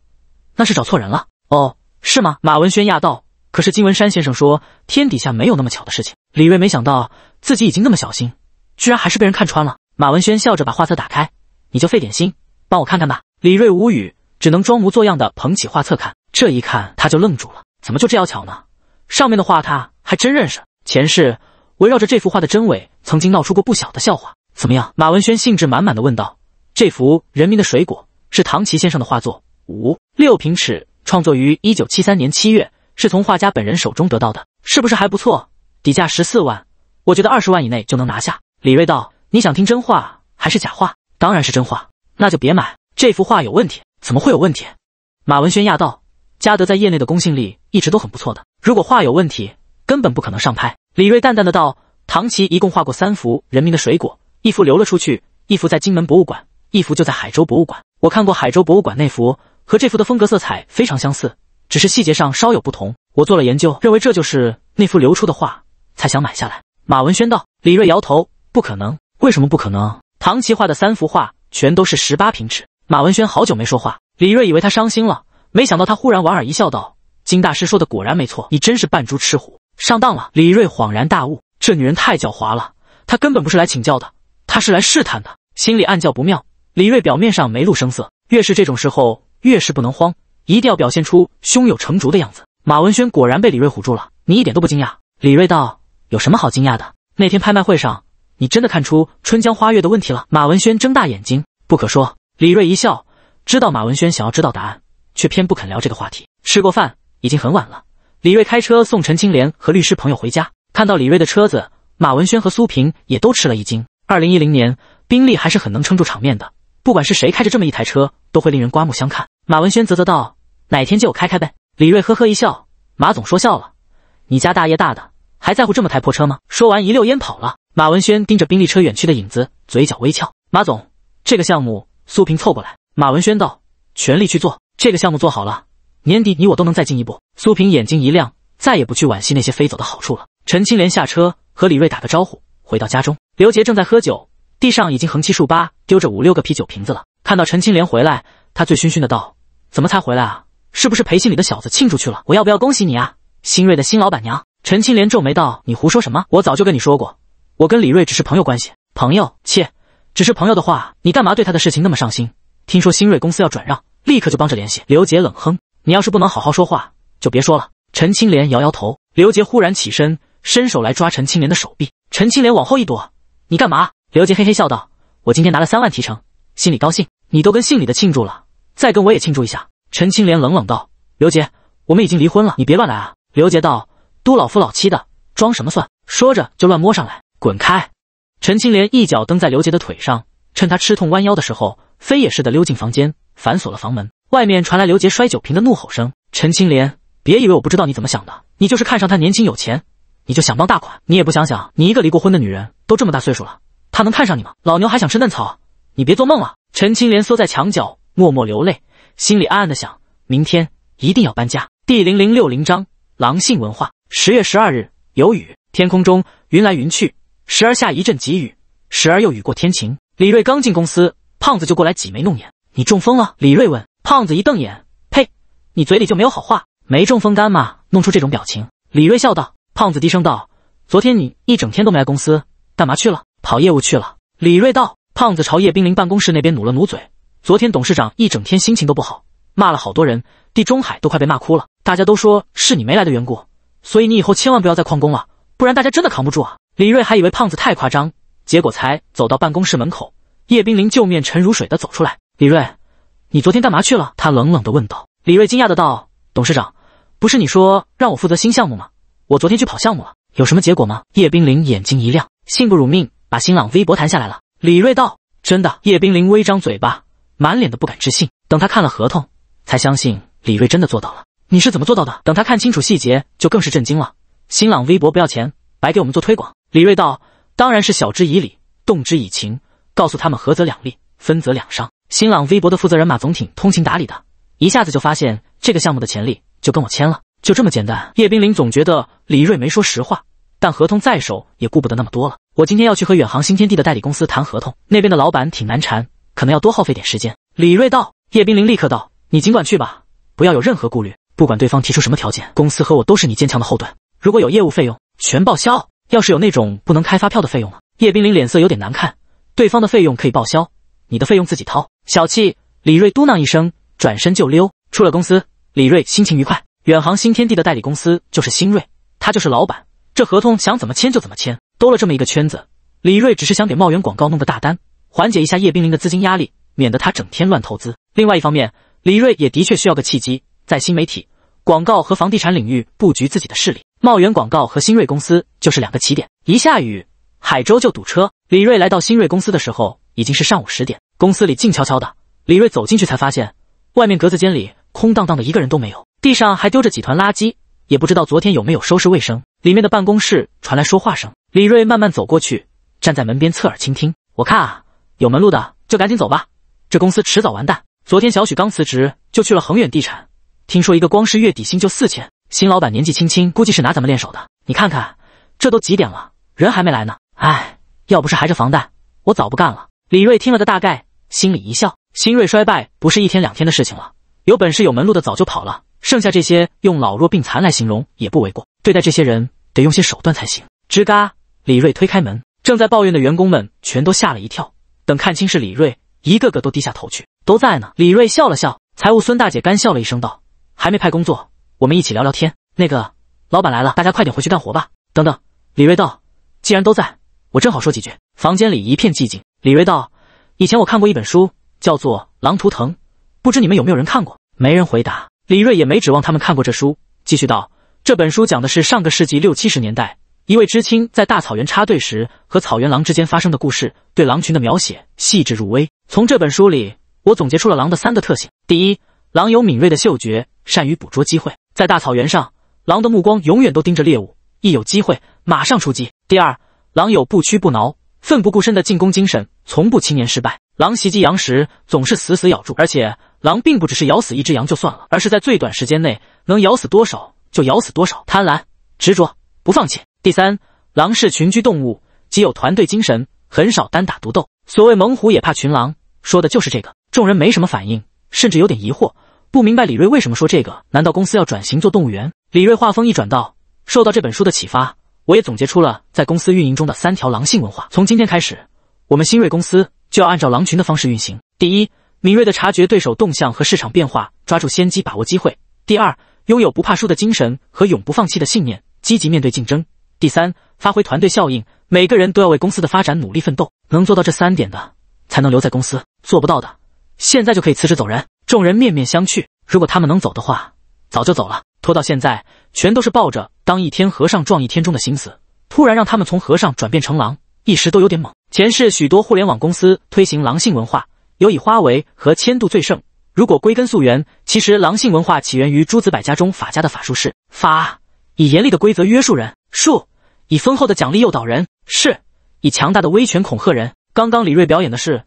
那是找错人了。”“哦，是吗？”马文轩讶道。“可是金文山先生说，天底下没有那么巧的事情。”李瑞没想到自己已经那么小心，居然还是被人看穿了。马文轩笑着把画册打开：“你就费点心，帮我看看吧。”李瑞无语，只能装模作样的捧起画册看。这一看，他就愣住了：怎么就这样巧呢？上面的画他还真认识。前世围绕着这幅画的真伪，曾经闹出过不小的笑话。怎么样？马文轩兴致满满的问道：“这幅《人民的水果》是唐奇先生的画作，五六平尺，创作于一九七三年七月，是从画家本人手中得到的，是不是还不错？底价十四万，我觉得二十万以内就能拿下。”李锐道：“你想听真话还是假话？当然是真话，那就别买。这幅画有问题？怎么会有问题？”马文轩讶道：“嘉德在业内的公信力一直都很不错的，如果画有问题，根本不可能上拍。”李瑞淡淡的道：“唐琪一共画过三幅《人民的水果》，一幅流了出去，一幅在金门博物馆，一幅就在海州博物馆。我看过海州博物馆那幅，和这幅的风格、色彩非常相似，只是细节上稍有不同。我做了研究，认为这就是那幅流出的画，才想买下来。”马文轩道：“李瑞摇头，不可能。为什么不可能？唐琪画的三幅画全都是十八平尺。”马文轩好久没说话，李瑞以为他伤心了，没想到他忽然莞尔一笑，道：“金大师说的果然没错，你真是扮猪吃虎。”上当了！李瑞恍然大悟，这女人太狡猾了，她根本不是来请教的，她是来试探的。心里暗叫不妙。李瑞表面上没露声色，越是这种时候，越是不能慌，一定要表现出胸有成竹的样子。马文轩果然被李瑞唬住了，你一点都不惊讶？李瑞道：“有什么好惊讶的？那天拍卖会上，你真的看出《春江花月》的问题了？”马文轩睁大眼睛：“不可说。”李瑞一笑，知道马文轩想要知道答案，却偏不肯聊这个话题。吃过饭，已经很晚了。李瑞开车送陈青莲和律师朋友回家，看到李瑞的车子，马文轩和苏平也都吃了一惊。二零一零年，宾利还是很能撑住场面的，不管是谁开着这么一台车，都会令人刮目相看。马文轩啧啧道：“哪天借我开开呗？”李瑞呵呵一笑：“马总说笑了，你家大业大的，还在乎这么台破车吗？”说完一溜烟跑了。马文轩盯着宾利车远去的影子，嘴角微翘。马总，这个项目，苏平凑过来。马文轩道：“全力去做这个项目，做好了。”年底，你我都能再进一步。苏萍眼睛一亮，再也不去惋惜那些飞走的好处了。陈青莲下车，和李瑞打个招呼，回到家中。刘杰正在喝酒，地上已经横七竖八丢着五六个啤酒瓶子了。看到陈青莲回来，他醉醺醺的道：“怎么才回来啊？是不是陪姓里的小子庆祝去了？我要不要恭喜你啊，新锐的新老板娘？”陈青莲皱眉道：“你胡说什么？我早就跟你说过，我跟李瑞只是朋友关系。朋友，切，只是朋友的话，你干嘛对他的事情那么上心？听说新锐公司要转让，立刻就帮着联系。”刘杰冷哼。你要是不能好好说话，就别说了。陈青莲摇摇头，刘杰忽然起身，伸手来抓陈青莲的手臂，陈青莲往后一躲，你干嘛？刘杰嘿嘿笑道：“我今天拿了三万提成，心里高兴，你都跟姓李的庆祝了，再跟我也庆祝一下。”陈青莲冷冷道：“刘杰，我们已经离婚了，你别乱来啊。”刘杰道：“都老夫老妻的，装什么蒜？”说着就乱摸上来，滚开！陈青莲一脚蹬在刘杰的腿上，趁他吃痛弯腰的时候，飞也似的溜进房间，反锁了房门。外面传来刘杰摔酒瓶的怒吼声。陈青莲，别以为我不知道你怎么想的。你就是看上他年轻有钱，你就想傍大款。你也不想想，你一个离过婚的女人，都这么大岁数了，他能看上你吗？老牛还想吃嫩草，你别做梦了。陈青莲缩在墙角默默流泪，心里暗暗的想：明天一定要搬家。第零零六零章狼性文化。十月十二日有雨，天空中云来云去，时而下一阵急雨，时而又雨过天晴。李锐刚进公司，胖子就过来挤眉弄眼：“你中风了？”李锐问。胖子一瞪眼，呸！你嘴里就没有好话？没中风干吗？弄出这种表情？李锐笑道。胖子低声道：“昨天你一整天都没来公司，干嘛去了？跑业务去了？”李锐道。胖子朝叶冰凌办公室那边努了努嘴：“昨天董事长一整天心情都不好，骂了好多人，地中海都快被骂哭了。大家都说是你没来的缘故，所以你以后千万不要再旷工了，不然大家真的扛不住啊！”李锐还以为胖子太夸张，结果才走到办公室门口，叶冰凌就面沉如水的走出来。李锐。你昨天干嘛去了？他冷冷的问道。李瑞惊讶的道：“董事长，不是你说让我负责新项目吗？我昨天去跑项目了，有什么结果吗？”叶冰凌眼睛一亮，幸不辱命，把新浪微博谈下来了。李瑞道：“真的。”叶冰凌微张嘴巴，满脸的不敢置信。等他看了合同，才相信李瑞真的做到了。你是怎么做到的？等他看清楚细节，就更是震惊了。新浪微博不要钱，白给我们做推广。李瑞道：“当然是晓之以理，动之以情，告诉他们合则两利，分则两伤。”新浪微博的负责人马总挺通情达理的，一下子就发现这个项目的潜力，就跟我签了，就这么简单。叶冰凌总觉得李瑞没说实话，但合同在手，也顾不得那么多了。我今天要去和远航新天地的代理公司谈合同，那边的老板挺难缠，可能要多耗费点时间。李瑞道，叶冰凌立刻道：“你尽管去吧，不要有任何顾虑，不管对方提出什么条件，公司和我都是你坚强的后盾。如果有业务费用，全报销。要是有那种不能开发票的费用呢？”叶冰凌脸色有点难看，对方的费用可以报销，你的费用自己掏。小气！李瑞嘟囔一声，转身就溜出了公司。李瑞心情愉快。远航新天地的代理公司就是新锐，他就是老板。这合同想怎么签就怎么签。兜了这么一个圈子，李瑞只是想给茂源广告弄个大单，缓解一下叶冰凌的资金压力，免得他整天乱投资。另外一方面，李瑞也的确需要个契机，在新媒体、广告和房地产领域布局自己的势力。茂源广告和新锐公司就是两个起点。一下雨，海州就堵车。李瑞来到新锐公司的时候，已经是上午十点。公司里静悄悄的，李瑞走进去才发现，外面格子间里空荡荡的，一个人都没有，地上还丢着几团垃圾，也不知道昨天有没有收拾卫生。里面的办公室传来说话声，李瑞慢慢走过去，站在门边侧耳倾听。我看啊，有门路的就赶紧走吧，这公司迟早完蛋。昨天小许刚辞职，就去了恒远地产，听说一个光是月底薪就四千，新老板年纪轻轻，估计是拿咱们练手的。你看看，这都几点了，人还没来呢。唉，要不是还着房贷，我早不干了。李瑞听了个大概。心里一笑，新锐衰败不是一天两天的事情了。有本事、有门路的早就跑了，剩下这些用老弱病残来形容也不为过。对待这些人，得用些手段才行。吱嘎，李瑞推开门，正在抱怨的员工们全都吓了一跳。等看清是李瑞，一个个都低下头去。都在呢。李瑞笑了笑，财务孙大姐干笑了一声，道：“还没派工作，我们一起聊聊天。”那个老板来了，大家快点回去干活吧。等等，李瑞道：“既然都在，我正好说几句。”房间里一片寂静。李瑞道。以前我看过一本书，叫做《狼图腾》，不知你们有没有人看过？没人回答，李瑞也没指望他们看过这书，继续道：“这本书讲的是上个世纪六七十年代，一位知青在大草原插队时和草原狼之间发生的故事。对狼群的描写细致入微。从这本书里，我总结出了狼的三个特性：第一，狼有敏锐的嗅觉，善于捕捉机会，在大草原上，狼的目光永远都盯着猎物，一有机会马上出击；第二，狼有不屈不挠。”奋不顾身的进攻精神，从不轻言失败。狼袭击羊时，总是死死咬住，而且狼并不只是咬死一只羊就算了，而是在最短时间内能咬死多少就咬死多少。贪婪、执着、不放弃。第三，狼是群居动物，极有团队精神，很少单打独斗。所谓“猛虎也怕群狼”，说的就是这个。众人没什么反应，甚至有点疑惑，不明白李瑞为什么说这个。难道公司要转型做动物园？李瑞话锋一转道：“受到这本书的启发。”我也总结出了在公司运营中的三条狼性文化。从今天开始，我们新锐公司就要按照狼群的方式运行。第一，敏锐地察觉对手动向和市场变化，抓住先机，把握机会；第二，拥有不怕输的精神和永不放弃的信念，积极面对竞争；第三，发挥团队效应，每个人都要为公司的发展努力奋斗。能做到这三点的，才能留在公司；做不到的，现在就可以辞职走人。众人面面相觑，如果他们能走的话，早就走了，拖到现在，全都是抱着。当一天和尚撞一天钟的心思，突然让他们从和尚转变成狼，一时都有点懵。前世许多互联网公司推行狼性文化，有以花为和千度最盛。如果归根溯源，其实狼性文化起源于诸子百家中法家的法术士。法以严厉的规则约束人，术以丰厚的奖励诱导人，是以强大的威权恐吓人。刚刚李瑞表演的是，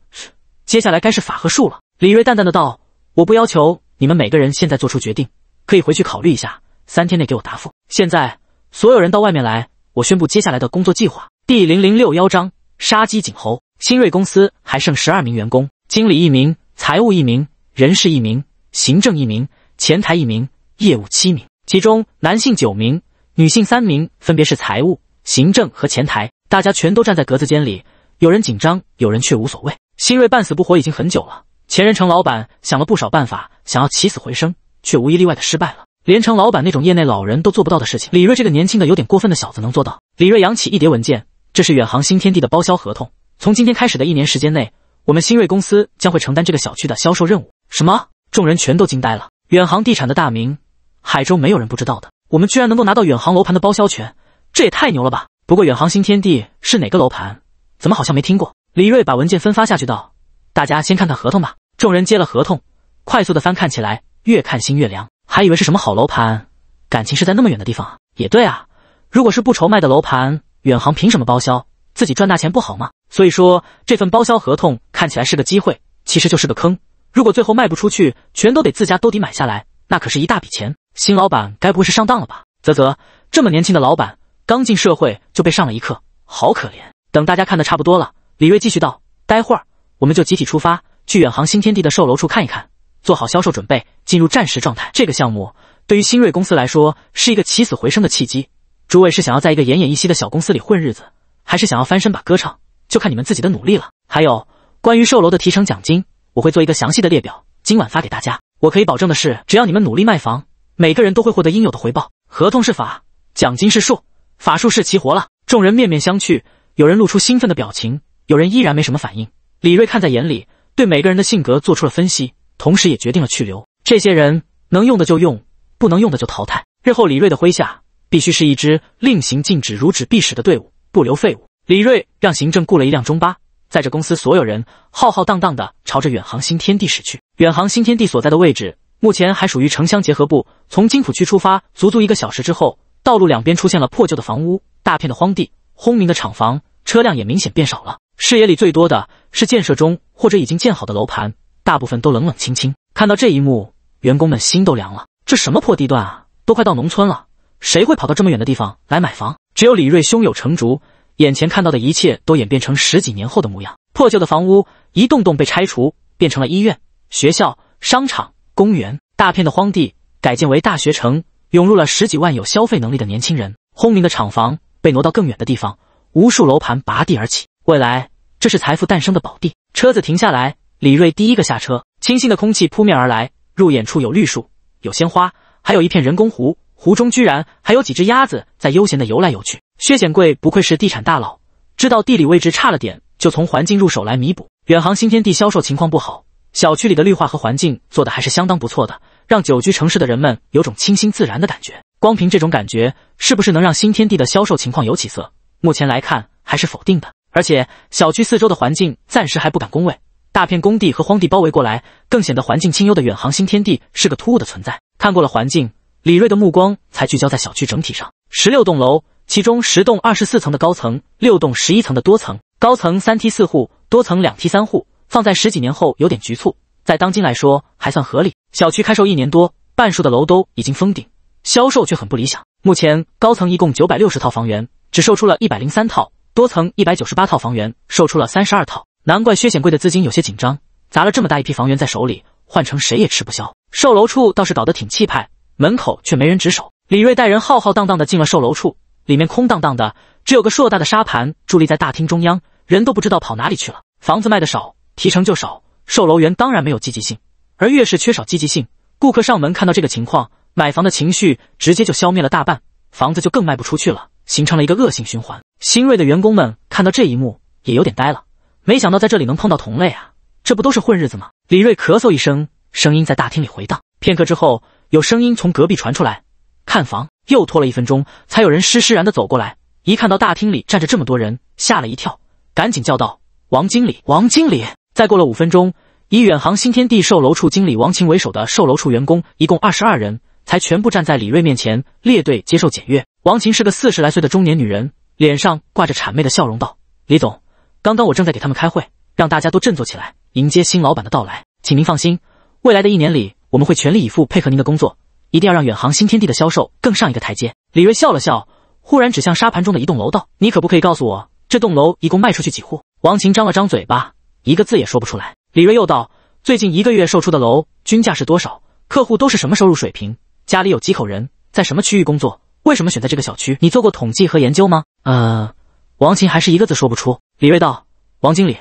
接下来该是法和术了。李瑞淡淡的道：“我不要求你们每个人现在做出决定，可以回去考虑一下。”三天内给我答复。现在所有人到外面来，我宣布接下来的工作计划。第零零六幺章：杀鸡儆猴。新锐公司还剩十二名员工，经理一名，财务一名，人事一名，行政一名，前台一名，业务七名，其中男性九名，女性三名，分别是财务、行政和前台。大家全都站在格子间里，有人紧张，有人却无所谓。新锐半死不活已经很久了，前人程老板想了不少办法，想要起死回生，却无一例外的失败了。连城老板那种业内老人都做不到的事情，李瑞这个年轻的有点过分的小子能做到。李瑞扬起一叠文件，这是远航新天地的包销合同。从今天开始的一年时间内，我们新锐公司将会承担这个小区的销售任务。什么？众人全都惊呆了。远航地产的大名，海州没有人不知道的。我们居然能够拿到远航楼盘的包销权，这也太牛了吧！不过远航新天地是哪个楼盘？怎么好像没听过？李瑞把文件分发下去，道：“大家先看看合同吧。”众人接了合同，快速的翻看起来，越看心越凉。还以为是什么好楼盘，感情是在那么远的地方也对啊，如果是不愁卖的楼盘，远航凭什么包销？自己赚大钱不好吗？所以说这份包销合同看起来是个机会，其实就是个坑。如果最后卖不出去，全都得自家兜底买下来，那可是一大笔钱。新老板该不会是上当了吧？啧啧，这么年轻的老板，刚进社会就被上了一课，好可怜。等大家看的差不多了，李锐继续道：“待会儿我们就集体出发，去远航新天地的售楼处看一看。”做好销售准备，进入战时状态。这个项目对于新锐公司来说是一个起死回生的契机。诸位是想要在一个奄奄一息的小公司里混日子，还是想要翻身把歌唱？就看你们自己的努力了。还有关于售楼的提成奖金，我会做一个详细的列表，今晚发给大家。我可以保证的是，只要你们努力卖房，每个人都会获得应有的回报。合同是法，奖金是术，法术是齐活了。众人面面相觑，有人露出兴奋的表情，有人依然没什么反应。李瑞看在眼里，对每个人的性格做出了分析。同时也决定了去留，这些人能用的就用，不能用的就淘汰。日后李瑞的麾下必须是一支令行禁止、如指必使的队伍，不留废物。李瑞让行政雇了一辆中巴，载着公司所有人，浩浩荡荡的朝着远航新天地驶去。远航新天地所在的位置目前还属于城乡结合部，从金浦区出发，足足一个小时之后，道路两边出现了破旧的房屋、大片的荒地、轰鸣的厂房，车辆也明显变少了。视野里最多的是建设中或者已经建好的楼盘。大部分都冷冷清清，看到这一幕，员工们心都凉了。这什么破地段啊，都快到农村了，谁会跑到这么远的地方来买房？只有李瑞胸有成竹，眼前看到的一切都演变成十几年后的模样：破旧的房屋一栋栋被拆除，变成了医院、学校、商场、公园；大片的荒地改建为大学城，涌入了十几万有消费能力的年轻人；轰鸣的厂房被挪到更远的地方，无数楼盘拔地而起。未来，这是财富诞生的宝地。车子停下来。李瑞第一个下车，清新的空气扑面而来，入眼处有绿树、有鲜花，还有一片人工湖，湖中居然还有几只鸭子在悠闲的游来游去。薛显贵不愧是地产大佬，知道地理位置差了点，就从环境入手来弥补。远航新天地销售情况不好，小区里的绿化和环境做的还是相当不错的，让久居城市的人们有种清新自然的感觉。光凭这种感觉，是不是能让新天地的销售情况有起色？目前来看还是否定的。而且小区四周的环境暂时还不敢恭维。大片工地和荒地包围过来，更显得环境清幽的远航新天地是个突兀的存在。看过了环境，李瑞的目光才聚焦在小区整体上。十六栋楼，其中十栋二十四层的高层，六栋十一层的多层。高层三梯四户，多层两梯三户，放在十几年后有点局促，在当今来说还算合理。小区开售一年多，半数的楼都已经封顶，销售却很不理想。目前高层一共九百六十套房源，只售出了一百零三套；多层一百九十八套房源，售出了三十二套。难怪薛显贵的资金有些紧张，砸了这么大一批房源在手里，换成谁也吃不消。售楼处倒是搞得挺气派，门口却没人值守。李瑞带人浩浩荡荡的进了售楼处，里面空荡荡的，只有个硕大的沙盘伫立在大厅中央，人都不知道跑哪里去了。房子卖的少，提成就少，售楼员当然没有积极性。而越是缺少积极性，顾客上门看到这个情况，买房的情绪直接就消灭了大半，房子就更卖不出去了，形成了一个恶性循环。新锐的员工们看到这一幕，也有点呆了。没想到在这里能碰到同类啊！这不都是混日子吗？李瑞咳嗽一声，声音在大厅里回荡。片刻之后，有声音从隔壁传出来。看房又拖了一分钟，才有人施施然的走过来。一看到大厅里站着这么多人，吓了一跳，赶紧叫道：“王经理，王经理！”再过了五分钟，以远航新天地售楼处经理王琴为首的售楼处员工一共二十二人，才全部站在李瑞面前列队接受检阅。王琴是个四十来岁的中年女人，脸上挂着谄媚的笑容，道：“李总。”刚刚我正在给他们开会，让大家都振作起来，迎接新老板的到来。请您放心，未来的一年里，我们会全力以赴配合您的工作，一定要让远航新天地的销售更上一个台阶。李瑞笑了笑，忽然指向沙盘中的一栋楼道：“你可不可以告诉我，这栋楼一共卖出去几户？”王琴张了张嘴巴，一个字也说不出来。李瑞又道：“最近一个月售出的楼均价是多少？客户都是什么收入水平？家里有几口人？在什么区域工作？为什么选在这个小区？你做过统计和研究吗？”呃。王琴还是一个字说不出。李锐道：“王经理，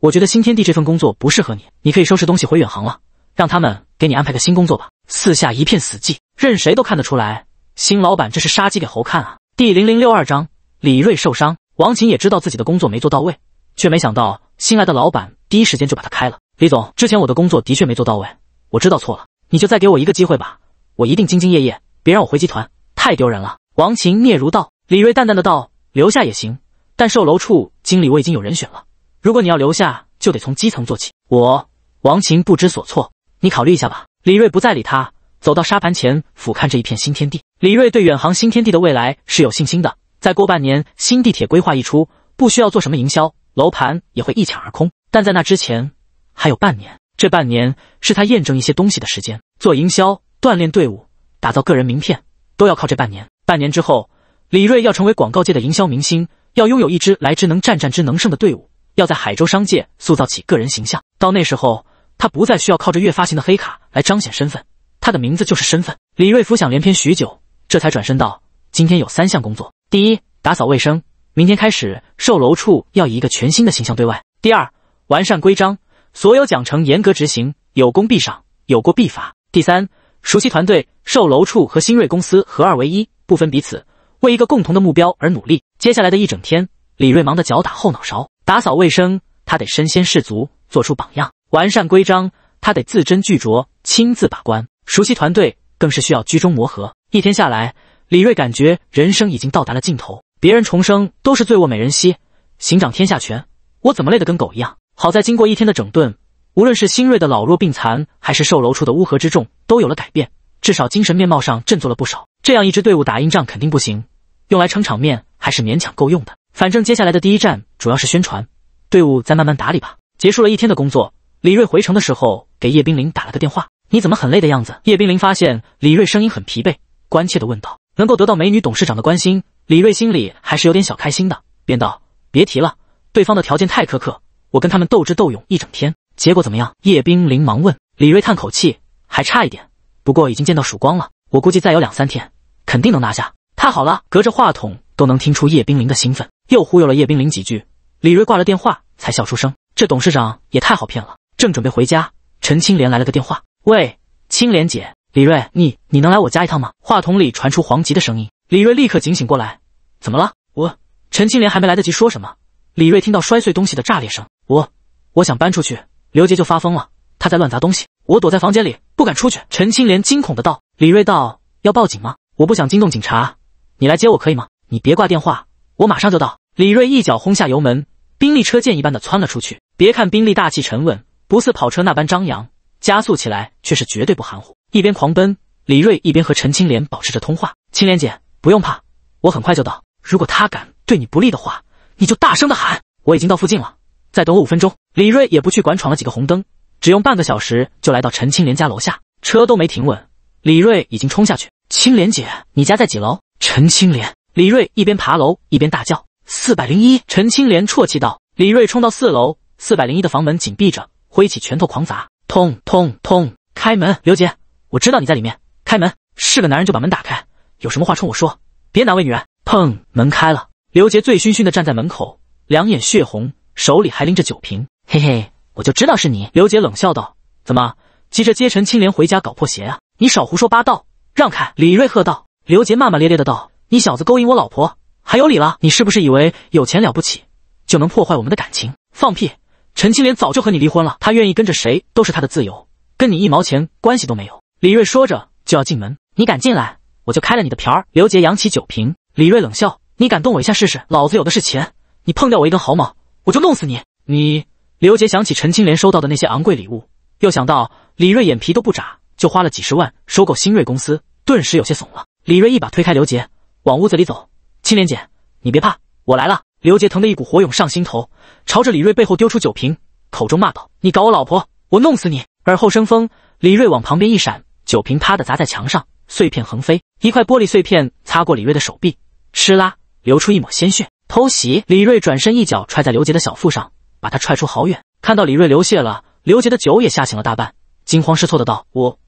我觉得新天地这份工作不适合你，你可以收拾东西回远航了，让他们给你安排个新工作吧。”四下一片死寂，任谁都看得出来，新老板这是杀鸡给猴看啊。第零零六二章，李锐受伤，王琴也知道自己的工作没做到位，却没想到新来的老板第一时间就把他开了。李总，之前我的工作的确没做到位，我知道错了，你就再给我一个机会吧，我一定兢兢业业，别让我回集团，太丢人了。”王琴嗫嚅道。李锐淡淡的道：“留下也行。”但售楼处经理我已经有人选了，如果你要留下，就得从基层做起。我王琴不知所措，你考虑一下吧。李锐不再理他，走到沙盘前，俯瞰这一片新天地。李锐对远航新天地的未来是有信心的。再过半年，新地铁规划一出，不需要做什么营销，楼盘也会一抢而空。但在那之前，还有半年。这半年是他验证一些东西的时间，做营销、锻炼队伍、打造个人名片，都要靠这半年。半年之后，李锐要成为广告界的营销明星。要拥有一支来之能战、战之能胜的队伍，要在海州商界塑造起个人形象。到那时候，他不再需要靠着越发行的黑卡来彰显身份，他的名字就是身份。李瑞甫想连篇许久，这才转身道：“今天有三项工作：第一，打扫卫生；明天开始，售楼处要以一个全新的形象对外；第二，完善规章，所有奖惩严格执行，有功必赏，有过必罚；第三，熟悉团队，售楼处和新锐公司合二为一，不分彼此。”为一个共同的目标而努力。接下来的一整天，李瑞忙得脚打后脑勺，打扫卫生，他得身先士卒，做出榜样；完善规章，他得字斟句酌，亲自把关；熟悉团队，更是需要居中磨合。一天下来，李瑞感觉人生已经到达了尽头。别人重生都是醉卧美人膝，行掌天下权，我怎么累得跟狗一样？好在经过一天的整顿，无论是新锐的老弱病残，还是售楼处的乌合之众，都有了改变，至少精神面貌上振作了不少。这样一支队伍打硬仗肯定不行，用来撑场面还是勉强够用的。反正接下来的第一站主要是宣传，队伍再慢慢打理吧。结束了一天的工作，李瑞回城的时候给叶冰凌打了个电话：“你怎么很累的样子？”叶冰凌发现李瑞声音很疲惫，关切地问道：“能够得到美女董事长的关心，李瑞心里还是有点小开心的。”便道：“别提了，对方的条件太苛刻，我跟他们斗智斗勇一整天，结果怎么样？”叶冰凌忙问。李瑞叹口气：“还差一点，不过已经见到曙光了。我估计再有两三天。”肯定能拿下，太好了！隔着话筒都能听出叶冰凌的兴奋，又忽悠了叶冰凌几句。李锐挂了电话才笑出声，这董事长也太好骗了。正准备回家，陈青莲来了个电话：“喂，青莲姐，李瑞，你你能来我家一趟吗？”话筒里传出黄吉的声音，李瑞立刻警醒过来：“怎么了？我……”陈青莲还没来得及说什么，李瑞听到摔碎东西的炸裂声：“我……我想搬出去，刘杰就发疯了，他在乱砸东西，我躲在房间里不敢出去。”陈青莲惊恐的道：“李瑞道要报警吗？”我不想惊动警察，你来接我可以吗？你别挂电话，我马上就到。李瑞一脚轰下油门，宾利车箭一般的窜了出去。别看宾利大气沉稳，不似跑车那般张扬，加速起来却是绝对不含糊。一边狂奔，李瑞一边和陈青莲保持着通话。青莲姐，不用怕，我很快就到。如果他敢对你不利的话，你就大声的喊。我已经到附近了，再等我五分钟。李瑞也不去管闯了几个红灯，只用半个小时就来到陈青莲家楼下，车都没停稳，李瑞已经冲下去。青莲姐，你家在几楼？陈青莲，李瑞一边爬楼一边大叫：“四百零一！”陈青莲啜泣道。李瑞冲到四楼，四百零一的房门紧闭着，挥起拳头狂砸，砰砰砰！开门！刘杰，我知道你在里面，开门！是个男人就把门打开，有什么话冲我说，别难为女人。砰！门开了。刘杰醉醺醺的站在门口，两眼血红，手里还拎着酒瓶。嘿嘿，我就知道是你。刘杰冷笑道：“怎么急着接陈青莲回家搞破鞋啊？你少胡说八道！”让开！李瑞喝道。刘杰骂骂咧咧的道：“你小子勾引我老婆，还有理了？你是不是以为有钱了不起就能破坏我们的感情？放屁！陈青莲早就和你离婚了，她愿意跟着谁都是她的自由，跟你一毛钱关系都没有。”李瑞说着就要进门，你敢进来，我就开了你的瓢儿。刘杰扬起酒瓶，李瑞冷笑：“你敢动我一下试试？老子有的是钱，你碰掉我一根毫毛，我就弄死你！”你……刘杰想起陈青莲收到的那些昂贵礼物，又想到李瑞眼皮都不眨。就花了几十万收购新锐公司，顿时有些怂了。李锐一把推开刘杰，往屋子里走。青莲姐，你别怕，我来了。刘杰疼得一股火涌上心头，朝着李锐背后丢出酒瓶，口中骂道：“你搞我老婆，我弄死你！”耳后生风，李锐往旁边一闪，酒瓶啪的砸在墙上，碎片横飞。一块玻璃碎片擦过李锐的手臂，哧啦流出一抹鲜血。偷袭！李锐转身一脚踹在刘杰的小腹上，把他踹出好远。看到李锐流血了，刘杰的酒也吓醒了大半，惊慌失措的道：“我。”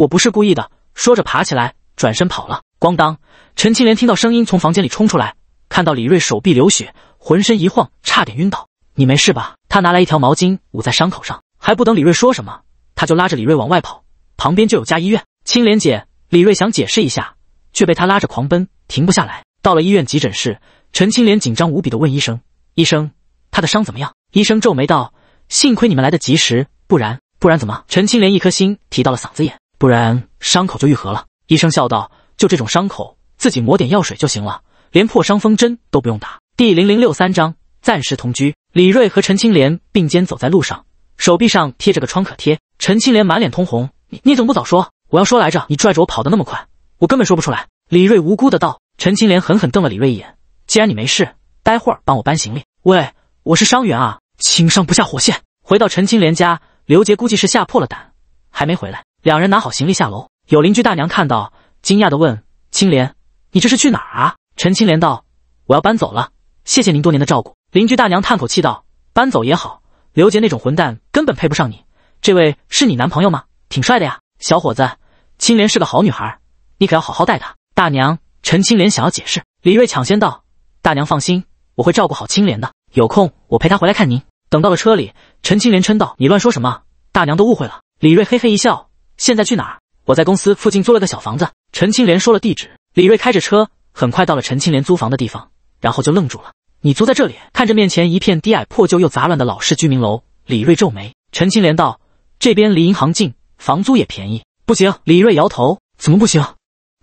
我不是故意的，说着爬起来，转身跑了。咣当！陈青莲听到声音，从房间里冲出来，看到李瑞手臂流血，浑身一晃，差点晕倒。你没事吧？他拿来一条毛巾捂在伤口上，还不等李瑞说什么，他就拉着李瑞往外跑，旁边就有家医院。青莲姐，李瑞想解释一下，却被他拉着狂奔，停不下来。到了医院急诊室，陈青莲紧张无比的问医生：“医生，他的伤怎么样？”医生皱眉道：“幸亏你们来得及时，不然不然怎么？”陈青莲一颗心提到了嗓子眼。不然伤口就愈合了。医生笑道：“就这种伤口，自己抹点药水就行了，连破伤风针都不用打。”第零零六三章暂时同居。李瑞和陈青莲并肩走在路上，手臂上贴着个创可贴。陈青莲满脸通红：“你你怎么不早说？我要说来着，你拽着我跑得那么快，我根本说不出来。”李瑞无辜的道。陈青莲狠狠瞪了李瑞一眼：“既然你没事，待会儿帮我搬行李。”“喂，我是伤员啊，轻伤不下火线。”回到陈青莲家，刘杰估计是吓破了胆，还没回来。两人拿好行李下楼，有邻居大娘看到，惊讶的问：“青莲，你这是去哪儿啊？”陈青莲道：“我要搬走了，谢谢您多年的照顾。”邻居大娘叹口气道：“搬走也好，刘杰那种混蛋根本配不上你。这位是你男朋友吗？挺帅的呀，小伙子。青莲是个好女孩，你可要好好待她。”大娘，陈青莲想要解释，李瑞抢先道：“大娘放心，我会照顾好青莲的。有空我陪她回来看您。”等到了车里，陈青莲嗔道：“你乱说什么？大娘都误会了。”李瑞嘿嘿一笑。现在去哪儿？我在公司附近租了个小房子。陈青莲说了地址，李瑞开着车，很快到了陈青莲租房的地方，然后就愣住了。你租在这里？看着面前一片低矮、破旧又杂乱的老式居民楼，李瑞皱眉。陈青莲道：“这边离银行近，房租也便宜。”不行！李瑞摇头。怎么不行？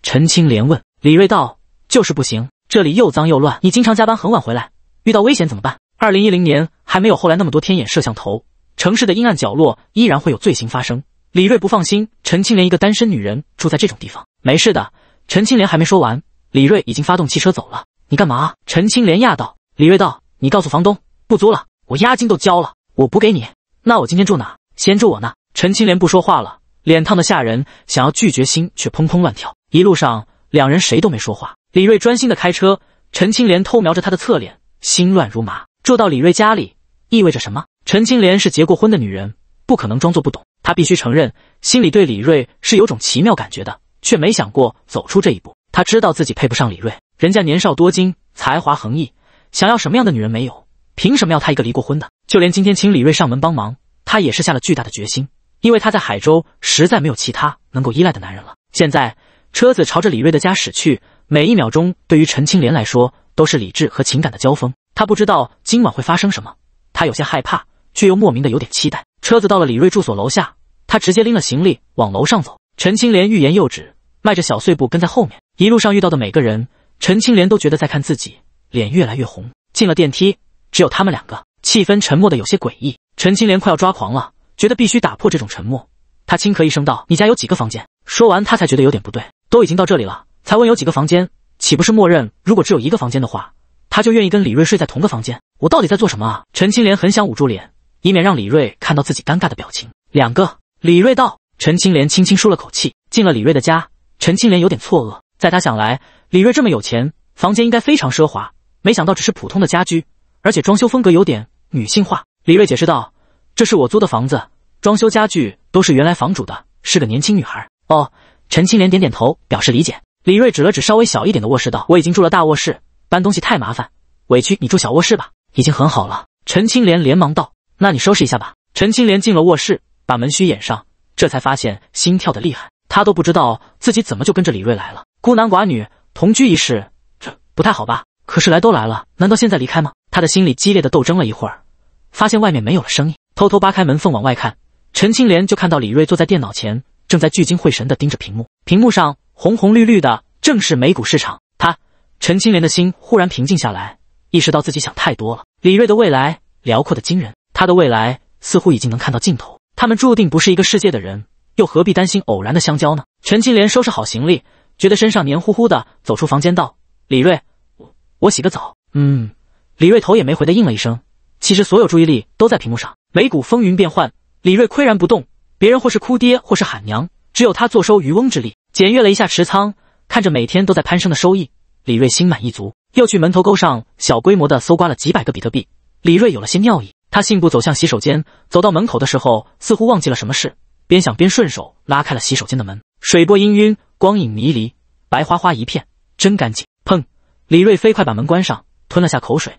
陈青莲问。李瑞道：“就是不行。这里又脏又乱，你经常加班，很晚回来，遇到危险怎么办？”二零一零年还没有后来那么多天眼摄像头，城市的阴暗角落依然会有罪行发生。李瑞不放心陈青莲一个单身女人住在这种地方，没事的。陈青莲还没说完，李瑞已经发动汽车走了。你干嘛？陈青莲讶道。李瑞道：“你告诉房东不租了，我押金都交了，我补给你。那我今天住哪？先住我那。”陈青莲不说话了，脸烫的吓人，想要拒绝，心却砰砰乱跳。一路上，两人谁都没说话。李瑞专心的开车，陈青莲偷瞄着他的侧脸，心乱如麻。住到李瑞家里意味着什么？陈青莲是结过婚的女人。不可能装作不懂，他必须承认，心里对李瑞是有种奇妙感觉的，却没想过走出这一步。他知道自己配不上李瑞，人家年少多金，才华横溢，想要什么样的女人没有，凭什么要他一个离过婚的？就连今天请李瑞上门帮忙，他也是下了巨大的决心，因为他在海州实在没有其他能够依赖的男人了。现在车子朝着李瑞的家驶去，每一秒钟对于陈青莲来说都是理智和情感的交锋。她不知道今晚会发生什么，她有些害怕，却又莫名的有点期待。车子到了李瑞住所楼下，他直接拎了行李往楼上走。陈青莲欲言又止，迈着小碎步跟在后面。一路上遇到的每个人，陈青莲都觉得在看自己，脸越来越红。进了电梯，只有他们两个，气氛沉默的有些诡异。陈青莲快要抓狂了，觉得必须打破这种沉默。他轻咳一声道：“你家有几个房间？”说完，他才觉得有点不对，都已经到这里了，才问有几个房间，岂不是默认如果只有一个房间的话，他就愿意跟李瑞睡在同个房间？我到底在做什么啊？陈青莲很想捂住脸。以免让李瑞看到自己尴尬的表情。两个李瑞道，陈青莲轻轻舒了口气，进了李瑞的家。陈青莲有点错愕，在他想来，李瑞这么有钱，房间应该非常奢华，没想到只是普通的家居，而且装修风格有点女性化。李瑞解释道：“这是我租的房子，装修家具都是原来房主的，是个年轻女孩。”哦，陈青莲点点头，表示理解。李瑞指了指稍微小一点的卧室道：“我已经住了大卧室，搬东西太麻烦，委屈你住小卧室吧，已经很好了。”陈青莲连忙道。那你收拾一下吧。陈青莲进了卧室，把门虚掩上，这才发现心跳的厉害。她都不知道自己怎么就跟着李瑞来了。孤男寡女同居一室，这不太好吧？可是来都来了，难道现在离开吗？他的心里激烈的斗争了一会儿，发现外面没有了声音，偷偷扒开门缝往外看，陈青莲就看到李瑞坐在电脑前，正在聚精会神的盯着屏幕。屏幕上红红绿绿的，正是美股市场。他，陈青莲的心忽然平静下来，意识到自己想太多了。李瑞的未来辽阔的惊人。他的未来似乎已经能看到尽头，他们注定不是一个世界的人，又何必担心偶然的相交呢？陈青莲收拾好行李，觉得身上黏糊糊的，走出房间道：“李锐，我我洗个澡。”嗯，李锐头也没回的应了一声。其实所有注意力都在屏幕上，美股风云变幻，李锐岿然不动。别人或是哭爹，或是喊娘，只有他坐收渔翁之利。检阅了一下持仓，看着每天都在攀升的收益，李锐心满意足，又去门头沟上小规模的搜刮了几百个比特币。李锐有了些尿意。他信步走向洗手间，走到门口的时候，似乎忘记了什么事，边想边顺手拉开了洗手间的门。水波氤氲，光影迷离，白花花一片，真干净。砰！李瑞飞快把门关上，吞了下口水，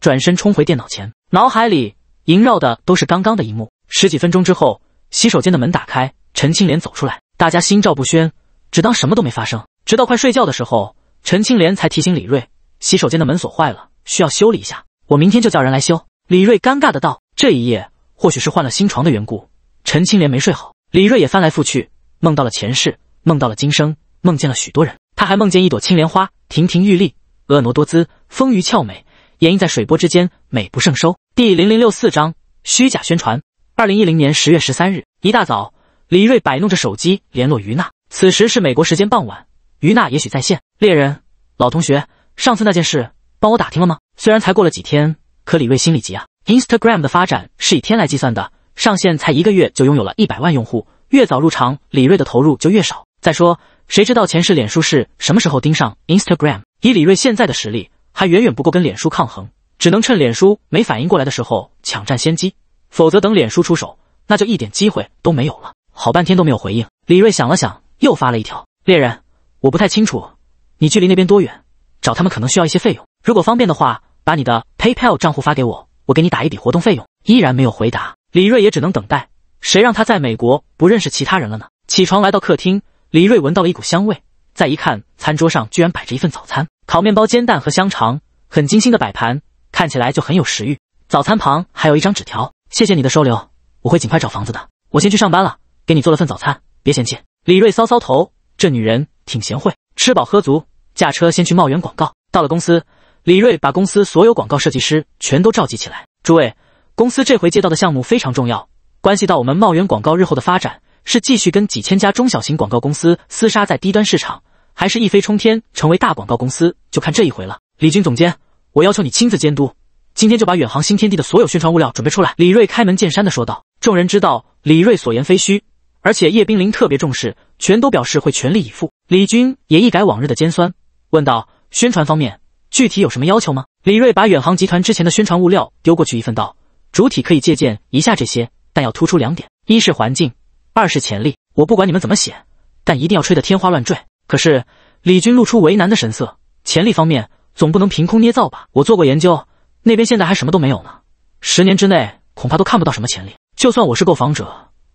转身冲回电脑前，脑海里萦绕的都是刚刚的一幕。十几分钟之后，洗手间的门打开，陈青莲走出来，大家心照不宣，只当什么都没发生。直到快睡觉的时候，陈青莲才提醒李瑞，洗手间的门锁坏了，需要修理一下，我明天就叫人来修。李瑞尴尬的道：“这一夜，或许是换了新床的缘故，陈青莲没睡好。李瑞也翻来覆去，梦到了前世，梦到了今生，梦见了许多人。他还梦见一朵青莲花，亭亭玉立，婀娜多姿，丰腴俏美，掩映在水波之间，美不胜收。”第零零六四章虚假宣传。二零一零年十月十三日一大早，李瑞摆弄着手机联络于娜。此时是美国时间傍晚，于娜也许在线。猎人，老同学，上次那件事，帮我打听了吗？虽然才过了几天。可李锐心里急啊！Instagram 的发展是以天来计算的，上线才一个月就拥有了一百万用户，越早入场，李锐的投入就越少。再说，谁知道前世脸书是什么时候盯上 Instagram？以李锐现在的实力，还远远不够跟脸书抗衡，只能趁脸书没反应过来的时候抢占先机，否则等脸书出手，那就一点机会都没有了。好半天都没有回应，李锐想了想，又发了一条：“猎人，我不太清楚，你距离那边多远？找他们可能需要一些费用，如果方便的话。”把你的 PayPal 账户发给我，我给你打一笔活动费用。依然没有回答，李瑞也只能等待。谁让他在美国不认识其他人了呢？起床来到客厅，李瑞闻到了一股香味，再一看，餐桌上居然摆着一份早餐：烤面包、煎蛋和香肠，很精心的摆盘，看起来就很有食欲。早餐旁还有一张纸条：“谢谢你的收留，我会尽快找房子的。我先去上班了，给你做了份早餐，别嫌弃。”李瑞搔搔头，这女人挺贤惠。吃饱喝足，驾车先去茂源广告。到了公司。李锐把公司所有广告设计师全都召集起来。诸位，公司这回接到的项目非常重要，关系到我们茂源广告日后的发展，是继续跟几千家中小型广告公司厮杀在低端市场，还是一飞冲天成为大广告公司，就看这一回了。李军总监，我要求你亲自监督，今天就把远航新天地的所有宣传物料准备出来。李锐开门见山的说道。众人知道李锐所言非虚，而且叶冰凌特别重视，全都表示会全力以赴。李军也一改往日的尖酸，问道：宣传方面？具体有什么要求吗？李锐把远航集团之前的宣传物料丢过去一份，道：“主体可以借鉴一下这些，但要突出两点：一是环境，二是潜力。我不管你们怎么写，但一定要吹得天花乱坠。”可是李军露出为难的神色：“潜力方面总不能凭空捏造吧？我做过研究，那边现在还什么都没有呢，十年之内恐怕都看不到什么潜力。就算我是购房者，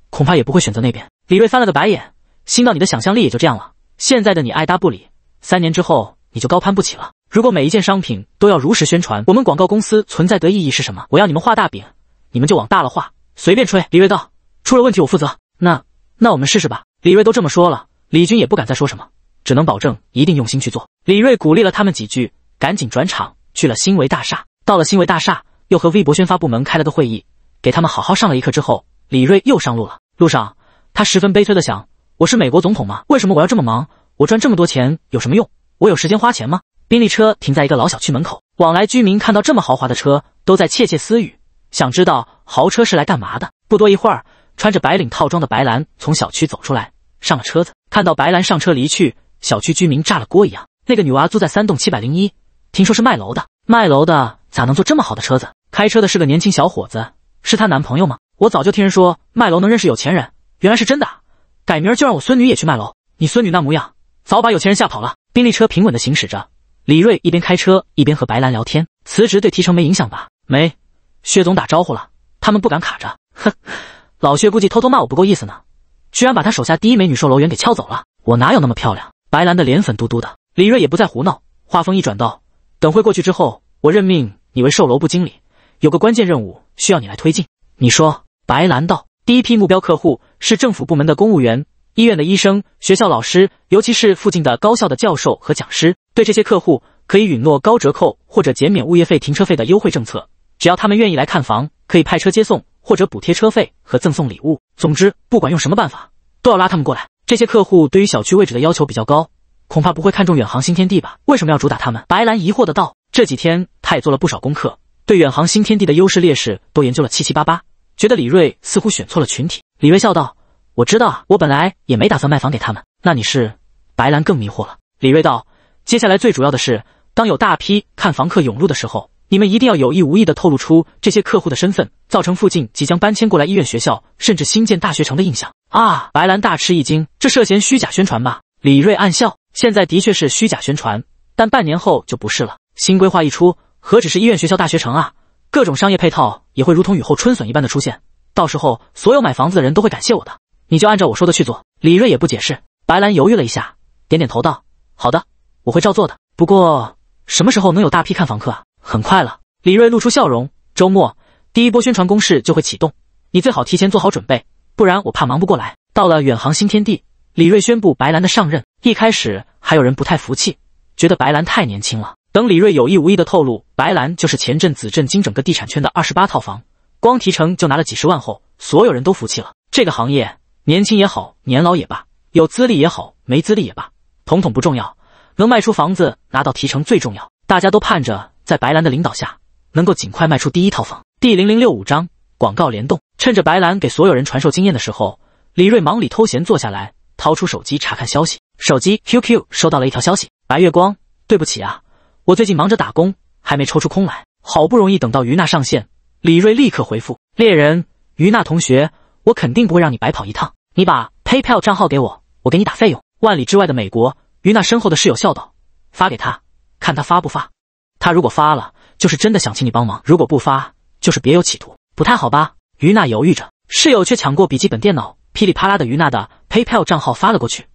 恐怕也不会选择那边。”李锐翻了个白眼：“心到你的想象力也就这样了。现在的你爱搭不理，三年之后你就高攀不起了。”如果每一件商品都要如实宣传，我们广告公司存在的意义是什么？我要你们画大饼，你们就往大了画，随便吹。李瑞道：“出了问题我负责。”那那我们试试吧。李瑞都这么说了，李军也不敢再说什么，只能保证一定用心去做。李瑞鼓励了他们几句，赶紧转场去了新维大厦。到了新维大厦，又和微博宣发部门开了个会议，给他们好好上了一课之后，李瑞又上路了。路上，他十分悲催的想：“我是美国总统吗？为什么我要这么忙？我赚这么多钱有什么用？我有时间花钱吗？”宾利车停在一个老小区门口，往来居民看到这么豪华的车，都在窃窃私语，想知道豪车是来干嘛的。不多一会儿，穿着白领套装的白兰从小区走出来，上了车子。看到白兰上车离去，小区居民炸了锅一样。那个女娃租在三栋七百零一，听说是卖楼的。卖楼的咋能坐这么好的车子？开车的是个年轻小伙子，是她男朋友吗？我早就听人说卖楼能认识有钱人，原来是真的。改明儿就让我孙女也去卖楼。你孙女那模样，早把有钱人吓跑了。宾利车平稳的行驶着。李瑞一边开车一边和白兰聊天：“辞职对提成没影响吧？”“没。”薛总打招呼了，他们不敢卡着。哼，老薛估计偷偷骂我不够意思呢，居然把他手下第一美女售楼员给撬走了。我哪有那么漂亮？白兰的脸粉嘟嘟的。李瑞也不再胡闹，话锋一转道：“等会过去之后，我任命你为售楼部经理，有个关键任务需要你来推进。”你说？白兰道：“第一批目标客户是政府部门的公务员。”医院的医生、学校老师，尤其是附近的高校的教授和讲师，对这些客户可以允诺高折扣或者减免物业费、停车费的优惠政策。只要他们愿意来看房，可以派车接送或者补贴车费和赠送礼物。总之，不管用什么办法，都要拉他们过来。这些客户对于小区位置的要求比较高，恐怕不会看中远航新天地吧？为什么要主打他们？白兰疑惑的道。这几天他也做了不少功课，对远航新天地的优势劣势都研究了七七八八，觉得李瑞似乎选错了群体。李瑞笑道。我知道啊，我本来也没打算卖房给他们。那你是白兰更迷惑了。李瑞道：“接下来最主要的是，当有大批看房客涌入的时候，你们一定要有意无意的透露出这些客户的身份，造成附近即将搬迁过来医院、学校，甚至新建大学城的印象啊！”白兰大吃一惊，这涉嫌虚假宣传吧？李瑞暗笑，现在的确是虚假宣传，但半年后就不是了。新规划一出，何止是医院、学校、大学城啊？各种商业配套也会如同雨后春笋一般的出现。到时候，所有买房子的人都会感谢我的。你就按照我说的去做。李瑞也不解释，白兰犹豫了一下，点点头道：“好的，我会照做的。不过什么时候能有大批看房客？啊？”很快了。”李瑞露出笑容：“周末第一波宣传攻势就会启动，你最好提前做好准备，不然我怕忙不过来。”到了远航新天地，李瑞宣布白兰的上任。一开始还有人不太服气，觉得白兰太年轻了。等李瑞有意无意的透露白兰就是前阵子震惊整个地产圈的二十八套房，光提成就拿了几十万后，所有人都服气了。这个行业。年轻也好，年老也罢，有资历也好，没资历也罢，统统不重要，能卖出房子拿到提成最重要。大家都盼着在白兰的领导下，能够尽快卖出第一套房。第零零六五章广告联动。趁着白兰给所有人传授经验的时候，李瑞忙里偷闲坐下来，掏出手机查看消息。手机 QQ 收到了一条消息：白月光，对不起啊，我最近忙着打工，还没抽出空来。好不容易等到于娜上线，李瑞立刻回复：猎人，于娜同学。我肯定不会让你白跑一趟。你把 PayPal 账号给我，我给你打费用。万里之外的美国，于娜身后的室友笑道：“发给他，看他发不发。他如果发了，就是真的想请你帮忙；如果不发，就是别有企图，不太好吧？”于娜犹豫着，室友却抢过笔记本电脑，噼里啪啦的于娜的 PayPal 账号发了过去，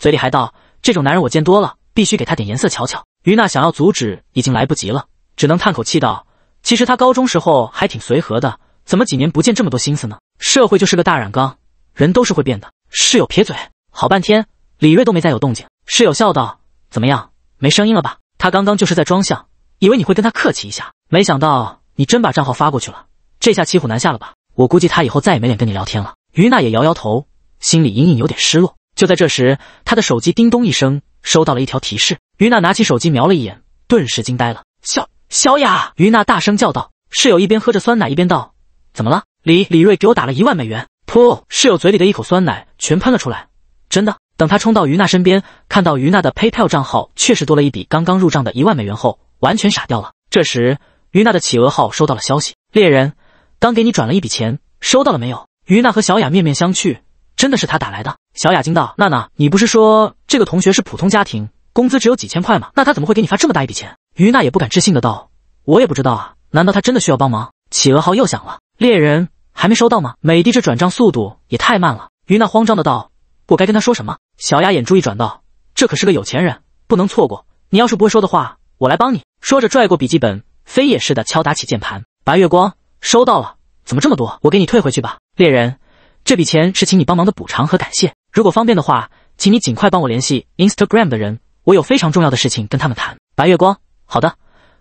嘴里还道：“这种男人我见多了，必须给他点颜色瞧瞧。”于娜想要阻止，已经来不及了，只能叹口气道：“其实他高中时候还挺随和的，怎么几年不见这么多心思呢？”社会就是个大染缸，人都是会变的。室友撇嘴，好半天，李瑞都没再有动静。室友笑道：“怎么样，没声音了吧？他刚刚就是在装相，以为你会跟他客气一下，没想到你真把账号发过去了，这下骑虎难下了吧？我估计他以后再也没脸跟你聊天了。”于娜也摇摇头，心里隐隐有点失落。就在这时，她的手机叮咚一声，收到了一条提示。于娜拿起手机瞄了一眼，顿时惊呆了。小小雅！于娜大声叫道。室友一边喝着酸奶，一边道：“怎么了？”李李瑞给我打了一万美元，噗！室友嘴里的一口酸奶全喷了出来。真的？等他冲到于娜身边，看到于娜的 PayPal 账号确实多了一笔刚刚入账的一万美元后，完全傻掉了。这时，于娜的企鹅号收到了消息：猎人刚给你转了一笔钱，收到了没有？于娜和小雅面面相觑，真的是他打来的？小雅惊道：“娜娜，你不是说这个同学是普通家庭，工资只有几千块吗？那他怎么会给你发这么大一笔钱？”于娜也不敢置信的道：“我也不知道啊，难道他真的需要帮忙？”企鹅号又响了，猎人。还没收到吗？美帝这转账速度也太慢了。于娜慌张的道：“我该跟他说什么？”小雅眼珠一转道：“这可是个有钱人，不能错过。你要是不会说的话，我来帮你。”说着拽过笔记本，飞也似的敲打起键盘。白月光，收到了，怎么这么多？我给你退回去吧。猎人，这笔钱是请你帮忙的补偿和感谢。如果方便的话，请你尽快帮我联系 Instagram 的人，我有非常重要的事情跟他们谈。白月光，好的，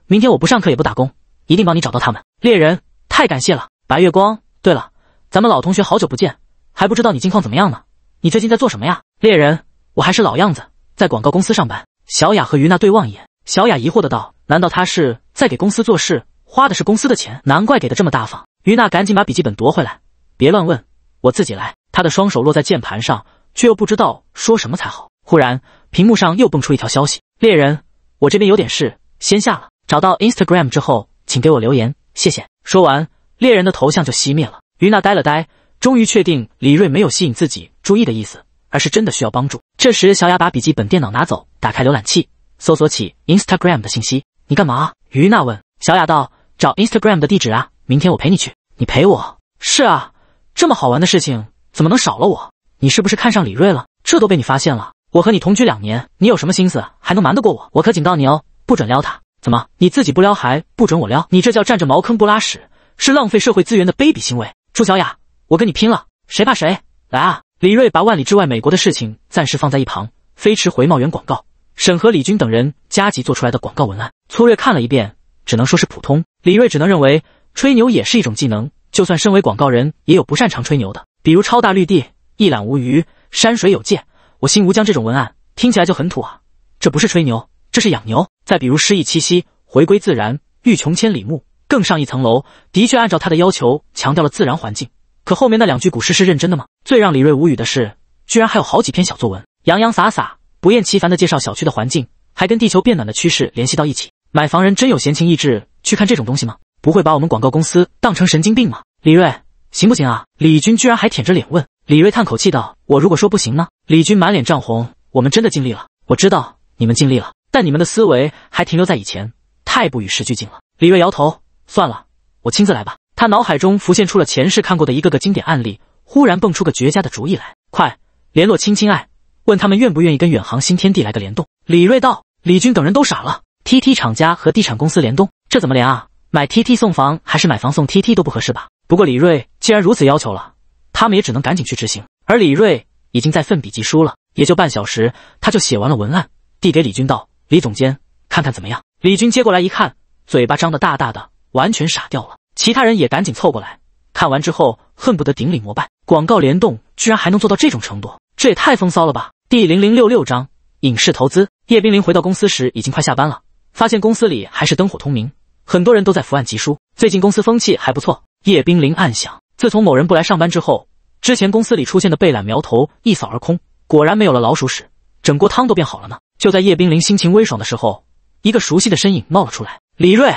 明天我不上课也不打工，一定帮你找到他们。猎人，太感谢了，白月光。对了，咱们老同学好久不见，还不知道你近况怎么样呢？你最近在做什么呀？猎人，我还是老样子，在广告公司上班。小雅和于娜对望一眼，小雅疑惑的道：“难道他是在给公司做事，花的是公司的钱？难怪给的这么大方。”于娜赶紧把笔记本夺回来，别乱问，我自己来。她的双手落在键盘上，却又不知道说什么才好。忽然，屏幕上又蹦出一条消息：“猎人，我这边有点事，先下了。找到 Instagram 之后，请给我留言，谢谢。”说完。猎人的头像就熄灭了。于娜呆了呆，终于确定李瑞没有吸引自己注意的意思，而是真的需要帮助。这时，小雅把笔记本电脑拿走，打开浏览器，搜索起 Instagram 的信息。你干嘛？于娜问。小雅道：“找 Instagram 的地址啊，明天我陪你去。”你陪我？是啊，这么好玩的事情怎么能少了我？你是不是看上李瑞了？这都被你发现了。我和你同居两年，你有什么心思还能瞒得过我？我可警告你哦，不准撩他。怎么？你自己不撩还不准我撩？你这叫站着茅坑不拉屎。是浪费社会资源的卑鄙行为，朱小雅，我跟你拼了，谁怕谁？来啊！李锐把万里之外美国的事情暂时放在一旁，飞驰回茂源广告审核李军等人加急做出来的广告文案，粗略看了一遍，只能说是普通。李锐只能认为，吹牛也是一种技能，就算身为广告人，也有不擅长吹牛的。比如“超大绿地，一览无余，山水有界，我心无疆”这种文案，听起来就很土啊。这不是吹牛，这是养牛。再比如“诗意栖息，回归自然，欲穷千里目”。更上一层楼，的确按照他的要求强调了自然环境，可后面那两句古诗是认真的吗？最让李锐无语的是，居然还有好几篇小作文，洋洋洒洒，不厌其烦的介绍小区的环境，还跟地球变暖的趋势联系到一起。买房人真有闲情逸致去看这种东西吗？不会把我们广告公司当成神经病吗？李锐，行不行啊？李军居然还舔着脸问。李锐叹口气道：“我如果说不行呢？”李军满脸涨红：“我们真的尽力了，我知道你们尽力了，但你们的思维还停留在以前，太不与时俱进了。”李锐摇头。算了，我亲自来吧。他脑海中浮现出了前世看过的一个个经典案例，忽然蹦出个绝佳的主意来：快联络亲亲爱，问他们愿不愿意跟远航新天地来个联动。李锐道，李军等人都傻了。T T 厂家和地产公司联动，这怎么联啊？买 T T 送房还是买房送 T T 都不合适吧？不过李锐既然如此要求了，他们也只能赶紧去执行。而李锐已经在奋笔疾书了，也就半小时，他就写完了文案，递给李军道：“李总监，看看怎么样？”李军接过来一看，嘴巴张得大大的。完全傻掉了，其他人也赶紧凑过来。看完之后，恨不得顶礼膜拜。广告联动居然还能做到这种程度，这也太风骚了吧！第零零六六章影视投资。叶冰凌回到公司时，已经快下班了，发现公司里还是灯火通明，很多人都在伏案疾书。最近公司风气还不错，叶冰凌暗想。自从某人不来上班之后，之前公司里出现的被懒苗头一扫而空，果然没有了老鼠屎，整锅汤都变好了呢。就在叶冰凌心情微爽的时候，一个熟悉的身影冒了出来，李锐。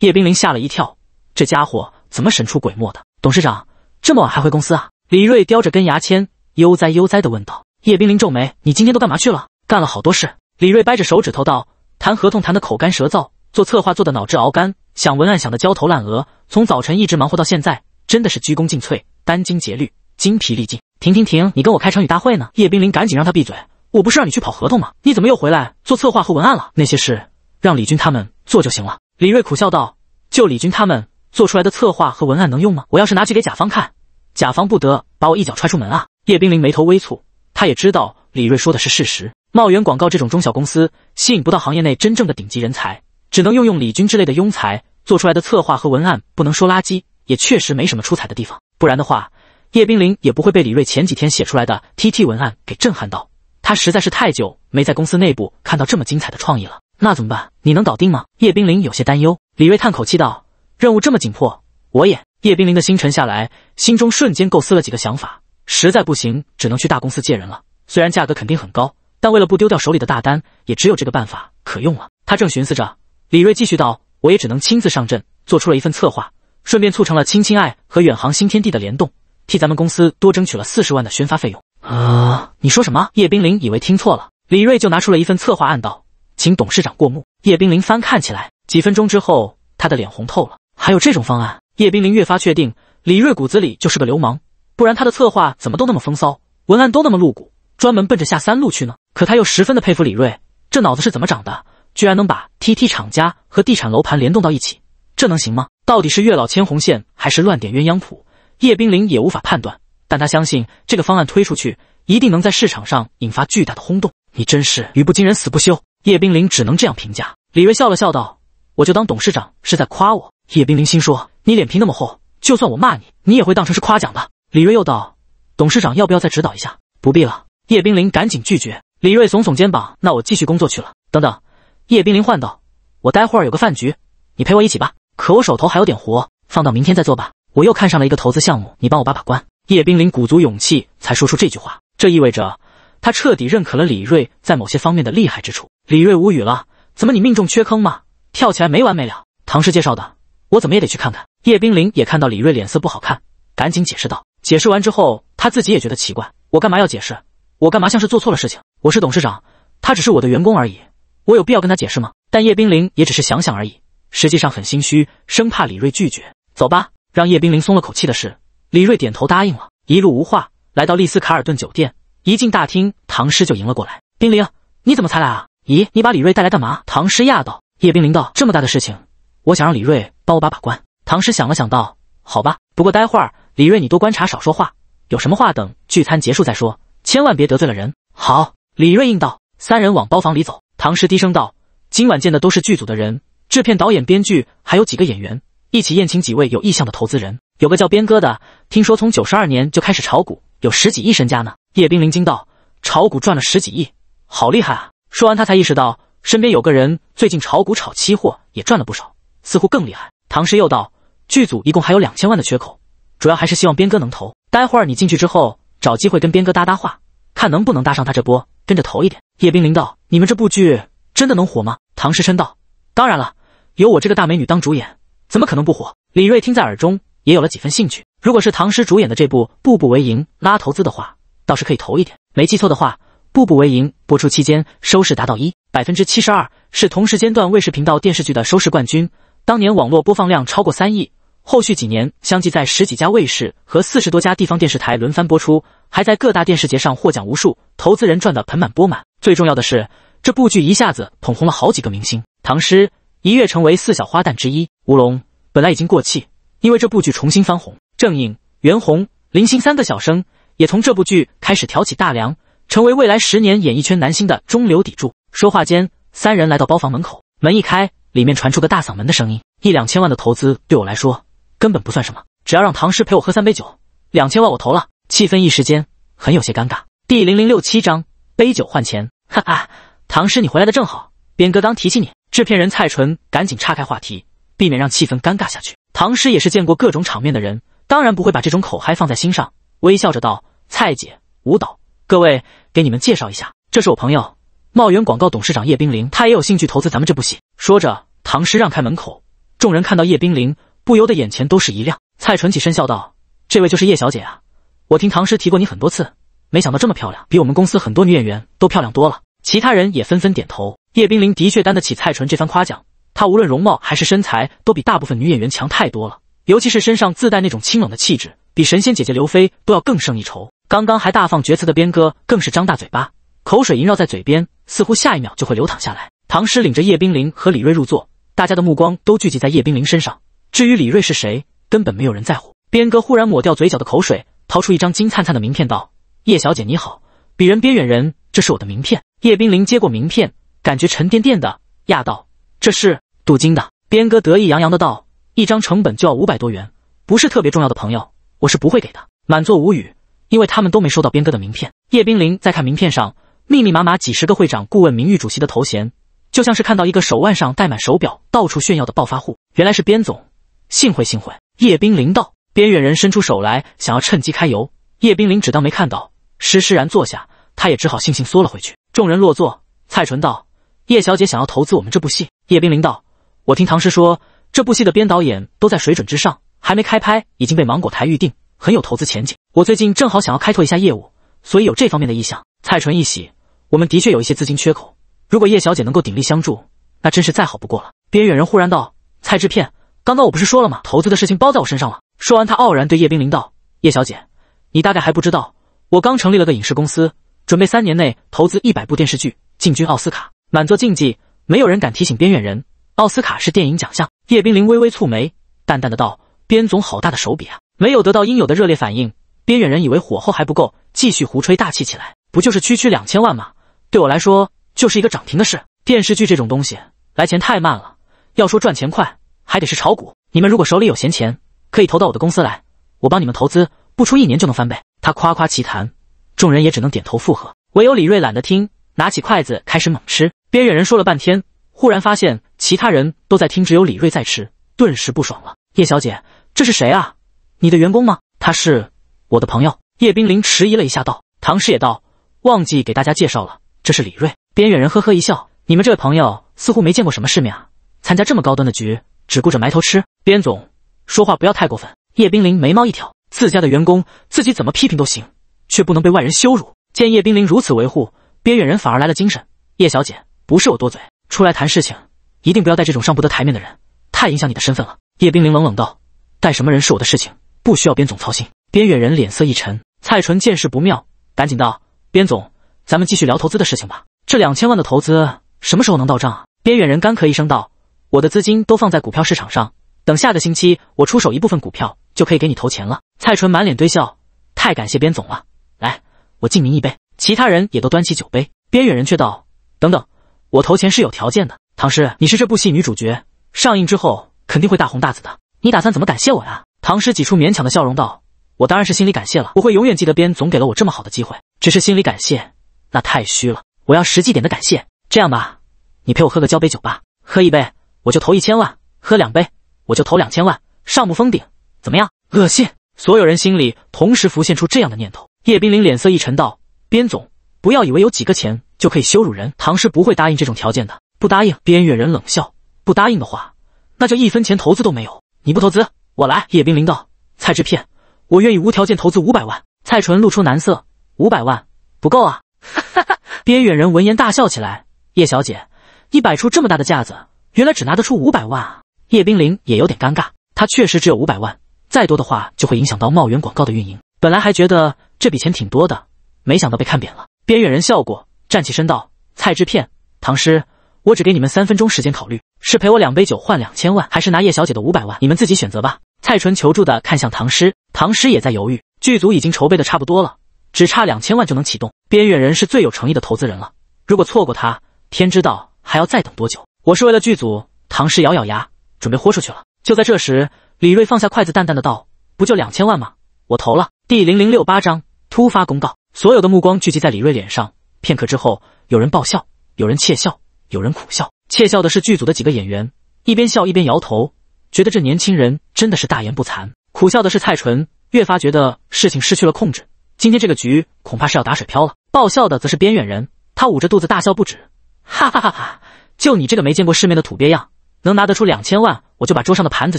叶冰凌吓了一跳，这家伙怎么神出鬼没的？董事长这么晚还回公司啊？李瑞叼着根牙签，悠哉悠哉地问道。叶冰凌皱眉：“你今天都干嘛去了？干了好多事。”李瑞掰着手指头道：“谈合同谈的口干舌燥，做策划做的脑汁熬干，想文案想的焦头烂额，从早晨一直忙活到现在，真的是鞠躬尽瘁，殚精竭虑，精疲力尽。”停停停，你跟我开成语大会呢？叶冰凌赶紧让他闭嘴。我不是让你去跑合同吗？你怎么又回来做策划和文案了？那些事让李军他们做就行了。李瑞苦笑道：“就李军他们做出来的策划和文案能用吗？我要是拿去给甲方看，甲方不得把我一脚踹出门啊！”叶冰凌眉头微蹙，他也知道李瑞说的是事实。茂源广告这种中小公司吸引不到行业内真正的顶级人才，只能用用李军之类的庸才做出来的策划和文案，不能说垃圾，也确实没什么出彩的地方。不然的话，叶冰凌也不会被李瑞前几天写出来的 TT 文案给震撼到。他实在是太久没在公司内部看到这么精彩的创意了。那怎么办？你能搞定吗？叶冰凌有些担忧。李瑞叹口气道：“任务这么紧迫，我也……”叶冰凌的心沉下来，心中瞬间构思了几个想法。实在不行，只能去大公司借人了。虽然价格肯定很高，但为了不丢掉手里的大单，也只有这个办法可用了。他正寻思着，李瑞继续道：“我也只能亲自上阵，做出了一份策划，顺便促成了《亲亲爱》和《远航新天地》的联动，替咱们公司多争取了四十万的宣发费用。”啊！你说什么？叶冰凌以为听错了。李瑞就拿出了一份策划案，道。请董事长过目。叶冰凌翻看起来，几分钟之后，他的脸红透了。还有这种方案？叶冰凌越发确定，李锐骨子里就是个流氓，不然他的策划怎么都那么风骚，文案都那么露骨，专门奔着下三路去呢？可他又十分的佩服李锐，这脑子是怎么长的？居然能把 T T 厂家和地产楼盘联动到一起，这能行吗？到底是月老牵红线，还是乱点鸳鸯谱？叶冰凌也无法判断，但他相信这个方案推出去，一定能在市场上引发巨大的轰动。你真是语不惊人死不休。叶冰凌只能这样评价。李锐笑了笑道：“我就当董事长是在夸我。”叶冰凌心说：“你脸皮那么厚，就算我骂你，你也会当成是夸奖吧？”李锐又道：“董事长要不要再指导一下？”“不必了。”叶冰凌赶紧拒绝。李锐耸耸肩膀：“那我继续工作去了。”“等等！”叶冰凌唤道：“我待会儿有个饭局，你陪我一起吧。可我手头还有点活，放到明天再做吧。我又看上了一个投资项目，你帮我把把关。”叶冰凌鼓足勇气才说出这句话，这意味着。他彻底认可了李锐在某些方面的厉害之处。李锐无语了，怎么你命中缺坑吗？跳起来没完没了。唐氏介绍的，我怎么也得去看看。叶冰凌也看到李锐脸色不好看，赶紧解释道。解释完之后，他自己也觉得奇怪，我干嘛要解释？我干嘛像是做错了事情？我是董事长，他只是我的员工而已，我有必要跟他解释吗？但叶冰凌也只是想想而已，实际上很心虚，生怕李锐拒绝。走吧。让叶冰凌松了口气的是，李锐点头答应了。一路无话，来到丽思卡尔顿酒店。一进大厅，唐诗就迎了过来。冰凌，你怎么才来啊？咦，你把李锐带来干嘛？唐诗讶道。叶冰凌道：“这么大的事情，我想让李锐帮我把把关。”唐诗想了想道：“好吧，不过待会儿李锐你多观察，少说话，有什么话等聚餐结束再说，千万别得罪了人。”好，李锐应道。三人往包房里走。唐诗低声道：“今晚见的都是剧组的人，制片、导演、编剧，还有几个演员，一起宴请几位有意向的投资人。有个叫边哥的，听说从九十二年就开始炒股，有十几亿身家呢。”叶冰凌惊道：“炒股赚了十几亿，好厉害啊！”说完，他才意识到身边有个人最近炒股、炒期货也赚了不少，似乎更厉害。唐诗又道：“剧组一共还有两千万的缺口，主要还是希望边哥能投。待会儿你进去之后，找机会跟边哥搭搭话，看能不能搭上他这波，跟着投一点。”叶冰凌道：“你们这部剧真的能火吗？”唐诗称道：“当然了，有我这个大美女当主演，怎么可能不火？”李瑞听在耳中，也有了几分兴趣。如果是唐诗主演的这部《步步为营》拉投资的话，倒是可以投一点。没记错的话，《步步为营播出期间收视达到一百分之七十二，是同时间段卫视频道电视剧的收视冠军。当年网络播放量超过三亿，后续几年相继在十几家卫视和四十多家地方电视台轮番播出，还在各大电视节上获奖无数，投资人赚得盆满钵满。最重要的是，这部剧一下子捧红了好几个明星：唐诗一跃成为四小花旦之一，吴龙本来已经过气，因为这部剧重新翻红；郑颖、袁弘、林星三个小生。也从这部剧开始挑起大梁，成为未来十年演艺圈男星的中流砥柱。说话间，三人来到包房门口，门一开，里面传出个大嗓门的声音：“一两千万的投资对我来说根本不算什么，只要让唐诗陪我喝三杯酒，两千万我投了。”气氛一时间很有些尴尬。第零零六七章：杯酒换钱。哈哈，唐诗，你回来的正好，边哥刚提起你。制片人蔡淳赶紧岔开话题，避免让气氛尴尬下去。唐诗也是见过各种场面的人，当然不会把这种口嗨放在心上，微笑着道。蔡姐，舞蹈，各位，给你们介绍一下，这是我朋友茂源广告董事长叶冰凌，他也有兴趣投资咱们这部戏。说着，唐诗让开门口，众人看到叶冰凌，不由得眼前都是一亮。蔡淳起身笑道：“这位就是叶小姐啊，我听唐诗提过你很多次，没想到这么漂亮，比我们公司很多女演员都漂亮多了。”其他人也纷纷点头。叶冰凌的确担得起蔡淳这番夸奖，她无论容貌还是身材，都比大部分女演员强太多了，尤其是身上自带那种清冷的气质，比神仙姐姐刘菲都要更胜一筹。刚刚还大放厥词的边哥更是张大嘴巴，口水萦绕在嘴边，似乎下一秒就会流淌下来。唐诗领着叶冰凌和李瑞入座，大家的目光都聚集在叶冰凌身上。至于李瑞是谁，根本没有人在乎。边哥忽然抹掉嘴角的口水，掏出一张金灿灿的名片，道：“叶小姐，你好，鄙人边远人，这是我的名片。”叶冰凌接过名片，感觉沉甸甸的，讶道：“这是镀金的。”边哥得意洋洋的道：“一张成本就要五百多元，不是特别重要的朋友，我是不会给的。”满座无语。因为他们都没收到边哥的名片。叶冰凌在看名片上密密麻麻几十个会长、顾问、名誉主席的头衔，就像是看到一个手腕上戴满手表、到处炫耀的暴发户。原来是边总，幸会幸会。叶冰凌道。边远人伸出手来，想要趁机揩油。叶冰凌只当没看到，施施然坐下。他也只好悻悻缩了回去。众人落座，蔡淳道：“叶小姐想要投资我们这部戏？”叶冰凌道：“我听唐诗说，这部戏的编导演都在水准之上，还没开拍已经被芒果台预定。”很有投资前景，我最近正好想要开拓一下业务，所以有这方面的意向。蔡淳一喜，我们的确有一些资金缺口，如果叶小姐能够鼎力相助，那真是再好不过了。边远人忽然道：“蔡制片，刚刚我不是说了吗？投资的事情包在我身上了。”说完，他傲然对叶冰凌道：“叶小姐，你大概还不知道，我刚成立了个影视公司，准备三年内投资一百部电视剧，进军奥斯卡。”满座竞技，没有人敢提醒边远人奥斯卡是电影奖项。叶冰凌微微蹙眉，淡淡的道：“边总，好大的手笔啊！”没有得到应有的热烈反应，边远人以为火候还不够，继续胡吹大气起来。不就是区区两千万吗？对我来说就是一个涨停的事。电视剧这种东西来钱太慢了，要说赚钱快，还得是炒股。你们如果手里有闲钱，可以投到我的公司来，我帮你们投资，不出一年就能翻倍。他夸夸其谈，众人也只能点头附和。唯有李瑞懒得听，拿起筷子开始猛吃。边远人说了半天，忽然发现其他人都在听，只有李瑞在吃，顿时不爽了。叶小姐，这是谁啊？你的员工吗？他是我的朋友。叶冰凌迟疑了一下，道：“唐师也道，忘记给大家介绍了，这是李瑞。”边远人呵呵一笑：“你们这位朋友似乎没见过什么世面啊，参加这么高端的局，只顾着埋头吃。”边总说话不要太过分。叶冰凌眉毛一挑：“自家的员工自己怎么批评都行，却不能被外人羞辱。”见叶冰凌如此维护，边远人反而来了精神：“叶小姐，不是我多嘴，出来谈事情一定不要带这种上不得台面的人，太影响你的身份了。”叶冰凌冷冷道：“带什么人是我的事情。”不需要边总操心。边远人脸色一沉，蔡淳见势不妙，赶紧道：“边总，咱们继续聊投资的事情吧。这两千万的投资什么时候能到账啊？”边远人干咳一声道：“我的资金都放在股票市场上，等下个星期我出手一部分股票，就可以给你投钱了。”蔡淳满脸堆笑：“太感谢边总了，来，我敬您一杯。”其他人也都端起酒杯，边远人却道：“等等，我投钱是有条件的。唐诗，你是这部戏女主角，上映之后肯定会大红大紫的，你打算怎么感谢我呀？”唐诗挤出勉强的笑容道：“我当然是心里感谢了，我会永远记得边总给了我这么好的机会。只是心里感谢那太虚了，我要实际点的感谢。这样吧，你陪我喝个交杯酒吧，喝一杯我就投一千万，喝两杯我就投两千万，上不封顶，怎么样？”恶心！所有人心里同时浮现出这样的念头。叶冰凌脸色一沉道：“边总，不要以为有几个钱就可以羞辱人。唐诗不会答应这种条件的，不答应。”边月人冷笑：“不答应的话，那就一分钱投资都没有。你不投资。”我来，叶冰凌道。蔡制片，我愿意无条件投资五百万。蔡淳露出难色，五百万不够啊！哈哈哈！边远人闻言大笑起来。叶小姐，你摆出这么大的架子，原来只拿得出五百万啊！叶冰凌也有点尴尬，他确实只有五百万，再多的话就会影响到茂源广告的运营。本来还觉得这笔钱挺多的，没想到被看扁了。边远人笑过，站起身道：“蔡制片，唐诗，我只给你们三分钟时间考虑，是赔我两杯酒换两千万，还是拿叶小姐的五百万，你们自己选择吧。”蔡淳求助的看向唐诗，唐诗也在犹豫。剧组已经筹备的差不多了，只差两千万就能启动。边缘人是最有诚意的投资人了，如果错过他，天知道还要再等多久。我是为了剧组，唐诗咬咬牙，准备豁出去了。就在这时，李瑞放下筷子，淡淡的道：“不就两千万吗？我投了。”第零零六八章突发公告，所有的目光聚集在李瑞脸上。片刻之后，有人爆笑，有人窃笑，有人苦笑。窃笑的是剧组的几个演员，一边笑一边摇头。觉得这年轻人真的是大言不惭。苦笑的是蔡淳，越发觉得事情失去了控制。今天这个局恐怕是要打水漂了。爆笑的则是边远人，他捂着肚子大笑不止，哈哈哈哈！就你这个没见过世面的土鳖样，能拿得出两千万，我就把桌上的盘子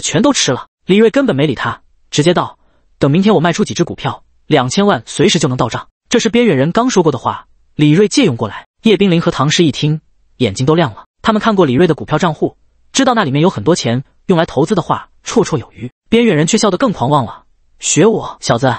全都吃了。李锐根本没理他，直接道：“等明天我卖出几只股票，两千万随时就能到账。”这是边远人刚说过的话，李锐借用过来。叶冰凌和唐诗一听，眼睛都亮了。他们看过李锐的股票账户，知道那里面有很多钱。用来投资的话，绰绰有余。边远人却笑得更狂妄了。学我小子，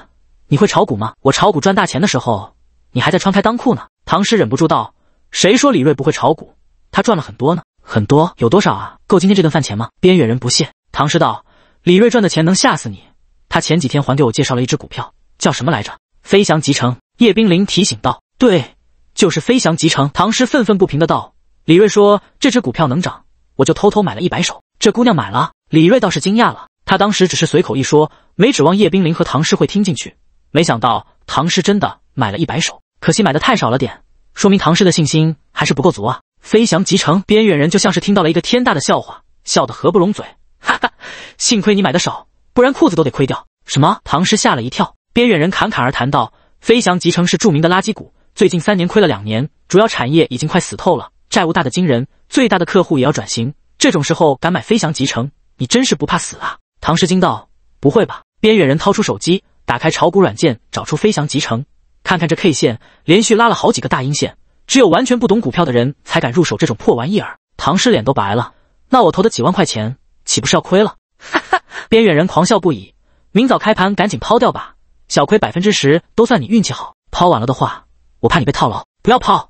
你会炒股吗？我炒股赚大钱的时候，你还在穿开裆裤呢。唐诗忍不住道：“谁说李瑞不会炒股？他赚了很多呢，很多，有多少啊？够今天这顿饭钱吗？”边远人不屑。唐诗道：“李瑞赚的钱能吓死你。他前几天还给我介绍了一只股票，叫什么来着？飞翔集成。”叶冰凌提醒道：“对，就是飞翔集成。”唐诗愤愤不平的道：“李瑞说这只股票能涨，我就偷偷买了一百手。”这姑娘买了，李瑞倒是惊讶了。他当时只是随口一说，没指望叶冰凌和唐诗会听进去。没想到唐诗真的买了一百手，可惜买的太少了点，说明唐诗的信心还是不够足啊。飞翔集成，边远人就像是听到了一个天大的笑话，笑得合不拢嘴，哈哈！幸亏你买的少，不然裤子都得亏掉。什么？唐诗吓了一跳。边远人侃侃而谈道：“飞翔集成是著名的垃圾股，最近三年亏了两年，主要产业已经快死透了，债务大的惊人，最大的客户也要转型。这种时候敢买飞翔集成，你真是不怕死啊！唐诗惊道：“不会吧？”边远人掏出手机，打开炒股软件，找出飞翔集成，看看这 K 线，连续拉了好几个大阴线，只有完全不懂股票的人才敢入手这种破玩意儿。唐诗脸都白了，那我投的几万块钱岂不是要亏了？哈哈！边远人狂笑不已。明早开盘赶紧抛掉吧，小亏百分之十都算你运气好，抛晚了的话，我怕你被套牢，不要抛。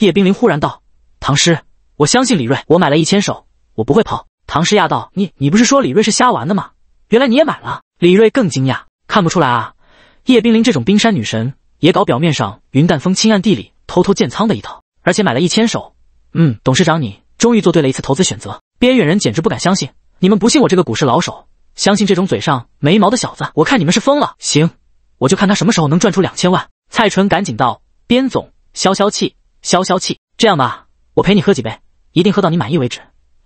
叶冰凌忽然道：“唐诗，我相信李锐，我买了一千手。”我不会抛。唐诗亚道：“你你不是说李瑞是瞎玩的吗？原来你也买了。”李瑞更惊讶，看不出来啊，叶冰凌这种冰山女神也搞表面上云淡风轻，暗地里偷偷建仓的一套，而且买了一千手。嗯，董事长，你终于做对了一次投资选择。边远人简直不敢相信，你们不信我这个股市老手，相信这种嘴上没毛的小子，我看你们是疯了。行，我就看他什么时候能赚出两千万。蔡淳赶紧道：“边总，消消气，消消气。这样吧，我陪你喝几杯，一定喝到你满意为止。”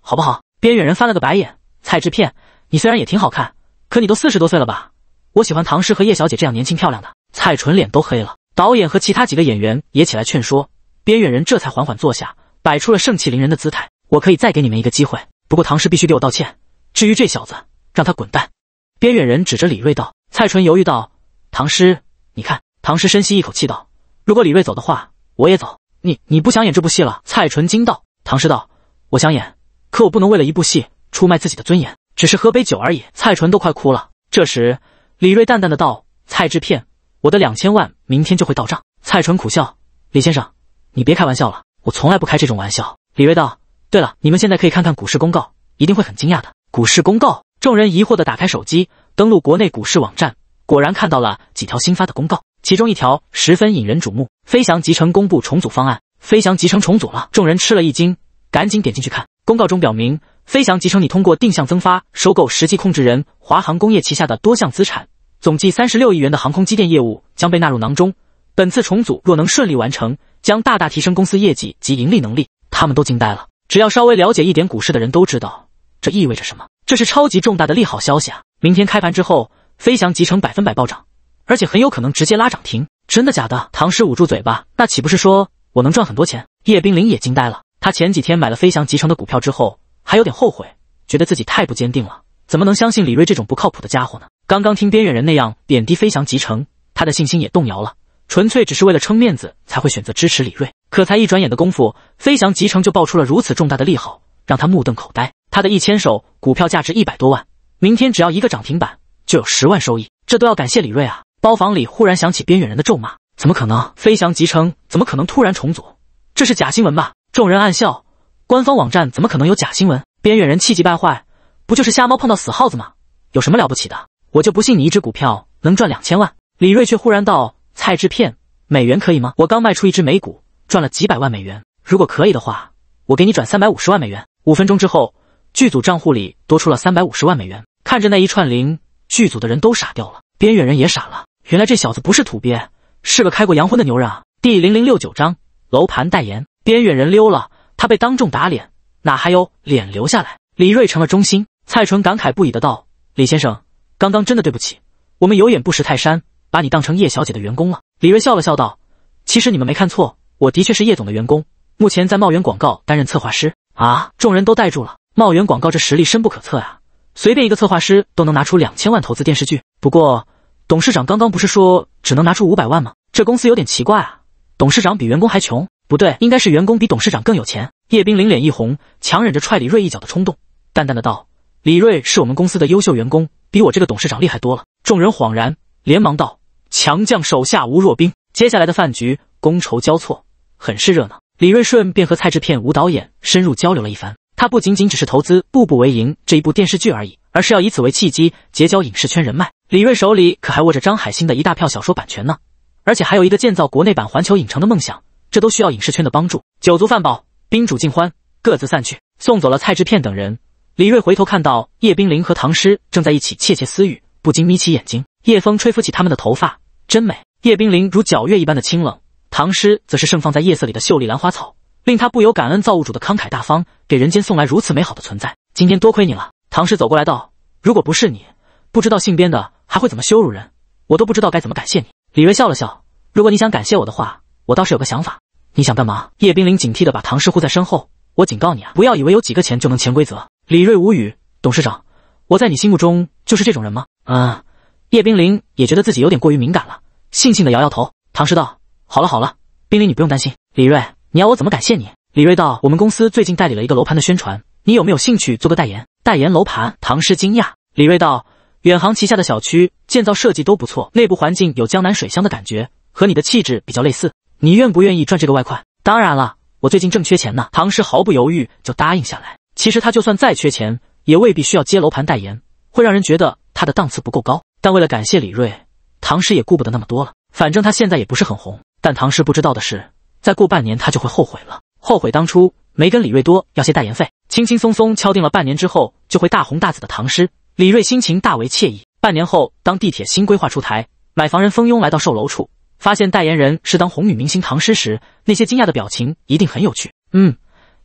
好不好？边远人翻了个白眼。蔡制片，你虽然也挺好看，可你都四十多岁了吧？我喜欢唐诗和叶小姐这样年轻漂亮的。蔡纯脸都黑了。导演和其他几个演员也起来劝说边远人，这才缓缓坐下，摆出了盛气凌人的姿态。我可以再给你们一个机会，不过唐诗必须给我道歉。至于这小子，让他滚蛋。边远人指着李锐道。蔡纯犹豫道：“唐诗，你看。”唐诗深吸一口气道：“如果李锐走的话，我也走。你，你不想演这部戏了？”蔡纯惊道。唐诗道：“我想演。”可我不能为了一部戏出卖自己的尊严，只是喝杯酒而已。蔡淳都快哭了。这时，李瑞淡淡的道：“蔡制片，我的两千万明天就会到账。”蔡淳苦笑：“李先生，你别开玩笑了，我从来不开这种玩笑。”李瑞道：“对了，你们现在可以看看股市公告，一定会很惊讶的。”股市公告，众人疑惑的打开手机，登录国内股市网站，果然看到了几条新发的公告，其中一条十分引人瞩目：飞翔集成公布重组方案。飞翔集成重组了，众人吃了一惊，赶紧点进去看。公告中表明，飞翔集成拟通过定向增发收购实际控制人华航工业旗下的多项资产，总计三十六亿元的航空机电业务将被纳入囊中。本次重组若能顺利完成，将大大提升公司业绩及盈利能力。他们都惊呆了，只要稍微了解一点股市的人都知道这意味着什么。这是超级重大的利好消息啊！明天开盘之后，飞翔集成百分百暴涨，而且很有可能直接拉涨停。真的假的？唐诗捂住嘴巴，那岂不是说我能赚很多钱？叶冰凌也惊呆了。他前几天买了飞翔集成的股票之后，还有点后悔，觉得自己太不坚定了，怎么能相信李瑞这种不靠谱的家伙呢？刚刚听边缘人那样贬低飞翔集成，他的信心也动摇了，纯粹只是为了撑面子才会选择支持李瑞。可才一转眼的功夫，飞翔集成就爆出了如此重大的利好，让他目瞪口呆。他的一千手股票价值一百多万，明天只要一个涨停板，就有十万收益，这都要感谢李瑞啊！包房里忽然响起边缘人的咒骂：“怎么可能？飞翔集成怎么可能突然重组？这是假新闻吧？”众人暗笑，官方网站怎么可能有假新闻？边远人气急败坏，不就是瞎猫碰到死耗子吗？有什么了不起的？我就不信你一只股票能赚两千万。李瑞却忽然道：“蔡制片，美元可以吗？我刚卖出一只美股，赚了几百万美元。如果可以的话，我给你转三百五十万美元。”五分钟之后，剧组账户里多出了三百五十万美元。看着那一串零，剧组的人都傻掉了，边远人也傻了。原来这小子不是土鳖，是个开过洋荤的牛人啊！第零零六九章：楼盘代言。边远人溜了，他被当众打脸，哪还有脸留下来？李瑞成了中心，蔡淳感慨不已的道：“李先生，刚刚真的对不起，我们有眼不识泰山，把你当成叶小姐的员工了。”李瑞笑了笑道：“其实你们没看错，我的确是叶总的员工，目前在茂源广告担任策划师啊。”众人都呆住了，茂源广告这实力深不可测啊，随便一个策划师都能拿出两千万投资电视剧。不过，董事长刚刚不是说只能拿出五百万吗？这公司有点奇怪啊，董事长比员工还穷。不对，应该是员工比董事长更有钱。叶冰凌脸一红，强忍着踹李瑞一脚的冲动，淡淡的道：“李瑞是我们公司的优秀员工，比我这个董事长厉害多了。”众人恍然，连忙道：“强将手下无弱兵。”接下来的饭局觥筹交错，很是热闹。李瑞顺便和蔡制片吴导演深入交流了一番。他不仅仅只是投资《步步为营》这一部电视剧而已，而是要以此为契机结交影视圈人脉。李瑞手里可还握着张海星的一大票小说版权呢，而且还有一个建造国内版环球影城的梦想。这都需要影视圈的帮助。酒足饭饱，宾主尽欢，各自散去。送走了蔡制片等人，李锐回头看到叶冰凌和唐诗正在一起窃窃私语，不禁眯起眼睛。夜风吹拂起他们的头发，真美。叶冰凌如皎月一般的清冷，唐诗则是盛放在夜色里的秀丽兰花草，令他不由感恩造物主的慷慨大方，给人间送来如此美好的存在。今天多亏你了。唐诗走过来道：“如果不是你，不知道姓边的还会怎么羞辱人，我都不知道该怎么感谢你。”李锐笑了笑：“如果你想感谢我的话。”我倒是有个想法，你想干嘛？叶冰凌警惕的把唐诗护在身后。我警告你啊，不要以为有几个钱就能潜规则。李瑞无语。董事长，我在你心目中就是这种人吗？啊？叶冰凌也觉得自己有点过于敏感了，悻悻的摇摇头。唐诗道：“好了好了，冰凌你不用担心。”李瑞，你要我怎么感谢你？李瑞道：“我们公司最近代理了一个楼盘的宣传，你有没有兴趣做个代言？代言楼盘？”唐诗惊讶。李瑞道：“远航旗下的小区建造设计都不错，内部环境有江南水乡的感觉，和你的气质比较类似。”你愿不愿意赚这个外快？当然了，我最近正缺钱呢。唐诗毫不犹豫就答应下来。其实他就算再缺钱，也未必需要接楼盘代言，会让人觉得他的档次不够高。但为了感谢李瑞，唐诗也顾不得那么多了。反正他现在也不是很红。但唐诗不知道的是，再过半年他就会后悔了，后悔当初没跟李瑞多要些代言费。轻轻松松敲定了，半年之后就会大红大紫的唐诗，李瑞心情大为惬意。半年后，当地铁新规划出台，买房人蜂拥来到售楼处。发现代言人是当红女明星唐诗时，那些惊讶的表情一定很有趣。嗯，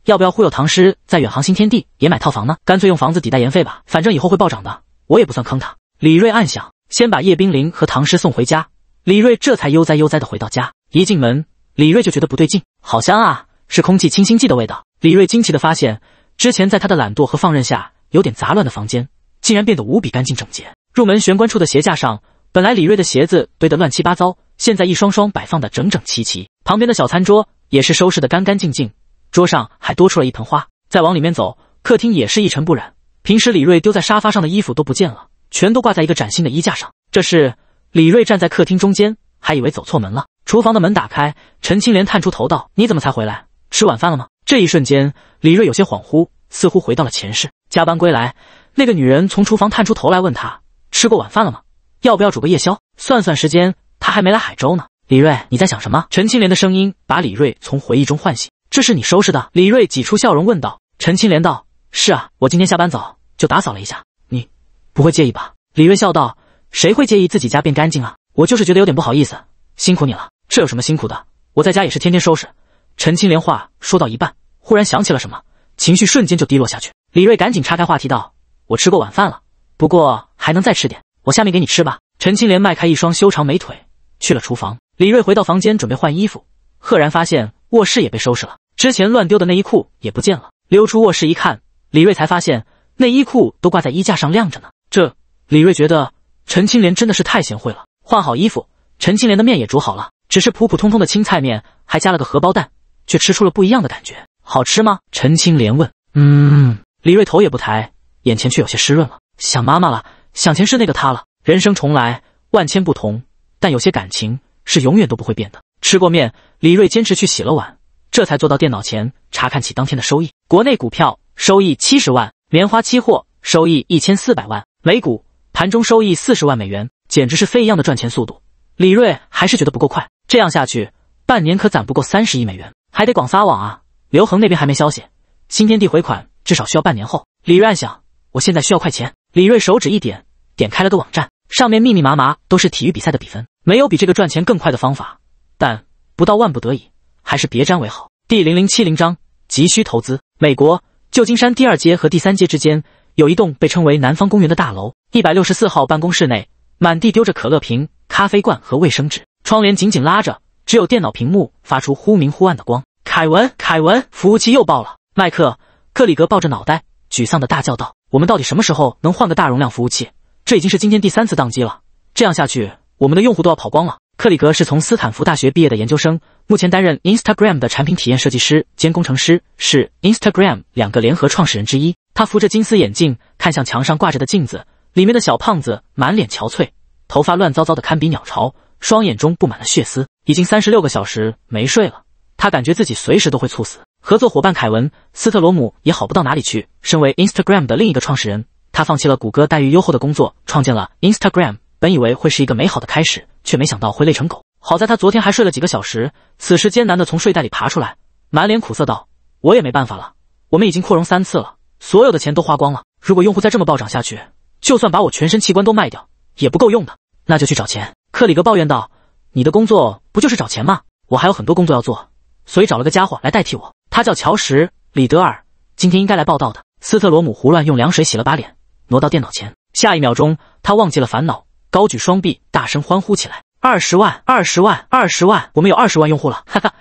要不要忽悠唐诗在远航新天地也买套房呢？干脆用房子抵代言费吧，反正以后会暴涨的。我也不算坑他。李瑞暗想，先把叶冰凌和唐诗送回家。李瑞这才悠哉悠哉的回到家，一进门，李瑞就觉得不对劲，好香啊，是空气清新剂的味道。李瑞惊奇的发现，之前在他的懒惰和放任下有点杂乱的房间，竟然变得无比干净整洁。入门玄关处的鞋架上，本来李瑞的鞋子堆得乱七八糟。现在一双双摆放的整整齐齐，旁边的小餐桌也是收拾的干干净净，桌上还多出了一盆花。再往里面走，客厅也是一尘不染，平时李锐丢在沙发上的衣服都不见了，全都挂在一个崭新的衣架上。这是李锐站在客厅中间，还以为走错门了。厨房的门打开，陈青莲探出头道：“你怎么才回来？吃晚饭了吗？”这一瞬间，李锐有些恍惚，似乎回到了前世加班归来，那个女人从厨房探出头来问他：“吃过晚饭了吗？要不要煮个夜宵？”算算时间。他还没来海州呢，李瑞，你在想什么？陈青莲的声音把李瑞从回忆中唤醒。这是你收拾的？李瑞挤出笑容问道。陈青莲道：是啊，我今天下班早，就打扫了一下。你不会介意吧？李瑞笑道：谁会介意自己家变干净啊？我就是觉得有点不好意思。辛苦你了。这有什么辛苦的？我在家也是天天收拾。陈青莲话说到一半，忽然想起了什么，情绪瞬间就低落下去。李瑞赶紧岔开话题道：我吃过晚饭了，不过还能再吃点，我下面给你吃吧。陈青莲迈开一双修长美腿。去了厨房，李锐回到房间准备换衣服，赫然发现卧室也被收拾了，之前乱丢的内衣裤也不见了。溜出卧室一看，李锐才发现内衣裤都挂在衣架上晾着呢。这李锐觉得陈青莲真的是太贤惠了。换好衣服，陈青莲的面也煮好了，只是普普通通的青菜面，还加了个荷包蛋，却吃出了不一样的感觉。好吃吗？陈青莲问。嗯。李锐头也不抬，眼前却有些湿润了，想妈妈了，想前世那个她了。人生重来，万千不同。但有些感情是永远都不会变的。吃过面，李瑞坚持去洗了碗，这才坐到电脑前查看起当天的收益。国内股票收益七十万，莲花期货收益一千四百万，美股盘中收益四十万美元，简直是飞一样的赚钱速度。李瑞还是觉得不够快，这样下去半年可攒不够三十亿美元，还得广撒网啊。刘恒那边还没消息，新天地回款至少需要半年后。李瑞暗想，我现在需要快钱。李瑞手指一点，点开了个网站。上面密密麻麻都是体育比赛的比分，没有比这个赚钱更快的方法，但不到万不得已，还是别沾为好。第零零七零章急需投资。美国旧金山第二街和第三街之间有一栋被称为南方公园的大楼，一百六十四号办公室内满地丢着可乐瓶、咖啡罐和卫生纸，窗帘紧紧拉着，只有电脑屏幕发出忽明忽暗的光。凯文，凯文，服务器又爆了！麦克克里格抱着脑袋，沮丧的大叫道：“我们到底什么时候能换个大容量服务器？”这已经是今天第三次宕机了，这样下去，我们的用户都要跑光了。克里格是从斯坦福大学毕业的研究生，目前担任 Instagram 的产品体验设计师兼工程师，是 Instagram 两个联合创始人之一。他扶着金丝眼镜，看向墙上挂着的镜子，里面的小胖子满脸憔悴，头发乱糟糟的，堪比鸟巢，双眼中布满了血丝，已经三十六个小时没睡了，他感觉自己随时都会猝死。合作伙伴凯文·斯特罗姆也好不到哪里去，身为 Instagram 的另一个创始人。他放弃了谷歌待遇优厚的工作，创建了 Instagram。本以为会是一个美好的开始，却没想到会累成狗。好在他昨天还睡了几个小时，此时艰难的从睡袋里爬出来，满脸苦涩道：“我也没办法了，我们已经扩容三次了，所有的钱都花光了。如果用户再这么暴涨下去，就算把我全身器官都卖掉也不够用的。那就去找钱。”克里格抱怨道：“你的工作不就是找钱吗？我还有很多工作要做，所以找了个家伙来代替我，他叫乔什·里德尔，今天应该来报道的。”斯特罗姆胡乱用凉水洗了把脸。挪到电脑前，下一秒钟，他忘记了烦恼，高举双臂，大声欢呼起来：“二十万，二十万，二十万！我们有二十万用户了！”哈哈，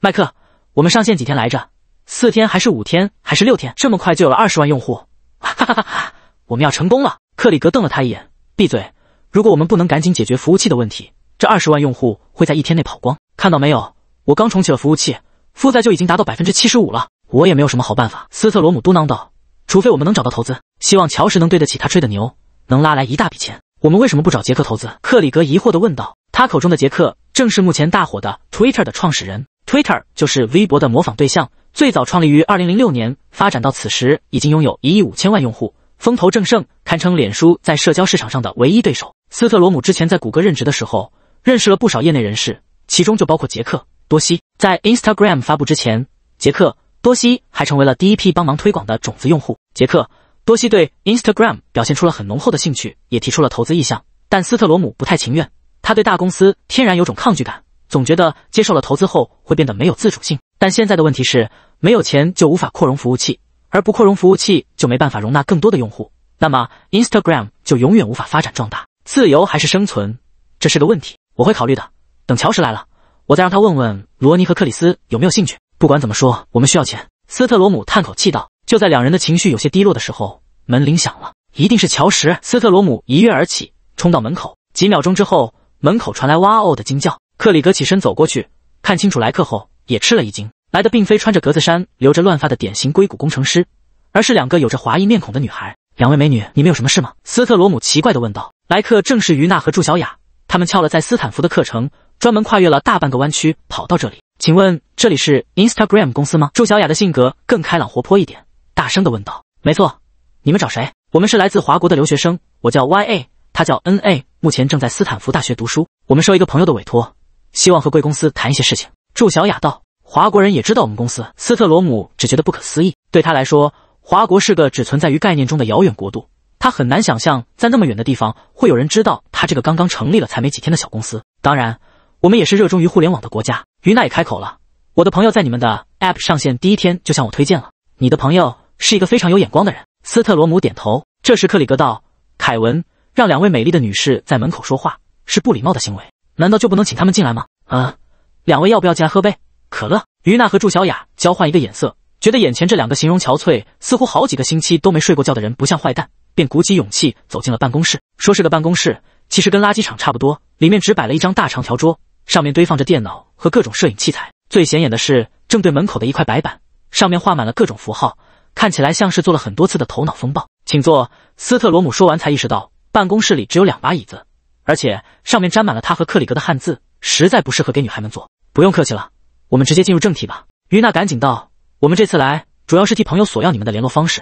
麦克，我们上线几天来着？四天还是五天还是六天？这么快就有了二十万用户，哈哈哈哈！我们要成功了！克里格瞪了他一眼：“闭嘴！如果我们不能赶紧解决服务器的问题，这二十万用户会在一天内跑光。看到没有？我刚重启了服务器，负载就已经达到百分之七十五了。我也没有什么好办法。”斯特罗姆嘟囔道：“除非我们能找到投资。”希望乔什能对得起他吹的牛，能拉来一大笔钱。我们为什么不找杰克投资？克里格疑惑地问道。他口中的杰克，正是目前大火的 Twitter 的创始人。Twitter 就是微博的模仿对象，最早创立于二零零六年，发展到此时已经拥有一亿五千万用户，风头正盛，堪称脸书在社交市场上的唯一对手。斯特罗姆之前在谷歌任职的时候，认识了不少业内人士，其中就包括杰克多西。在 Instagram 发布之前，杰克多西还成为了第一批帮忙推广的种子用户。杰克。多西对 Instagram 表现出了很浓厚的兴趣，也提出了投资意向，但斯特罗姆不太情愿。他对大公司天然有种抗拒感，总觉得接受了投资后会变得没有自主性。但现在的问题是，没有钱就无法扩容服务器，而不扩容服务器就没办法容纳更多的用户，那么 Instagram 就永远无法发展壮大。自由还是生存，这是个问题。我会考虑的。等乔什来了，我再让他问问罗尼和克里斯有没有兴趣。不管怎么说，我们需要钱。斯特罗姆叹口气道。就在两人的情绪有些低落的时候，门铃响了。一定是乔什斯特罗姆一跃而起，冲到门口。几秒钟之后，门口传来哇哦的惊叫。克里格起身走过去，看清楚来客后也吃了一惊。来的并非穿着格子衫、留着乱发的典型硅谷工程师，而是两个有着华裔面孔的女孩。两位美女，你们有什么事吗？斯特罗姆奇怪的问道。莱克正是于娜和祝小雅。他们翘了在斯坦福的课程，专门跨越了大半个湾区跑到这里。请问这里是 Instagram 公司吗？祝小雅的性格更开朗活泼一点。大声地问道：“没错，你们找谁？我们是来自华国的留学生，我叫 Y A，他叫 N A，目前正在斯坦福大学读书。我们受一个朋友的委托，希望和贵公司谈一些事情。”祝小雅道：“华国人也知道我们公司。”斯特罗姆只觉得不可思议。对他来说，华国是个只存在于概念中的遥远国度，他很难想象在那么远的地方会有人知道他这个刚刚成立了才没几天的小公司。当然，我们也是热衷于互联网的国家。于娜也开口了：“我的朋友在你们的 App 上线第一天就向我推荐了你的朋友。”是一个非常有眼光的人。斯特罗姆点头。这时，克里格道：“凯文，让两位美丽的女士在门口说话是不礼貌的行为。难道就不能请他们进来吗？”“啊，两位要不要进来喝杯可乐？”于娜和祝小雅交换一个眼色，觉得眼前这两个形容憔悴、似乎好几个星期都没睡过觉的人不像坏蛋，便鼓起勇气走进了办公室。说是个办公室，其实跟垃圾场差不多。里面只摆了一张大长条桌，上面堆放着电脑和各种摄影器材。最显眼的是正对门口的一块白板，上面画满了各种符号。看起来像是做了很多次的头脑风暴，请坐。斯特罗姆说完才意识到，办公室里只有两把椅子，而且上面沾满了他和克里格的汗渍，实在不适合给女孩们坐。不用客气了，我们直接进入正题吧。于娜赶紧道：“我们这次来主要是替朋友索要你们的联络方式，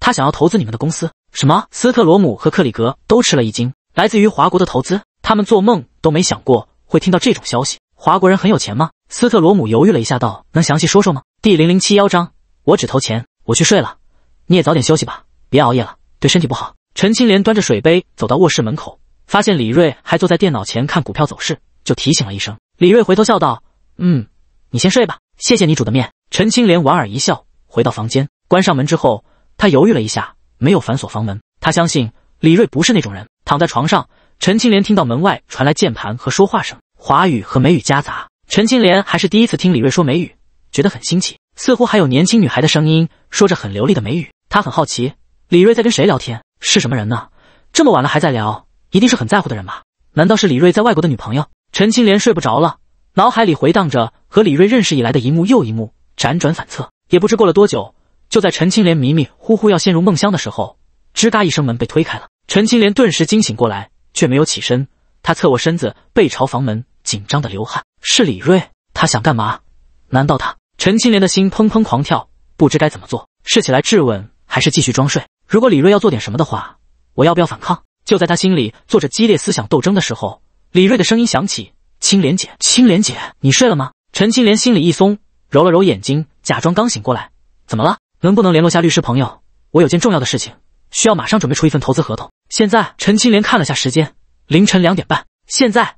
他想要投资你们的公司。”什么？斯特罗姆和克里格都吃了一惊。来自于华国的投资，他们做梦都没想过会听到这种消息。华国人很有钱吗？斯特罗姆犹豫了一下，道：“能详细说说吗？”第零零七幺章，我只投钱。我去睡了，你也早点休息吧，别熬夜了，对身体不好。陈青莲端着水杯走到卧室门口，发现李瑞还坐在电脑前看股票走势，就提醒了一声。李瑞回头笑道：“嗯，你先睡吧，谢谢你煮的面。”陈青莲莞尔一笑，回到房间，关上门之后，他犹豫了一下，没有反锁房门。他相信李瑞不是那种人。躺在床上，陈青莲听到门外传来键盘和说话声，华语和美语夹杂。陈青莲还是第一次听李瑞说美语，觉得很新奇。似乎还有年轻女孩的声音，说着很流利的美语。他很好奇，李瑞在跟谁聊天？是什么人呢？这么晚了还在聊，一定是很在乎的人吧？难道是李瑞在外国的女朋友？陈青莲睡不着了，脑海里回荡着和李瑞认识以来的一幕又一幕，辗转反侧。也不知过了多久，就在陈青莲迷迷糊糊要陷入梦乡的时候，吱嘎一声，门被推开了。陈青莲顿时惊醒过来，却没有起身。她侧卧身子，背朝房门，紧张的流汗。是李瑞，他想干嘛？难道他？陈青莲的心砰砰狂跳，不知该怎么做，是起来质问还是继续装睡？如果李瑞要做点什么的话，我要不要反抗？就在他心里做着激烈思想斗争的时候，李瑞的声音响起：“青莲姐，青莲姐，你睡了吗？”陈青莲心里一松，揉了揉眼睛，假装刚醒过来：“怎么了？能不能联络下律师朋友？我有件重要的事情，需要马上准备出一份投资合同。”现在，陈青莲看了下时间，凌晨两点半。现在，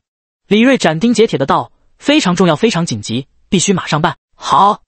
李瑞斩钉截铁的道：“非常重要，非常紧急，必须马上办。”好，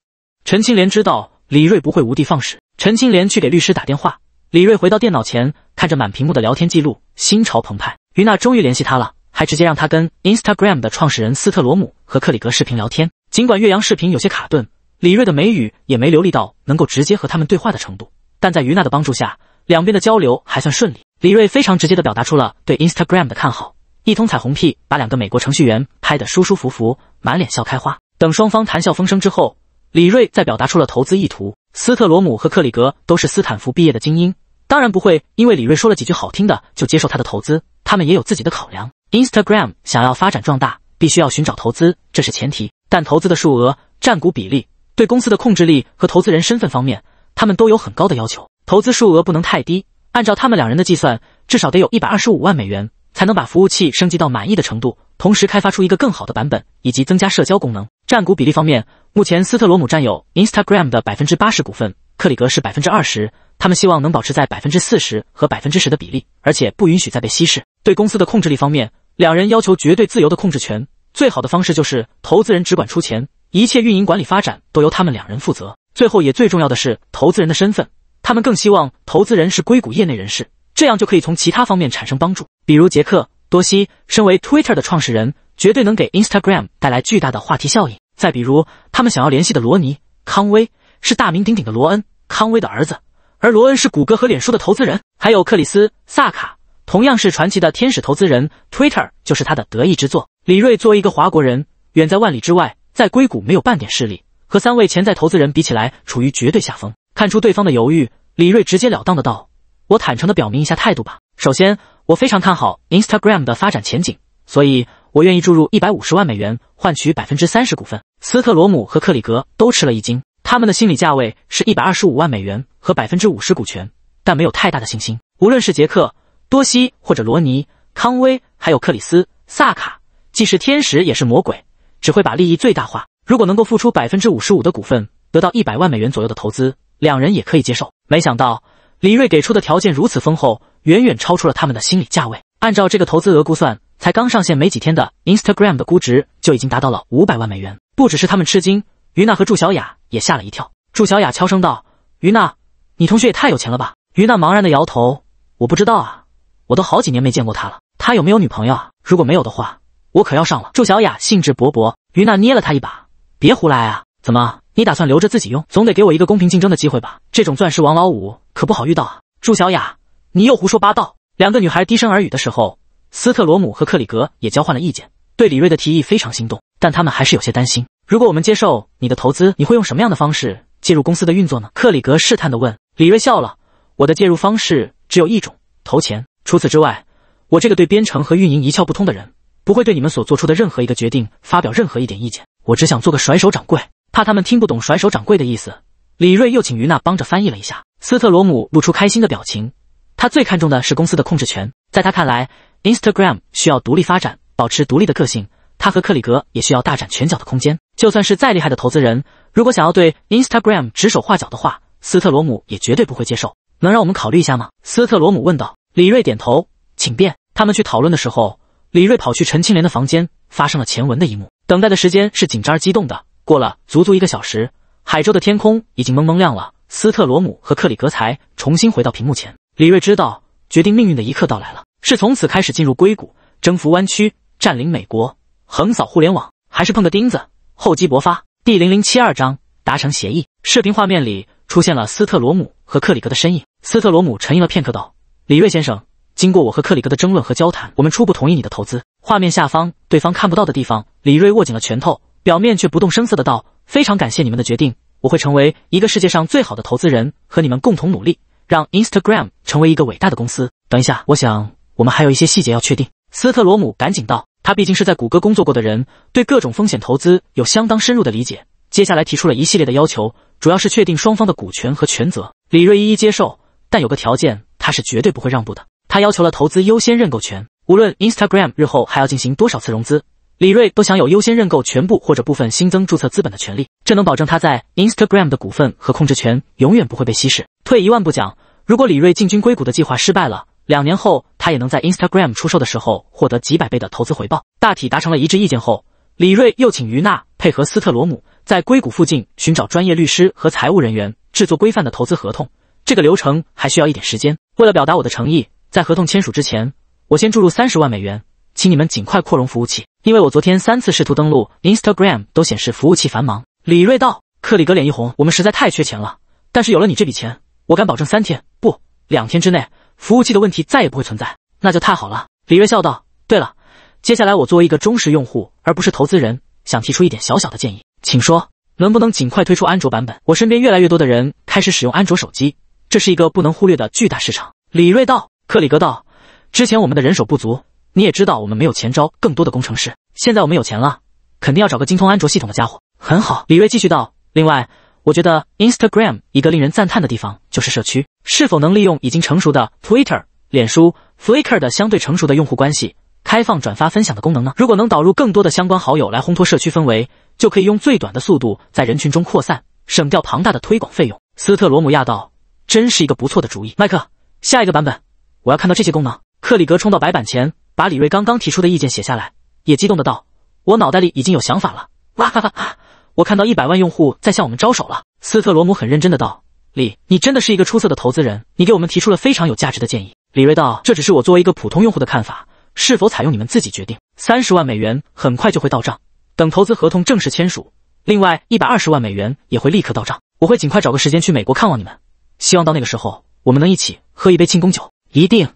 陈青莲知道李瑞不会无地放矢。陈青莲去给律师打电话。李瑞回到电脑前，看着满屏幕的聊天记录，心潮澎湃。于娜终于联系他了，还直接让他跟 Instagram 的创始人斯特罗姆和克里格视频聊天。尽管越洋视频有些卡顿，李瑞的美语也没流利到能够直接和他们对话的程度，但在于娜的帮助下，两边的交流还算顺利。李瑞非常直接的表达出了对 Instagram 的看好，一通彩虹屁把两个美国程序员拍得舒舒服服，满脸笑开花。等双方谈笑风生之后，李瑞再表达出了投资意图。斯特罗姆和克里格都是斯坦福毕业的精英，当然不会因为李瑞说了几句好听的就接受他的投资。他们也有自己的考量。Instagram 想要发展壮大，必须要寻找投资，这是前提。但投资的数额、占股比例、对公司的控制力和投资人身份方面，他们都有很高的要求。投资数额不能太低，按照他们两人的计算，至少得有一百二十五万美元，才能把服务器升级到满意的程度，同时开发出一个更好的版本，以及增加社交功能。占股比例方面，目前斯特罗姆占有 Instagram 的百分之八十股份，克里格是百分之二十。他们希望能保持在百分之四十和百分之十的比例，而且不允许再被稀释。对公司的控制力方面，两人要求绝对自由的控制权。最好的方式就是投资人只管出钱，一切运营管理发展都由他们两人负责。最后也最重要的是投资人的身份，他们更希望投资人是硅谷业内人士，这样就可以从其他方面产生帮助，比如杰克多西，身为 Twitter 的创始人，绝对能给 Instagram 带来巨大的话题效应。再比如，他们想要联系的罗尼·康威是大名鼎鼎的罗恩·康威的儿子，而罗恩是谷歌和脸书的投资人。还有克里斯·萨卡，同样是传奇的天使投资人，Twitter 就是他的得意之作。李瑞作为一个华国人，远在万里之外，在硅谷没有半点势力，和三位潜在投资人比起来，处于绝对下风。看出对方的犹豫，李瑞直截了当的道：“我坦诚的表明一下态度吧。首先，我非常看好 Instagram 的发展前景，所以我愿意注入一百五十万美元。”换取百分之三十股份，斯特罗姆和克里格都吃了一惊。他们的心理价位是一百二十五万美元和百分之五十股权，但没有太大的信心。无论是杰克多西或者罗尼康威，还有克里斯萨卡，既是天使也是魔鬼，只会把利益最大化。如果能够付出百分之五十五的股份，得到一百万美元左右的投资，两人也可以接受。没想到李瑞给出的条件如此丰厚，远远超出了他们的心理价位。按照这个投资额估算。才刚上线没几天的 Instagram 的估值就已经达到了五百万美元。不只是他们吃惊，于娜和祝小雅也吓了一跳。祝小雅悄声道：“于娜，你同学也太有钱了吧？”于娜茫然的摇头：“我不知道啊，我都好几年没见过他了。他有没有女朋友啊？如果没有的话，我可要上了。”祝小雅兴致勃勃。于娜捏了他一把：“别胡来啊！怎么，你打算留着自己用？总得给我一个公平竞争的机会吧？这种钻石王老五可不好遇到啊。”祝小雅，你又胡说八道。两个女孩低声耳语的时候。斯特罗姆和克里格也交换了意见，对李瑞的提议非常心动，但他们还是有些担心。如果我们接受你的投资，你会用什么样的方式介入公司的运作呢？克里格试探地问。李瑞笑了：“我的介入方式只有一种，投钱。除此之外，我这个对编程和运营一窍不通的人，不会对你们所做出的任何一个决定发表任何一点意见。我只想做个甩手掌柜。”怕他们听不懂“甩手掌柜”的意思，李瑞又请于娜帮着翻译了一下。斯特罗姆露出开心的表情。他最看重的是公司的控制权，在他看来。Instagram 需要独立发展，保持独立的个性。他和克里格也需要大展拳脚的空间。就算是再厉害的投资人，如果想要对 Instagram 指手画脚的话，斯特罗姆也绝对不会接受。能让我们考虑一下吗？斯特罗姆问道。李瑞点头，请便。他们去讨论的时候，李瑞跑去陈青莲的房间，发生了前文的一幕。等待的时间是紧张而激动的。过了足足一个小时，海州的天空已经蒙蒙亮了。斯特罗姆和克里格才重新回到屏幕前。李瑞知道，决定命运的一刻到来了。是从此开始进入硅谷，征服湾区，占领美国，横扫互联网，还是碰个钉子，厚积薄发？第零零七二章达成协议。视频画面里出现了斯特罗姆和克里格的身影。斯特罗姆沉吟了片刻，道：“李瑞先生，经过我和克里格的争论和交谈，我们初步同意你的投资。”画面下方，对方看不到的地方，李瑞握紧了拳头，表面却不动声色的道：“非常感谢你们的决定，我会成为一个世界上最好的投资人，和你们共同努力，让 Instagram 成为一个伟大的公司。”等一下，我想。我们还有一些细节要确定。斯特罗姆赶紧道：“他毕竟是在谷歌工作过的人，对各种风险投资有相当深入的理解。接下来提出了一系列的要求，主要是确定双方的股权和权责。”李瑞一一接受，但有个条件，他是绝对不会让步的。他要求了投资优先认购权，无论 Instagram 日后还要进行多少次融资，李瑞都享有优先认购全部或者部分新增注册资本的权利。这能保证他在 Instagram 的股份和控制权永远不会被稀释。退一万步讲，如果李瑞进军硅谷的计划失败了，两年后，他也能在 Instagram 出售的时候获得几百倍的投资回报。大体达成了一致意见后，李瑞又请于娜配合斯特罗姆，在硅谷附近寻找专业律师和财务人员，制作规范的投资合同。这个流程还需要一点时间。为了表达我的诚意，在合同签署之前，我先注入三十万美元，请你们尽快扩容服务器，因为我昨天三次试图登录 Instagram 都显示服务器繁忙。李瑞道。克里格脸一红，我们实在太缺钱了，但是有了你这笔钱，我敢保证三天不两天之内。服务器的问题再也不会存在，那就太好了。”李瑞笑道。“对了，接下来我作为一个忠实用户，而不是投资人，想提出一点小小的建议，请说，能不能尽快推出安卓版本？我身边越来越多的人开始使用安卓手机，这是一个不能忽略的巨大市场。”李瑞道。克里格道：“之前我们的人手不足，你也知道，我们没有钱招更多的工程师。现在我们有钱了，肯定要找个精通安卓系统的家伙。很好。”李瑞继续道：“另外。”我觉得 Instagram 一个令人赞叹的地方就是社区，是否能利用已经成熟的 Twitter、脸书、Flickr 的相对成熟的用户关系，开放转发分享的功能呢？如果能导入更多的相关好友来烘托社区氛围，就可以用最短的速度在人群中扩散，省掉庞大的推广费用。斯特罗姆亚道，真是一个不错的主意。麦克，下一个版本，我要看到这些功能。克里格冲到白板前，把李瑞刚刚提出的意见写下来，也激动的道：“我脑袋里已经有想法了。”哇哈哈！我看到一百万用户在向我们招手了。斯特罗姆很认真的道：“李，你真的是一个出色的投资人，你给我们提出了非常有价值的建议。”李瑞道：“这只是我作为一个普通用户的看法，是否采用你们自己决定。三十万美元很快就会到账，等投资合同正式签署，另外一百二十万美元也会立刻到账。我会尽快找个时间去美国看望你们，希望到那个时候我们能一起喝一杯庆功酒。”一定。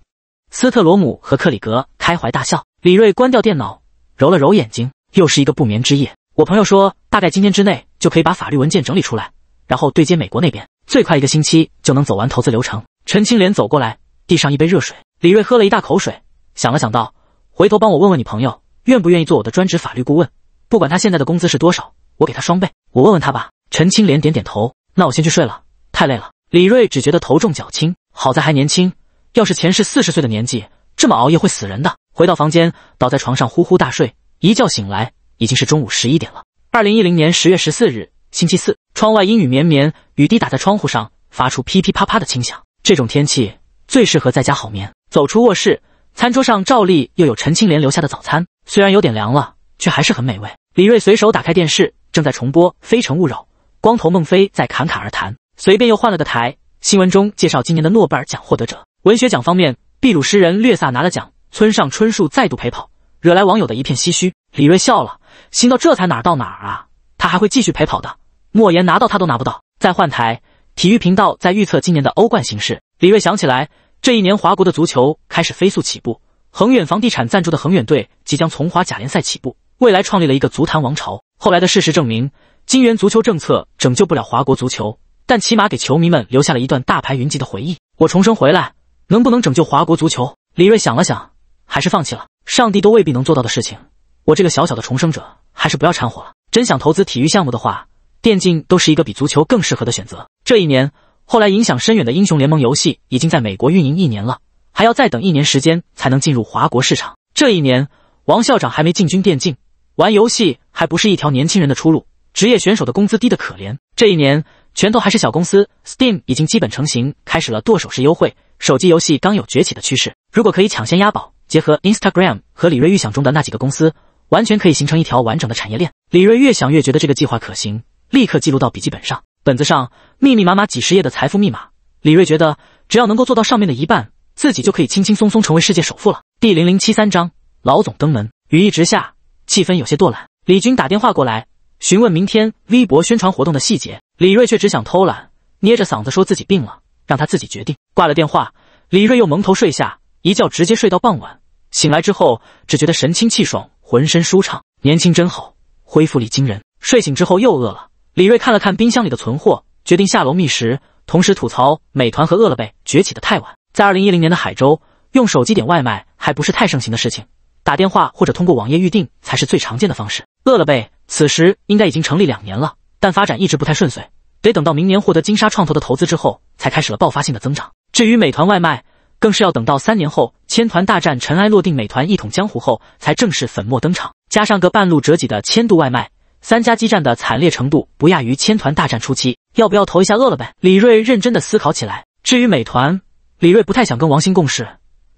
斯特罗姆和克里格开怀大笑。李瑞关掉电脑，揉了揉眼睛，又是一个不眠之夜。我朋友说，大概今天之内就可以把法律文件整理出来，然后对接美国那边，最快一个星期就能走完投资流程。陈青莲走过来，递上一杯热水。李瑞喝了一大口水，想了想，道：“回头帮我问问你朋友，愿不愿意做我的专职法律顾问？不管他现在的工资是多少，我给他双倍。我问问他吧。”陈青莲点点头：“那我先去睡了，太累了。”李瑞只觉得头重脚轻，好在还年轻，要是前世四十岁的年纪，这么熬夜会死人的。回到房间，倒在床上呼呼大睡，一觉醒来。已经是中午十一点了。二零一零年十月十四日，星期四。窗外阴雨绵绵，雨滴打在窗户上，发出噼噼啪啪的轻响。这种天气最适合在家好眠。走出卧室，餐桌上照例又有陈青莲留下的早餐，虽然有点凉了，却还是很美味。李锐随手打开电视，正在重播《非诚勿扰》，光头孟非在侃侃而谈。随便又换了个台，新闻中介绍今年的诺贝尔奖获得者，文学奖方面，秘鲁诗人略萨拿了奖，村上春树再度陪跑，惹来网友的一片唏嘘。李锐笑了。心到这才哪儿到哪儿啊！他还会继续陪跑的。莫言拿到他都拿不到。再换台，体育频道在预测今年的欧冠形势。李锐想起来，这一年华国的足球开始飞速起步。恒远房地产赞助的恒远队即将从华甲联赛起步，未来创立了一个足坛王朝。后来的事实证明，金元足球政策拯救不了华国足球，但起码给球迷们留下了一段大牌云集的回忆。我重生回来，能不能拯救华国足球？李锐想了想，还是放弃了。上帝都未必能做到的事情，我这个小小的重生者。还是不要掺和了。真想投资体育项目的话，电竞都是一个比足球更适合的选择。这一年，后来影响深远的英雄联盟游戏已经在美国运营一年了，还要再等一年时间才能进入华国市场。这一年，王校长还没进军电竞，玩游戏还不是一条年轻人的出路。职业选手的工资低得可怜。这一年，拳头还是小公司，Steam 已经基本成型，开始了剁手式优惠。手机游戏刚有崛起的趋势。如果可以抢先押宝，结合 Instagram 和李瑞预想中的那几个公司。完全可以形成一条完整的产业链。李瑞越想越觉得这个计划可行，立刻记录到笔记本上。本子上密密麻麻几十页的财富密码，李瑞觉得只要能够做到上面的一半，自己就可以轻轻松松成为世界首富了。第零零七三章，老总登门，雨一直下，气氛有些堕懒。李军打电话过来询问明天微博宣传活动的细节，李瑞却只想偷懒，捏着嗓子说自己病了，让他自己决定。挂了电话，李瑞又蒙头睡下，一觉直接睡到傍晚。醒来之后，只觉得神清气爽。浑身舒畅，年轻真好，恢复力惊人。睡醒之后又饿了，李锐看了看冰箱里的存货，决定下楼觅食，同时吐槽美团和饿了呗崛起的太晚。在二零一零年的海州，用手机点外卖还不是太盛行的事情，打电话或者通过网页预订才是最常见的方式。饿了呗此时应该已经成立两年了，但发展一直不太顺遂，得等到明年获得金沙创投的投资之后，才开始了爆发性的增长。至于美团外卖。更是要等到三年后千团大战尘埃落定，美团一统江湖后，才正式粉墨登场。加上个半路折戟的千度外卖，三家激战的惨烈程度不亚于千团大战初期。要不要投一下饿了呗？李锐认真的思考起来。至于美团，李锐不太想跟王鑫共事，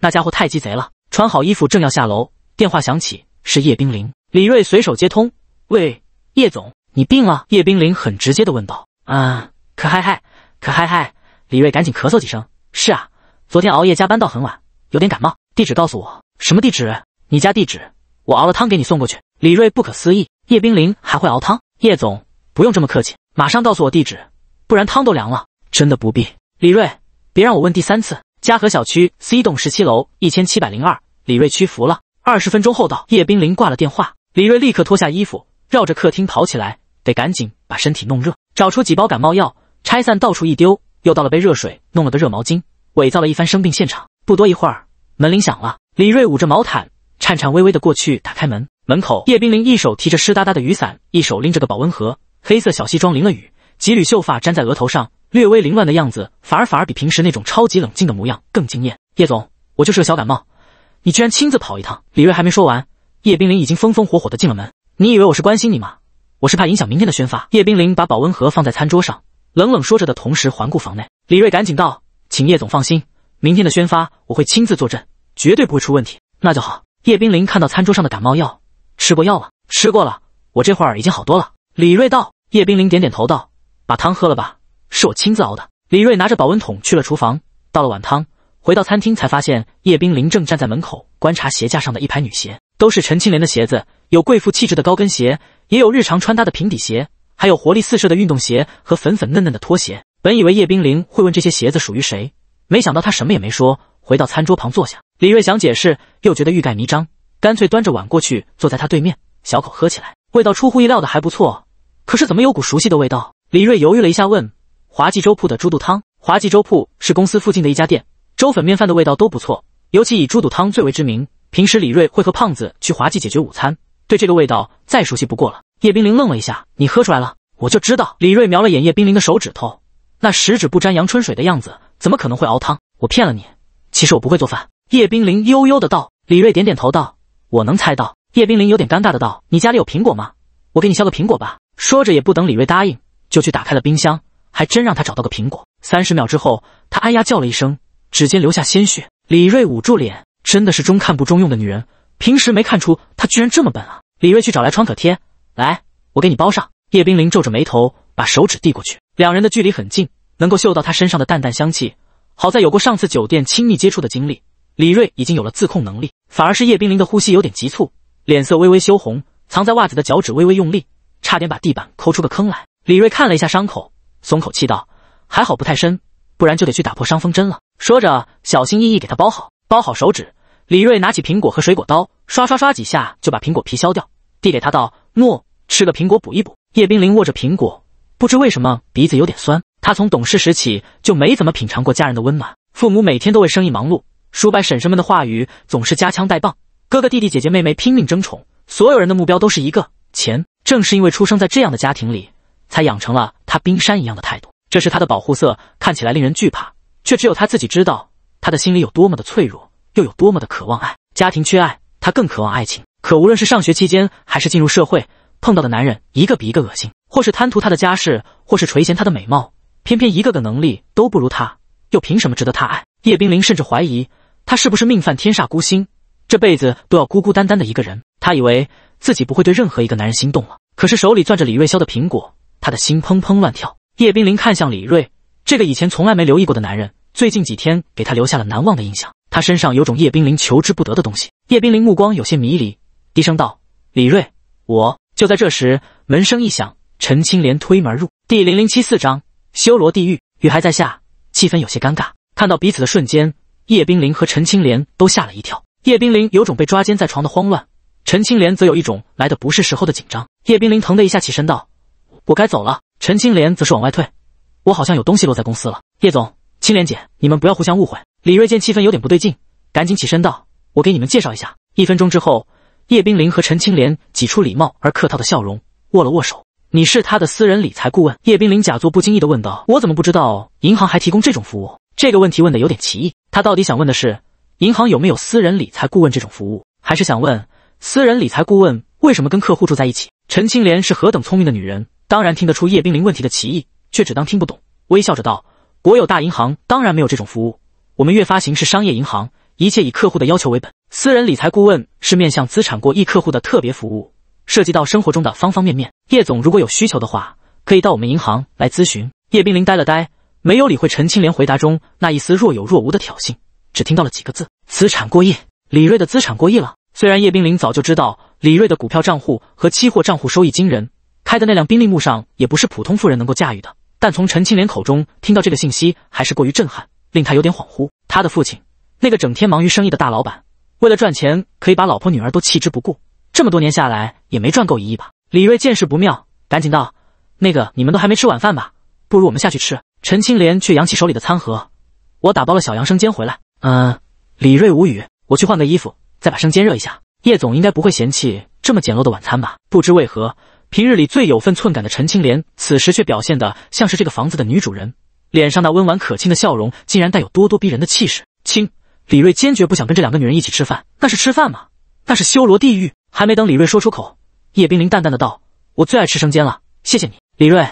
那家伙太鸡贼了。穿好衣服正要下楼，电话响起，是叶冰凌。李锐随手接通，喂，叶总，你病了？叶冰凌很直接的问道。啊，可嗨嗨，可嗨嗨！李锐赶紧咳嗽几声。是啊。昨天熬夜加班到很晚，有点感冒。地址告诉我，什么地址？你家地址。我熬了汤给你送过去。李瑞不可思议，叶冰凌还会熬汤？叶总不用这么客气，马上告诉我地址，不然汤都凉了。真的不必。李瑞，别让我问第三次。嘉禾小区 C 栋十七楼一千七百零二。李瑞屈服了。二十分钟后到。叶冰凌挂了电话，李瑞立刻脱下衣服，绕着客厅跑起来，得赶紧把身体弄热。找出几包感冒药，拆散到处一丢。又倒了杯热水，弄了个热毛巾。伪造了一番生病现场，不多一会儿，门铃响了。李瑞捂着毛毯，颤颤巍巍的过去打开门。门口，叶冰凌一手提着湿哒哒的雨伞，一手拎着个保温盒，黑色小西装淋了雨，几缕秀发粘在额头上，略微凌乱的样子，反而反而比平时那种超级冷静的模样更惊艳。叶总，我就是个小感冒，你居然亲自跑一趟。李瑞还没说完，叶冰凌已经风风火火的进了门。你以为我是关心你吗？我是怕影响明天的宣发。叶冰凌把保温盒放在餐桌上，冷冷说着的同时环顾房内。李瑞赶紧道。请叶总放心，明天的宣发我会亲自坐镇，绝对不会出问题。那就好。叶冰凌看到餐桌上的感冒药，吃过药了，吃过了，我这会儿已经好多了。李瑞道。叶冰凌点点头道：“把汤喝了吧，是我亲自熬的。”李瑞拿着保温桶去了厨房，倒了碗汤，回到餐厅才发现叶冰凌正站在门口观察鞋架上的一排女鞋，都是陈青莲的鞋子，有贵妇气质的高跟鞋，也有日常穿搭的平底鞋，还有活力四射的运动鞋和粉粉嫩嫩的拖鞋。本以为叶冰凌会问这些鞋子属于谁，没想到她什么也没说，回到餐桌旁坐下。李瑞想解释，又觉得欲盖弥彰，干脆端着碗过去，坐在他对面，小口喝起来。味道出乎意料的还不错，可是怎么有股熟悉的味道？李瑞犹豫了一下，问：“华记粥铺的猪肚汤？”华记粥铺是公司附近的一家店，粥、粉、面、饭的味道都不错，尤其以猪肚汤最为知名。平时李瑞会和胖子去华记解决午餐，对这个味道再熟悉不过了。叶冰凌愣了一下：“你喝出来了？”我就知道。李瑞瞄了眼叶冰凌的手指头。那十指不沾阳春水的样子，怎么可能会熬汤？我骗了你，其实我不会做饭。叶冰凌悠悠的道。李锐点点头道：“我能猜到。”叶冰凌有点尴尬的道：“你家里有苹果吗？我给你削个苹果吧。”说着也不等李锐答应，就去打开了冰箱，还真让他找到个苹果。三十秒之后，他哎呀叫了一声，指尖留下鲜血。李锐捂住脸，真的是中看不中用的女人，平时没看出她居然这么笨啊！李锐去找来创可贴，来，我给你包上。叶冰凌皱着眉头，把手指递过去。两人的距离很近，能够嗅到他身上的淡淡香气。好在有过上次酒店亲密接触的经历，李瑞已经有了自控能力。反而是叶冰凌的呼吸有点急促，脸色微微羞红，藏在袜子的脚趾微微用力，差点把地板抠出个坑来。李瑞看了一下伤口，松口气道：“还好不太深，不然就得去打破伤风针了。”说着，小心翼翼给他包好包好手指。李瑞拿起苹果和水果刀，刷刷刷几下就把苹果皮削掉，递给他道：“诺，吃个苹果补一补。”叶冰凌握着苹果。不知为什么鼻子有点酸。他从懂事时起就没怎么品尝过家人的温暖。父母每天都为生意忙碌，叔伯婶婶们的话语总是夹枪带棒。哥哥、弟弟、姐姐、妹妹拼命争宠，所有人的目标都是一个钱。正是因为出生在这样的家庭里，才养成了他冰山一样的态度。这是他的保护色，看起来令人惧怕，却只有他自己知道他的心里有多么的脆弱，又有多么的渴望爱。家庭缺爱，他更渴望爱情。可无论是上学期间，还是进入社会，碰到的男人一个比一个恶心。或是贪图他的家世，或是垂涎他的美貌，偏偏一个个能力都不如他，又凭什么值得他爱？叶冰凌甚至怀疑他是不是命犯天煞孤星，这辈子都要孤孤单单的一个人。他以为自己不会对任何一个男人心动了，可是手里攥着李瑞霄的苹果，他的心砰砰乱跳。叶冰凌看向李瑞，这个以前从来没留意过的男人，最近几天给他留下了难忘的印象。他身上有种叶冰凌求之不得的东西。叶冰凌目光有些迷离，低声道：“李瑞，我就在这时，门声一响。”陈青莲推门入，第零零七四章修罗地狱。雨还在下，气氛有些尴尬。看到彼此的瞬间，叶冰凌和陈青莲都吓了一跳。叶冰凌有种被抓奸在床的慌乱，陈青莲则有一种来的不是时候的紧张。叶冰凌疼的一下起身道：“我该走了。”陈青莲则是往外退：“我好像有东西落在公司了。”叶总，青莲姐，你们不要互相误会。李瑞见气氛有点不对劲，赶紧起身道：“我给你们介绍一下。”一分钟之后，叶冰凌和陈青莲挤出礼貌而客套的笑容，握了握手。你是他的私人理财顾问，叶冰凌假作不经意的问道：“我怎么不知道银行还提供这种服务？”这个问题问的有点奇异。他到底想问的是银行有没有私人理财顾问这种服务，还是想问私人理财顾问为什么跟客户住在一起？陈青莲是何等聪明的女人，当然听得出叶冰凌问题的歧义，却只当听不懂，微笑着道：“国有大银行当然没有这种服务，我们越发行是商业银行，一切以客户的要求为本。私人理财顾问是面向资产过亿客户的特别服务。”涉及到生活中的方方面面，叶总如果有需求的话，可以到我们银行来咨询。叶冰凌呆了呆，没有理会陈青莲回答中那一丝若有若无的挑衅，只听到了几个字：资产过亿。李瑞的资产过亿了。虽然叶冰凌早就知道李瑞的股票账户和期货账户收益惊人，开的那辆宾利慕尚也不是普通富人能够驾驭的，但从陈青莲口中听到这个信息还是过于震撼，令他有点恍惚。他的父亲，那个整天忙于生意的大老板，为了赚钱可以把老婆女儿都弃之不顾。这么多年下来也没赚够一亿吧？李瑞见势不妙，赶紧道：“那个，你们都还没吃晚饭吧？不如我们下去吃。”陈青莲却扬起手里的餐盒：“我打包了小羊生煎回来。”嗯，李瑞无语：“我去换个衣服，再把生煎热一下。”叶总应该不会嫌弃这么简陋的晚餐吧？不知为何，平日里最有分寸感的陈青莲此时却表现的像是这个房子的女主人，脸上那温婉可亲的笑容竟然带有咄咄逼人的气势。亲，李瑞坚决不想跟这两个女人一起吃饭，那是吃饭吗？那是修罗地狱！还没等李瑞说出口，叶冰凌淡淡的道：“我最爱吃生煎了，谢谢你，李瑞。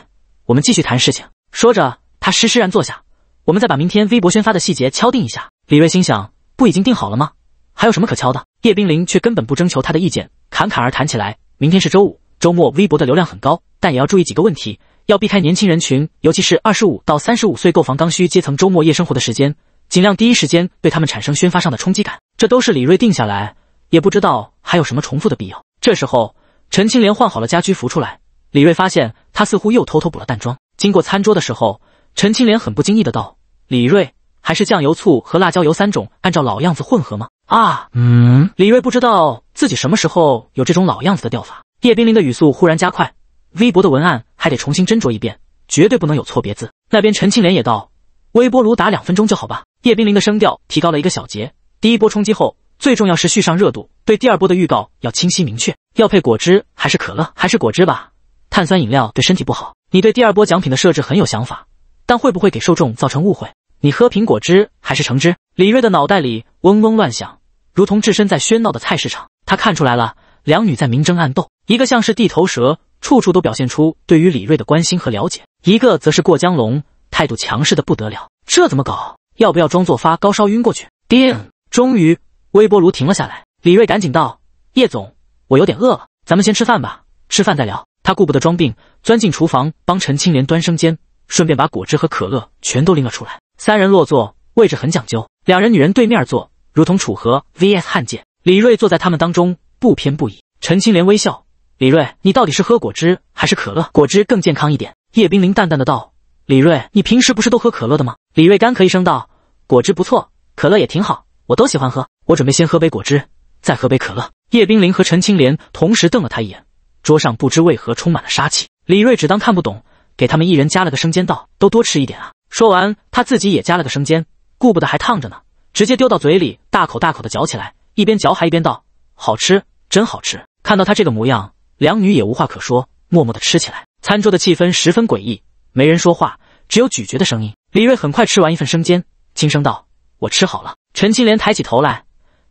我们继续谈事情。”说着，他施施然坐下，我们再把明天微博宣发的细节敲定一下。李瑞心想：不已经定好了吗？还有什么可敲的？叶冰凌却根本不征求他的意见，侃侃而谈起来。明天是周五，周末微博的流量很高，但也要注意几个问题，要避开年轻人群，尤其是二十五到三十五岁购房刚需阶层周末夜生活的时间，尽量第一时间对他们产生宣发上的冲击感。这都是李瑞定下来。也不知道还有什么重复的必要。这时候，陈青莲换好了家居服出来，李锐发现她似乎又偷偷补了淡妆。经过餐桌的时候，陈青莲很不经意的道：“李锐，还是酱油、醋和辣椒油三种按照老样子混合吗？”啊，嗯。李锐不知道自己什么时候有这种老样子的钓法。叶冰凌的语速忽然加快：“微博的文案还得重新斟酌一遍，绝对不能有错别字。”那边陈青莲也道：“微波炉打两分钟就好吧。”叶冰凌的声调提高了一个小节。第一波冲击后。最重要是续上热度，对第二波的预告要清晰明确，要配果汁还是可乐？还是果汁吧，碳酸饮料对身体不好。你对第二波奖品的设置很有想法，但会不会给受众造成误会？你喝苹果汁还是橙汁？李锐的脑袋里嗡嗡乱响，如同置身在喧闹的菜市场。他看出来了，两女在明争暗斗，一个像是地头蛇，处处都表现出对于李锐的关心和了解；一个则是过江龙，态度强势的不得了。这怎么搞？要不要装作发高烧晕过去？定，终于。微波炉停了下来，李锐赶紧道：“叶总，我有点饿了，咱们先吃饭吧，吃饭再聊。”他顾不得装病，钻进厨房帮陈青莲端生煎，顺便把果汁和可乐全都拎了出来。三人落座，位置很讲究，两人女人对面坐，如同楚河 vs 汉界。李锐坐在他们当中，不偏不倚。陈青莲微笑：“李锐，你到底是喝果汁还是可乐？果汁更健康一点。”叶冰凌淡淡的道：“李锐，你平时不是都喝可乐的吗？”李锐干咳一声道：“果汁不错，可乐也挺好。”我都喜欢喝，我准备先喝杯果汁，再喝杯可乐。叶冰凌和陈青莲同时瞪了他一眼，桌上不知为何充满了杀气。李锐只当看不懂，给他们一人加了个生煎，道：“都多吃一点啊！”说完，他自己也加了个生煎，顾不得还烫着呢，直接丢到嘴里，大口大口的嚼起来，一边嚼还一边道：“好吃，真好吃！”看到他这个模样，两女也无话可说，默默的吃起来。餐桌的气氛十分诡异，没人说话，只有咀嚼的声音。李锐很快吃完一份生煎，轻声道：“我吃好了。”陈青莲抬起头来，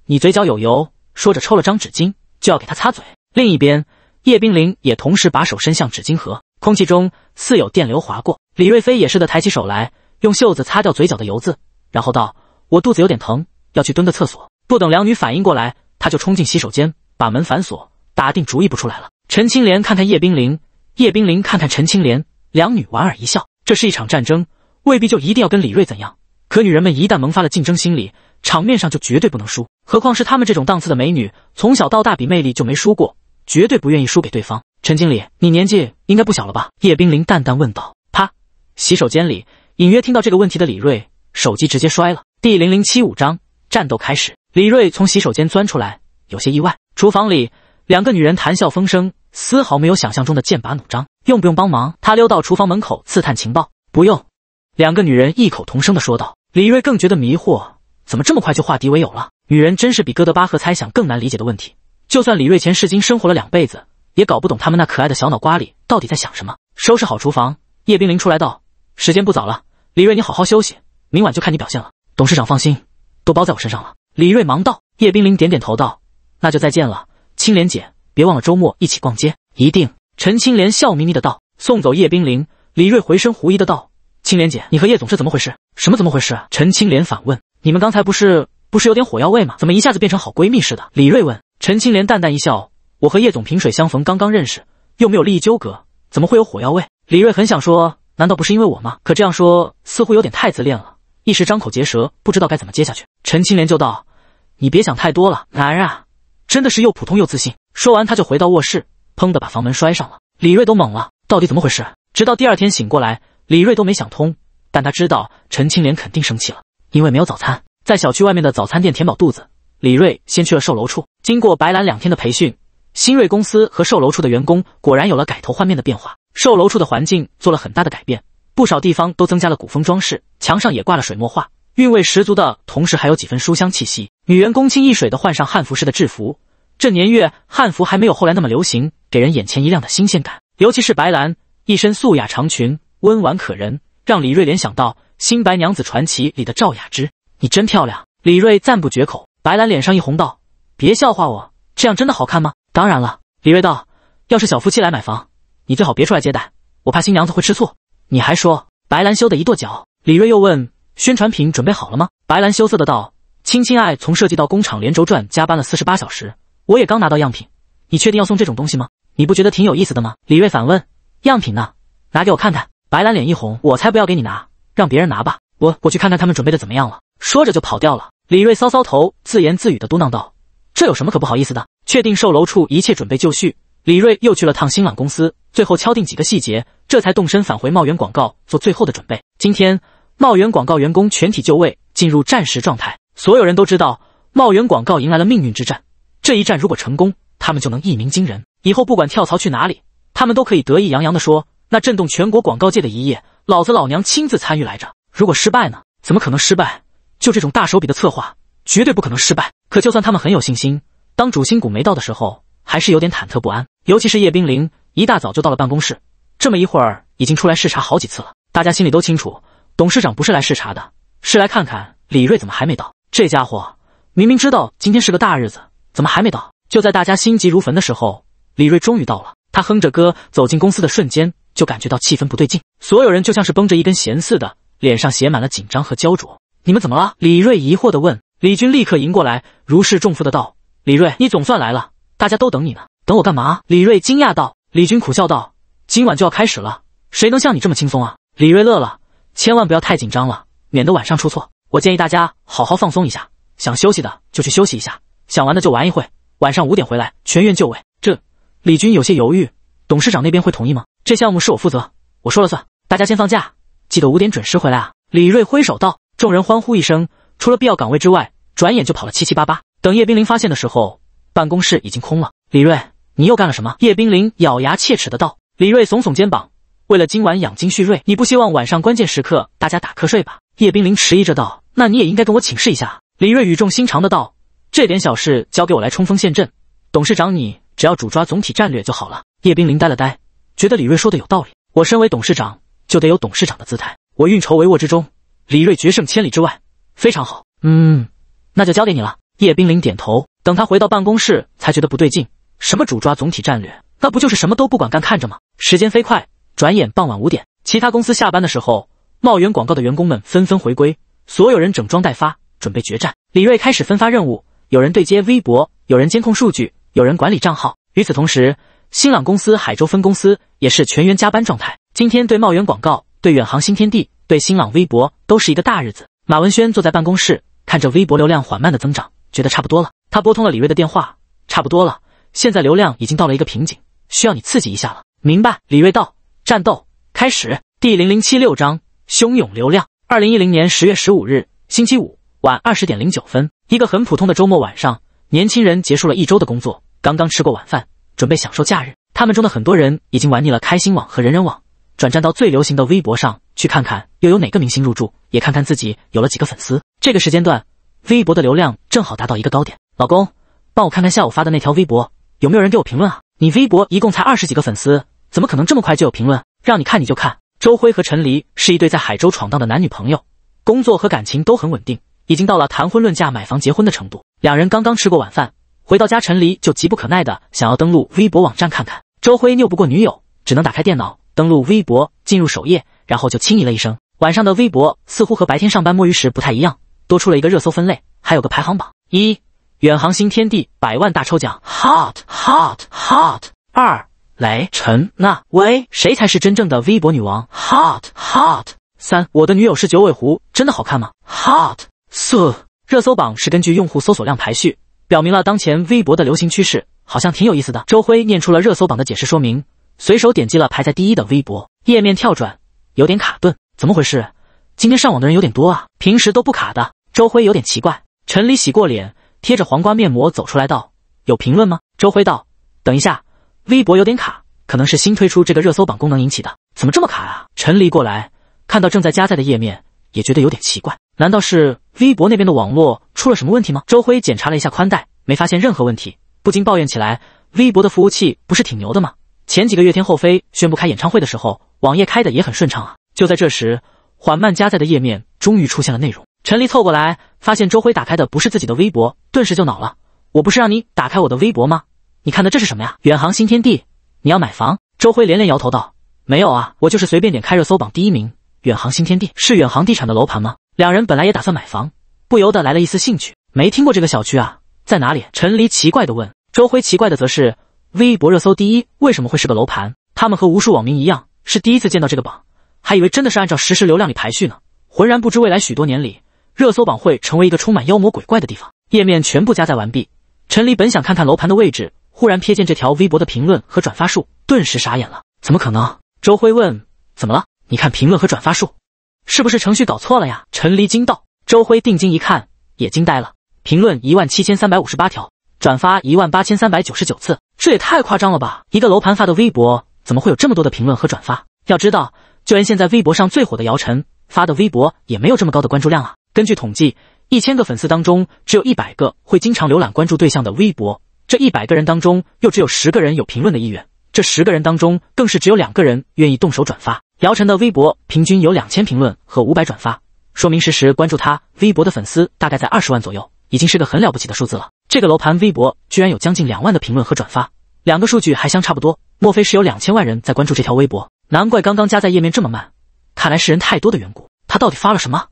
你嘴角有油，说着抽了张纸巾就要给他擦嘴。另一边，叶冰凌也同时把手伸向纸巾盒，空气中似有电流划过。李瑞飞也是的，抬起手来，用袖子擦掉嘴角的油渍，然后道：“我肚子有点疼，要去蹲个厕所。”不等两女反应过来，他就冲进洗手间，把门反锁，打定主意不出来了。陈青莲看看叶冰凌，叶冰凌看看陈青莲，两女莞尔一笑。这是一场战争，未必就一定要跟李瑞怎样。可女人们一旦萌发了竞争心理，场面上就绝对不能输，何况是他们这种档次的美女，从小到大比魅力就没输过，绝对不愿意输给对方。陈经理，你年纪应该不小了吧？叶冰凌淡淡问道。啪！洗手间里隐约听到这个问题的李锐，手机直接摔了。第零零七五章战斗开始。李锐从洗手间钻出来，有些意外。厨房里两个女人谈笑风生，丝毫没有想象中的剑拔弩张。用不用帮忙？他溜到厨房门口刺探情报。不用。两个女人异口同声的说道。李锐更觉得迷惑。怎么这么快就化敌为友了？女人真是比哥德巴赫猜想更难理解的问题。就算李瑞前世今生活了两辈子，也搞不懂他们那可爱的小脑瓜里到底在想什么。收拾好厨房，叶冰凌出来道：“时间不早了，李瑞，你好好休息，明晚就看你表现了。”董事长放心，都包在我身上了。李瑞忙道。叶冰凌点点头道：“那就再见了，青莲姐，别忘了周末一起逛街。”“一定。”陈青莲笑眯眯的道。送走叶冰凌，李瑞回身狐疑的道：“青莲姐，你和叶总是怎么回事？什么怎么回事啊？”陈青莲反问。你们刚才不是不是有点火药味吗？怎么一下子变成好闺蜜似的？李瑞问。陈青莲淡淡一笑：“我和叶总萍水相逢，刚刚认识，又没有利益纠葛，怎么会有火药味？”李瑞很想说：“难道不是因为我吗？”可这样说似乎有点太自恋了，一时张口结舌，不知道该怎么接下去。陈青莲就道：“你别想太多了，男人啊，真的是又普通又自信。”说完，他就回到卧室，砰的把房门摔上了。李瑞都懵了，到底怎么回事？直到第二天醒过来，李瑞都没想通，但他知道陈青莲肯定生气了。因为没有早餐，在小区外面的早餐店填饱肚子。李瑞先去了售楼处。经过白兰两天的培训，新锐公司和售楼处的员工果然有了改头换面的变化。售楼处的环境做了很大的改变，不少地方都增加了古风装饰，墙上也挂了水墨画，韵味十足的同时还有几分书香气息。女员工清一水的换上汉服式的制服，这年月汉服还没有后来那么流行，给人眼前一亮的新鲜感。尤其是白兰，一身素雅长裙，温婉可人，让李瑞联想到。新白娘子传奇里的赵雅芝，你真漂亮！李锐赞不绝口。白兰脸上一红，道：“别笑话我，这样真的好看吗？”“当然了。”李锐道，“要是小夫妻来买房，你最好别出来接待，我怕新娘子会吃醋。”你还说？白兰羞得一跺脚。李锐又问：“宣传品准备好了吗？”白兰羞涩的道：“亲亲爱从设计到工厂连轴转，加班了四十八小时，我也刚拿到样品。你确定要送这种东西吗？你不觉得挺有意思的吗？”李锐反问：“样品呢？拿给我看看。”白兰脸一红：“我才不要给你拿！”让别人拿吧，我我去看看他们准备的怎么样了。说着就跑掉了。李锐搔搔头，自言自语的嘟囔道：“这有什么可不好意思的？”确定售楼处一切准备就绪，李锐又去了趟新朗公司，最后敲定几个细节，这才动身返回茂源广告做最后的准备。今天，茂源广告员工全体就位，进入战时状态。所有人都知道，茂源广告迎来了命运之战。这一战如果成功，他们就能一鸣惊人，以后不管跳槽去哪里，他们都可以得意洋洋的说：“那震动全国广告界的一夜，老子老娘亲自参与来着，如果失败呢？怎么可能失败？就这种大手笔的策划，绝对不可能失败。可就算他们很有信心，当主心骨没到的时候，还是有点忐忑不安。尤其是叶冰凌，一大早就到了办公室，这么一会儿已经出来视察好几次了。大家心里都清楚，董事长不是来视察的，是来看看李瑞怎么还没到。这家伙明明知道今天是个大日子，怎么还没到？就在大家心急如焚的时候，李瑞终于到了。他哼着歌走进公司的瞬间。就感觉到气氛不对劲，所有人就像是绷着一根弦似的，脸上写满了紧张和焦灼。你们怎么了？李锐疑惑地问。李军立刻迎过来，如释重负的道：“李锐，你总算来了，大家都等你呢。等我干嘛？”李锐惊讶道。李军苦笑道：“今晚就要开始了，谁能像你这么轻松啊？”李锐乐了：“千万不要太紧张了，免得晚上出错。我建议大家好好放松一下，想休息的就去休息一下，想玩的就玩一会。晚上五点回来，全员就位。”这李军有些犹豫：“董事长那边会同意吗？”这项目是我负责，我说了算。大家先放假，记得五点准时回来啊！李瑞挥手道。众人欢呼一声，除了必要岗位之外，转眼就跑了七七八八。等叶冰凌发现的时候，办公室已经空了。李瑞，你又干了什么？叶冰凌咬牙切齿的道。李瑞耸耸肩膀，为了今晚养精蓄锐，你不希望晚上关键时刻大家打瞌睡吧？叶冰凌迟疑着道。那你也应该跟我请示一下。李瑞语重心长的道，这点小事交给我来冲锋陷阵，董事长你只要主抓总体战略就好了。叶冰凌呆了呆。觉得李瑞说的有道理，我身为董事长就得有董事长的姿态。我运筹帷幄之中，李瑞决胜千里之外，非常好。嗯，那就交给你了。叶冰凌点头。等他回到办公室，才觉得不对劲，什么主抓总体战略，那不就是什么都不管干看着吗？时间飞快，转眼傍晚五点，其他公司下班的时候，茂源广告的员工们纷纷回归，所有人整装待发，准备决战。李瑞开始分发任务，有人对接微博，有人监控数据，有人管理账号。与此同时，新浪公司海州分公司也是全员加班状态。今天对茂源广告、对远航新天地、对新浪微博都是一个大日子。马文轩坐在办公室，看着微博流量缓慢的增长，觉得差不多了。他拨通了李瑞的电话：“差不多了，现在流量已经到了一个瓶颈，需要你刺激一下了。”“明白。”李瑞道。“战斗开始。”第零零七六章汹涌流量。二零一零年十月十五日，星期五晚二十点零九分，一个很普通的周末晚上，年轻人结束了一周的工作，刚刚吃过晚饭。准备享受假日，他们中的很多人已经玩腻了开心网和人人网，转战到最流行的微博上去看看，又有哪个明星入驻，也看看自己有了几个粉丝。这个时间段，微博的流量正好达到一个高点。老公，帮我看看下午发的那条微博有没有人给我评论啊？你微博一共才二十几个粉丝，怎么可能这么快就有评论？让你看你就看。周辉和陈黎是一对在海州闯荡的男女朋友，工作和感情都很稳定，已经到了谈婚论嫁、买房结婚的程度。两人刚刚吃过晚饭。回到家，陈离就急不可耐的想要登录微博网站看看。周辉拗不过女友，只能打开电脑登录微博，进入首页，然后就轻咦了一声。晚上的微博似乎和白天上班摸鱼时不太一样，多出了一个热搜分类，还有个排行榜。一远航新天地百万大抽奖，hot hot hot。二雷陈那喂，谁才是真正的微博女王，hot hot。三我的女友是九尾狐，真的好看吗，hot。四热搜榜是根据用户搜索量排序。表明了当前微博的流行趋势，好像挺有意思的。周辉念出了热搜榜的解释说明，随手点击了排在第一的微博页面跳转，有点卡顿，怎么回事？今天上网的人有点多啊，平时都不卡的。周辉有点奇怪。陈离洗过脸，贴着黄瓜面膜走出来道：“有评论吗？”周辉道：“等一下，微博有点卡，可能是新推出这个热搜榜功能引起的，怎么这么卡啊？”陈离过来，看到正在加载的页面。也觉得有点奇怪，难道是微博那边的网络出了什么问题吗？周辉检查了一下宽带，没发现任何问题，不禁抱怨起来：“微博的服务器不是挺牛的吗？前几个月天后妃宣布开演唱会的时候，网页开的也很顺畅啊。”就在这时，缓慢加载的页面终于出现了内容。陈黎凑过来，发现周辉打开的不是自己的微博，顿时就恼了：“我不是让你打开我的微博吗？你看的这是什么呀？远航新天地，你要买房？”周辉连连摇头道：“没有啊，我就是随便点开热搜榜第一名。”远航新天地是远航地产的楼盘吗？两人本来也打算买房，不由得来了一丝兴趣。没听过这个小区啊，在哪里？陈离奇怪的问。周辉奇怪的则是，微博热搜第一为什么会是个楼盘？他们和无数网民一样，是第一次见到这个榜，还以为真的是按照实时流量里排序呢，浑然不知未来许多年里，热搜榜会成为一个充满妖魔鬼怪的地方。页面全部加载完毕，陈离本想看看楼盘的位置，忽然瞥见这条微博的评论和转发数，顿时傻眼了。怎么可能？周辉问。怎么了？你看评论和转发数，是不是程序搞错了呀？陈离惊道。周辉定睛一看，也惊呆了。评论一万七千三百五十八条，转发一万八千三百九十九次，这也太夸张了吧！一个楼盘发的微博，怎么会有这么多的评论和转发？要知道，就连现在微博上最火的姚晨发的微博，也没有这么高的关注量啊。根据统计，一千个粉丝当中，只有一百个会经常浏览关注对象的微博，这一百个人当中，又只有十个人有评论的意愿，这十个人当中，更是只有两个人愿意动手转发。姚晨的微博平均有两千评论和五百转发，说明实时关注他微博的粉丝大概在二十万左右，已经是个很了不起的数字了。这个楼盘微博居然有将近两万的评论和转发，两个数据还相差不多，莫非是有两千万人在关注这条微博？难怪刚刚加载页面这么慢，看来是人太多的缘故。他到底发了什么，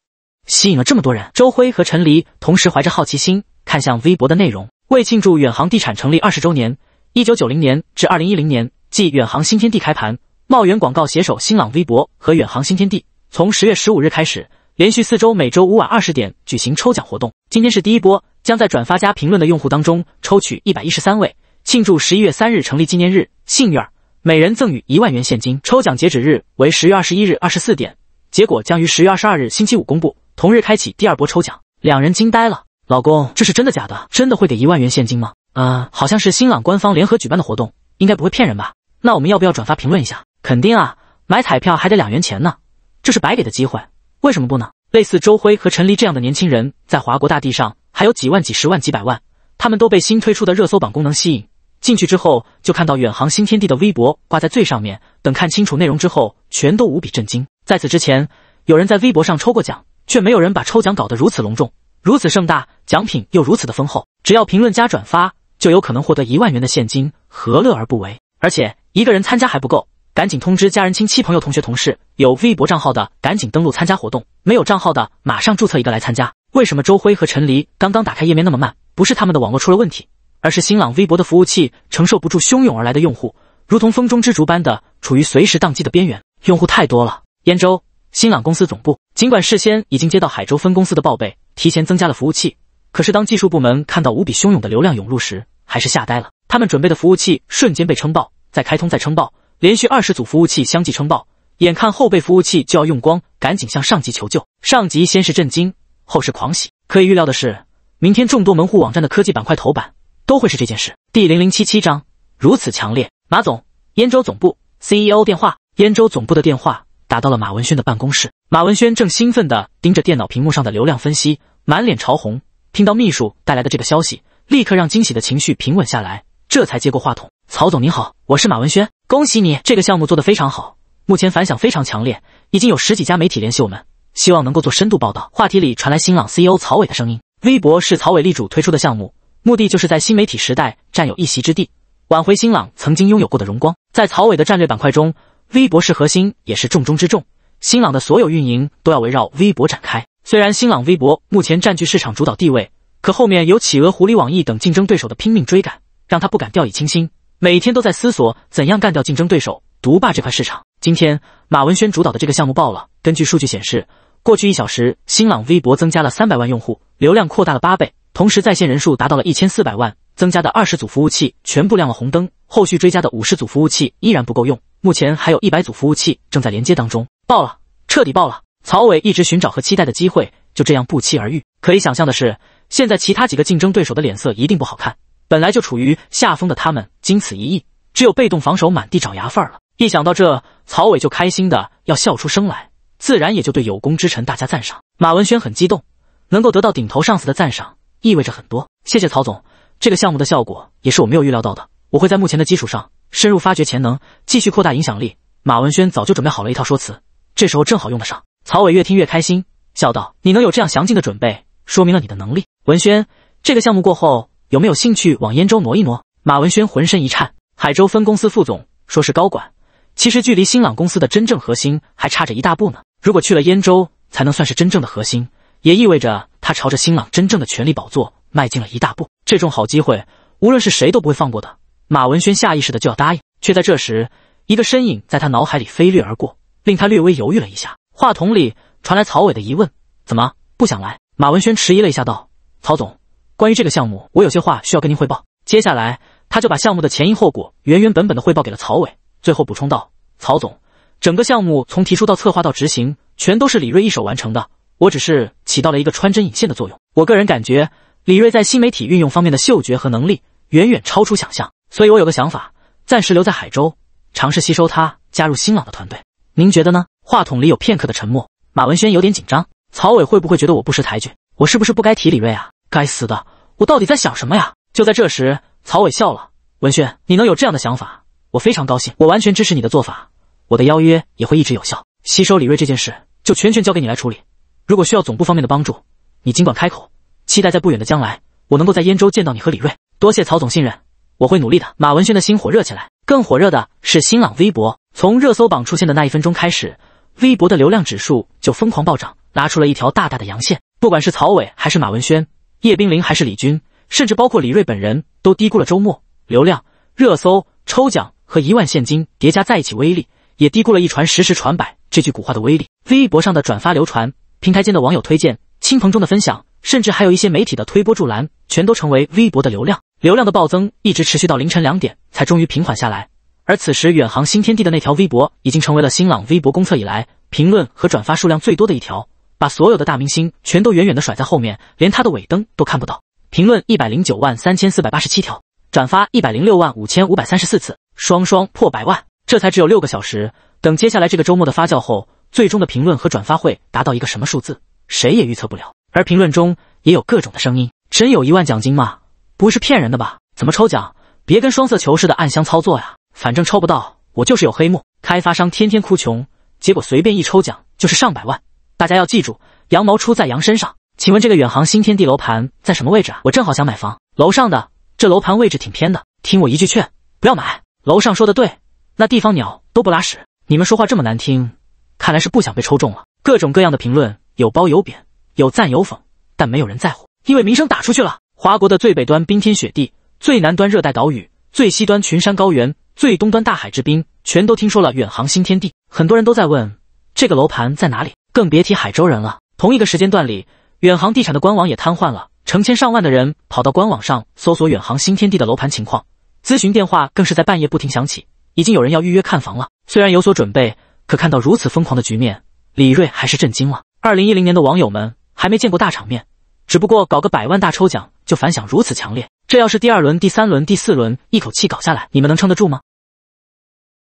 吸引了这么多人？周辉和陈黎同时怀着好奇心看向微博的内容。为庆祝远航地产成立二十周年，一九九零年至二零一零年，即远航新天地开盘。茂源广告携手新浪微博和远航新天地，从十月十五日开始，连续四周，每周五晚二十点举行抽奖活动。今天是第一波，将在转发加评论的用户当中抽取一百一十三位，庆祝十一月三日成立纪念日。幸运儿，每人赠予一万元现金。抽奖截止日为十月二十一日二十四点，结果将于十月二十二日星期五公布，同日开启第二波抽奖。两人惊呆了，老公，这是真的假的？真的会给一万元现金吗？呃，好像是新浪官方联合举办的活动，应该不会骗人吧？那我们要不要转发评论一下？肯定啊，买彩票还得两元钱呢，这是白给的机会，为什么不呢？类似周辉和陈黎这样的年轻人，在华国大地上还有几万、几十万、几百万，他们都被新推出的热搜榜功能吸引进去之后，就看到远航新天地的微博挂在最上面。等看清楚内容之后，全都无比震惊。在此之前，有人在微博上抽过奖，却没有人把抽奖搞得如此隆重、如此盛大，奖品又如此的丰厚。只要评论加转发，就有可能获得一万元的现金，何乐而不为？而且一个人参加还不够。赶紧通知家人、亲戚、朋友、同学、同事，有微博账号的赶紧登录参加活动，没有账号的马上注册一个来参加。为什么周辉和陈离刚刚打开页面那么慢？不是他们的网络出了问题，而是新浪微博的服务器承受不住汹涌而来的用户，如同风中之烛般的处于随时宕机的边缘。用户太多了。燕州，新浪公司总部。尽管事先已经接到海州分公司的报备，提前增加了服务器，可是当技术部门看到无比汹涌的流量涌入时，还是吓呆了。他们准备的服务器瞬间被撑爆，再开通，再撑爆。连续二十组服务器相继撑爆，眼看后备服务器就要用光，赶紧向上级求救。上级先是震惊，后是狂喜。可以预料的是，明天众多门户网站的科技板块头版都会是这件事。第零零七七章，如此强烈。马总，燕州总部 CEO 电话。燕州总部的电话打到了马文轩的办公室，马文轩正兴奋地盯着电脑屏幕上的流量分析，满脸潮红。听到秘书带来的这个消息，立刻让惊喜的情绪平稳下来，这才接过话筒。曹总您好，我是马文轩。恭喜你，这个项目做得非常好，目前反响非常强烈，已经有十几家媒体联系我们，希望能够做深度报道。话题里传来新浪 CEO 曹伟的声音。微博是曹伟力主推出的项目，目的就是在新媒体时代占有一席之地，挽回新浪曾经拥有过的荣光。在曹伟的战略板块中，微博是核心，也是重中之重。新浪的所有运营都要围绕微博展开。虽然新浪微博目前占据市场主导地位，可后面有企鹅、狐狸、网易等竞争对手的拼命追赶，让他不敢掉以轻心。每天都在思索怎样干掉竞争对手，独霸这块市场。今天马文轩主导的这个项目爆了。根据数据显示，过去一小时新浪微博增加了三百万用户，流量扩大了八倍，同时在线人数达到了一千四百万。增加的二十组服务器全部亮了红灯，后续追加的五十组服务器依然不够用，目前还有一百组服务器正在连接当中。爆了，彻底爆了！曹伟一直寻找和期待的机会，就这样不期而遇。可以想象的是，现在其他几个竞争对手的脸色一定不好看。本来就处于下风的他们，经此一役，只有被动防守、满地找牙缝儿了。一想到这，曹伟就开心的要笑出声来，自然也就对有功之臣大加赞赏。马文轩很激动，能够得到顶头上司的赞赏，意味着很多。谢谢曹总，这个项目的效果也是我没有预料到的。我会在目前的基础上深入发掘潜能，继续扩大影响力。马文轩早就准备好了一套说辞，这时候正好用得上。曹伟越听越开心，笑道：“你能有这样详尽的准备，说明了你的能力。文轩，这个项目过后。”有没有兴趣往燕州挪一挪？马文轩浑身一颤。海州分公司副总说是高管，其实距离新朗公司的真正核心还差着一大步呢。如果去了燕州，才能算是真正的核心，也意味着他朝着新朗真正的权力宝座迈进了一大步。这种好机会，无论是谁都不会放过的。马文轩下意识的就要答应，却在这时，一个身影在他脑海里飞掠而过，令他略微犹豫了一下。话筒里传来曹伟的疑问：“怎么不想来？”马文轩迟疑了一下，道：“曹总。”关于这个项目，我有些话需要跟您汇报。接下来，他就把项目的前因后果原原本本的汇报给了曹伟，最后补充道：“曹总，整个项目从提出到策划到执行，全都是李瑞一手完成的，我只是起到了一个穿针引线的作用。我个人感觉，李瑞在新媒体运用方面的嗅觉和能力远远超出想象，所以我有个想法，暂时留在海州，尝试吸收他加入新朗的团队。您觉得呢？”话筒里有片刻的沉默，马文轩有点紧张，曹伟会不会觉得我不识抬举？我是不是不该提李瑞啊？该死的！我到底在想什么呀？就在这时，曹伟笑了。文轩，你能有这样的想法，我非常高兴。我完全支持你的做法，我的邀约也会一直有效。吸收李锐这件事就全权交给你来处理。如果需要总部方面的帮助，你尽管开口。期待在不远的将来，我能够在燕州见到你和李锐。多谢曹总信任，我会努力的。马文轩的心火热起来，更火热的是新浪微博。从热搜榜出现的那一分钟开始，微博的流量指数就疯狂暴涨，拉出了一条大大的阳线。不管是曹伟还是马文轩。叶冰凌还是李军，甚至包括李锐本人都低估了周末流量、热搜、抽奖和一万现金叠加在一起威力，也低估了一传十十传百这句古话的威力。微博上的转发、流传，平台间的网友推荐、亲朋中的分享，甚至还有一些媒体的推波助澜，全都成为微博的流量。流量的暴增一直持续到凌晨两点，才终于平缓下来。而此时远航新天地的那条微博，已经成为了新浪微博公测以来评论和转发数量最多的一条。把所有的大明星全都远远的甩在后面，连他的尾灯都看不到。评论一百零九万三千四百八十七条，转发一百零六万五千五百三十四次，双双破百万。这才只有六个小时，等接下来这个周末的发酵后，最终的评论和转发会达到一个什么数字，谁也预测不了。而评论中也有各种的声音：真有一万奖金吗？不是骗人的吧？怎么抽奖？别跟双色球似的暗箱操作呀！反正抽不到，我就是有黑幕。开发商天天哭穷，结果随便一抽奖就是上百万。大家要记住，羊毛出在羊身上。请问这个远航新天地楼盘在什么位置啊？我正好想买房。楼上的，这楼盘位置挺偏的。听我一句劝，不要买。楼上说的对，那地方鸟都不拉屎。你们说话这么难听，看来是不想被抽中了。各种各样的评论，有褒有贬，有赞有讽，但没有人在乎，因为名声打出去了。华国的最北端冰天雪地，最南端热带岛屿，最西端群山高原，最东端大海之滨，全都听说了远航新天地。很多人都在问，这个楼盘在哪里？更别提海州人了。同一个时间段里，远航地产的官网也瘫痪了，成千上万的人跑到官网上搜索远航新天地的楼盘情况，咨询电话更是在半夜不停响起，已经有人要预约看房了。虽然有所准备，可看到如此疯狂的局面，李瑞还是震惊了。二零一零年的网友们还没见过大场面，只不过搞个百万大抽奖就反响如此强烈，这要是第二轮、第三轮、第四轮一口气搞下来，你们能撑得住吗？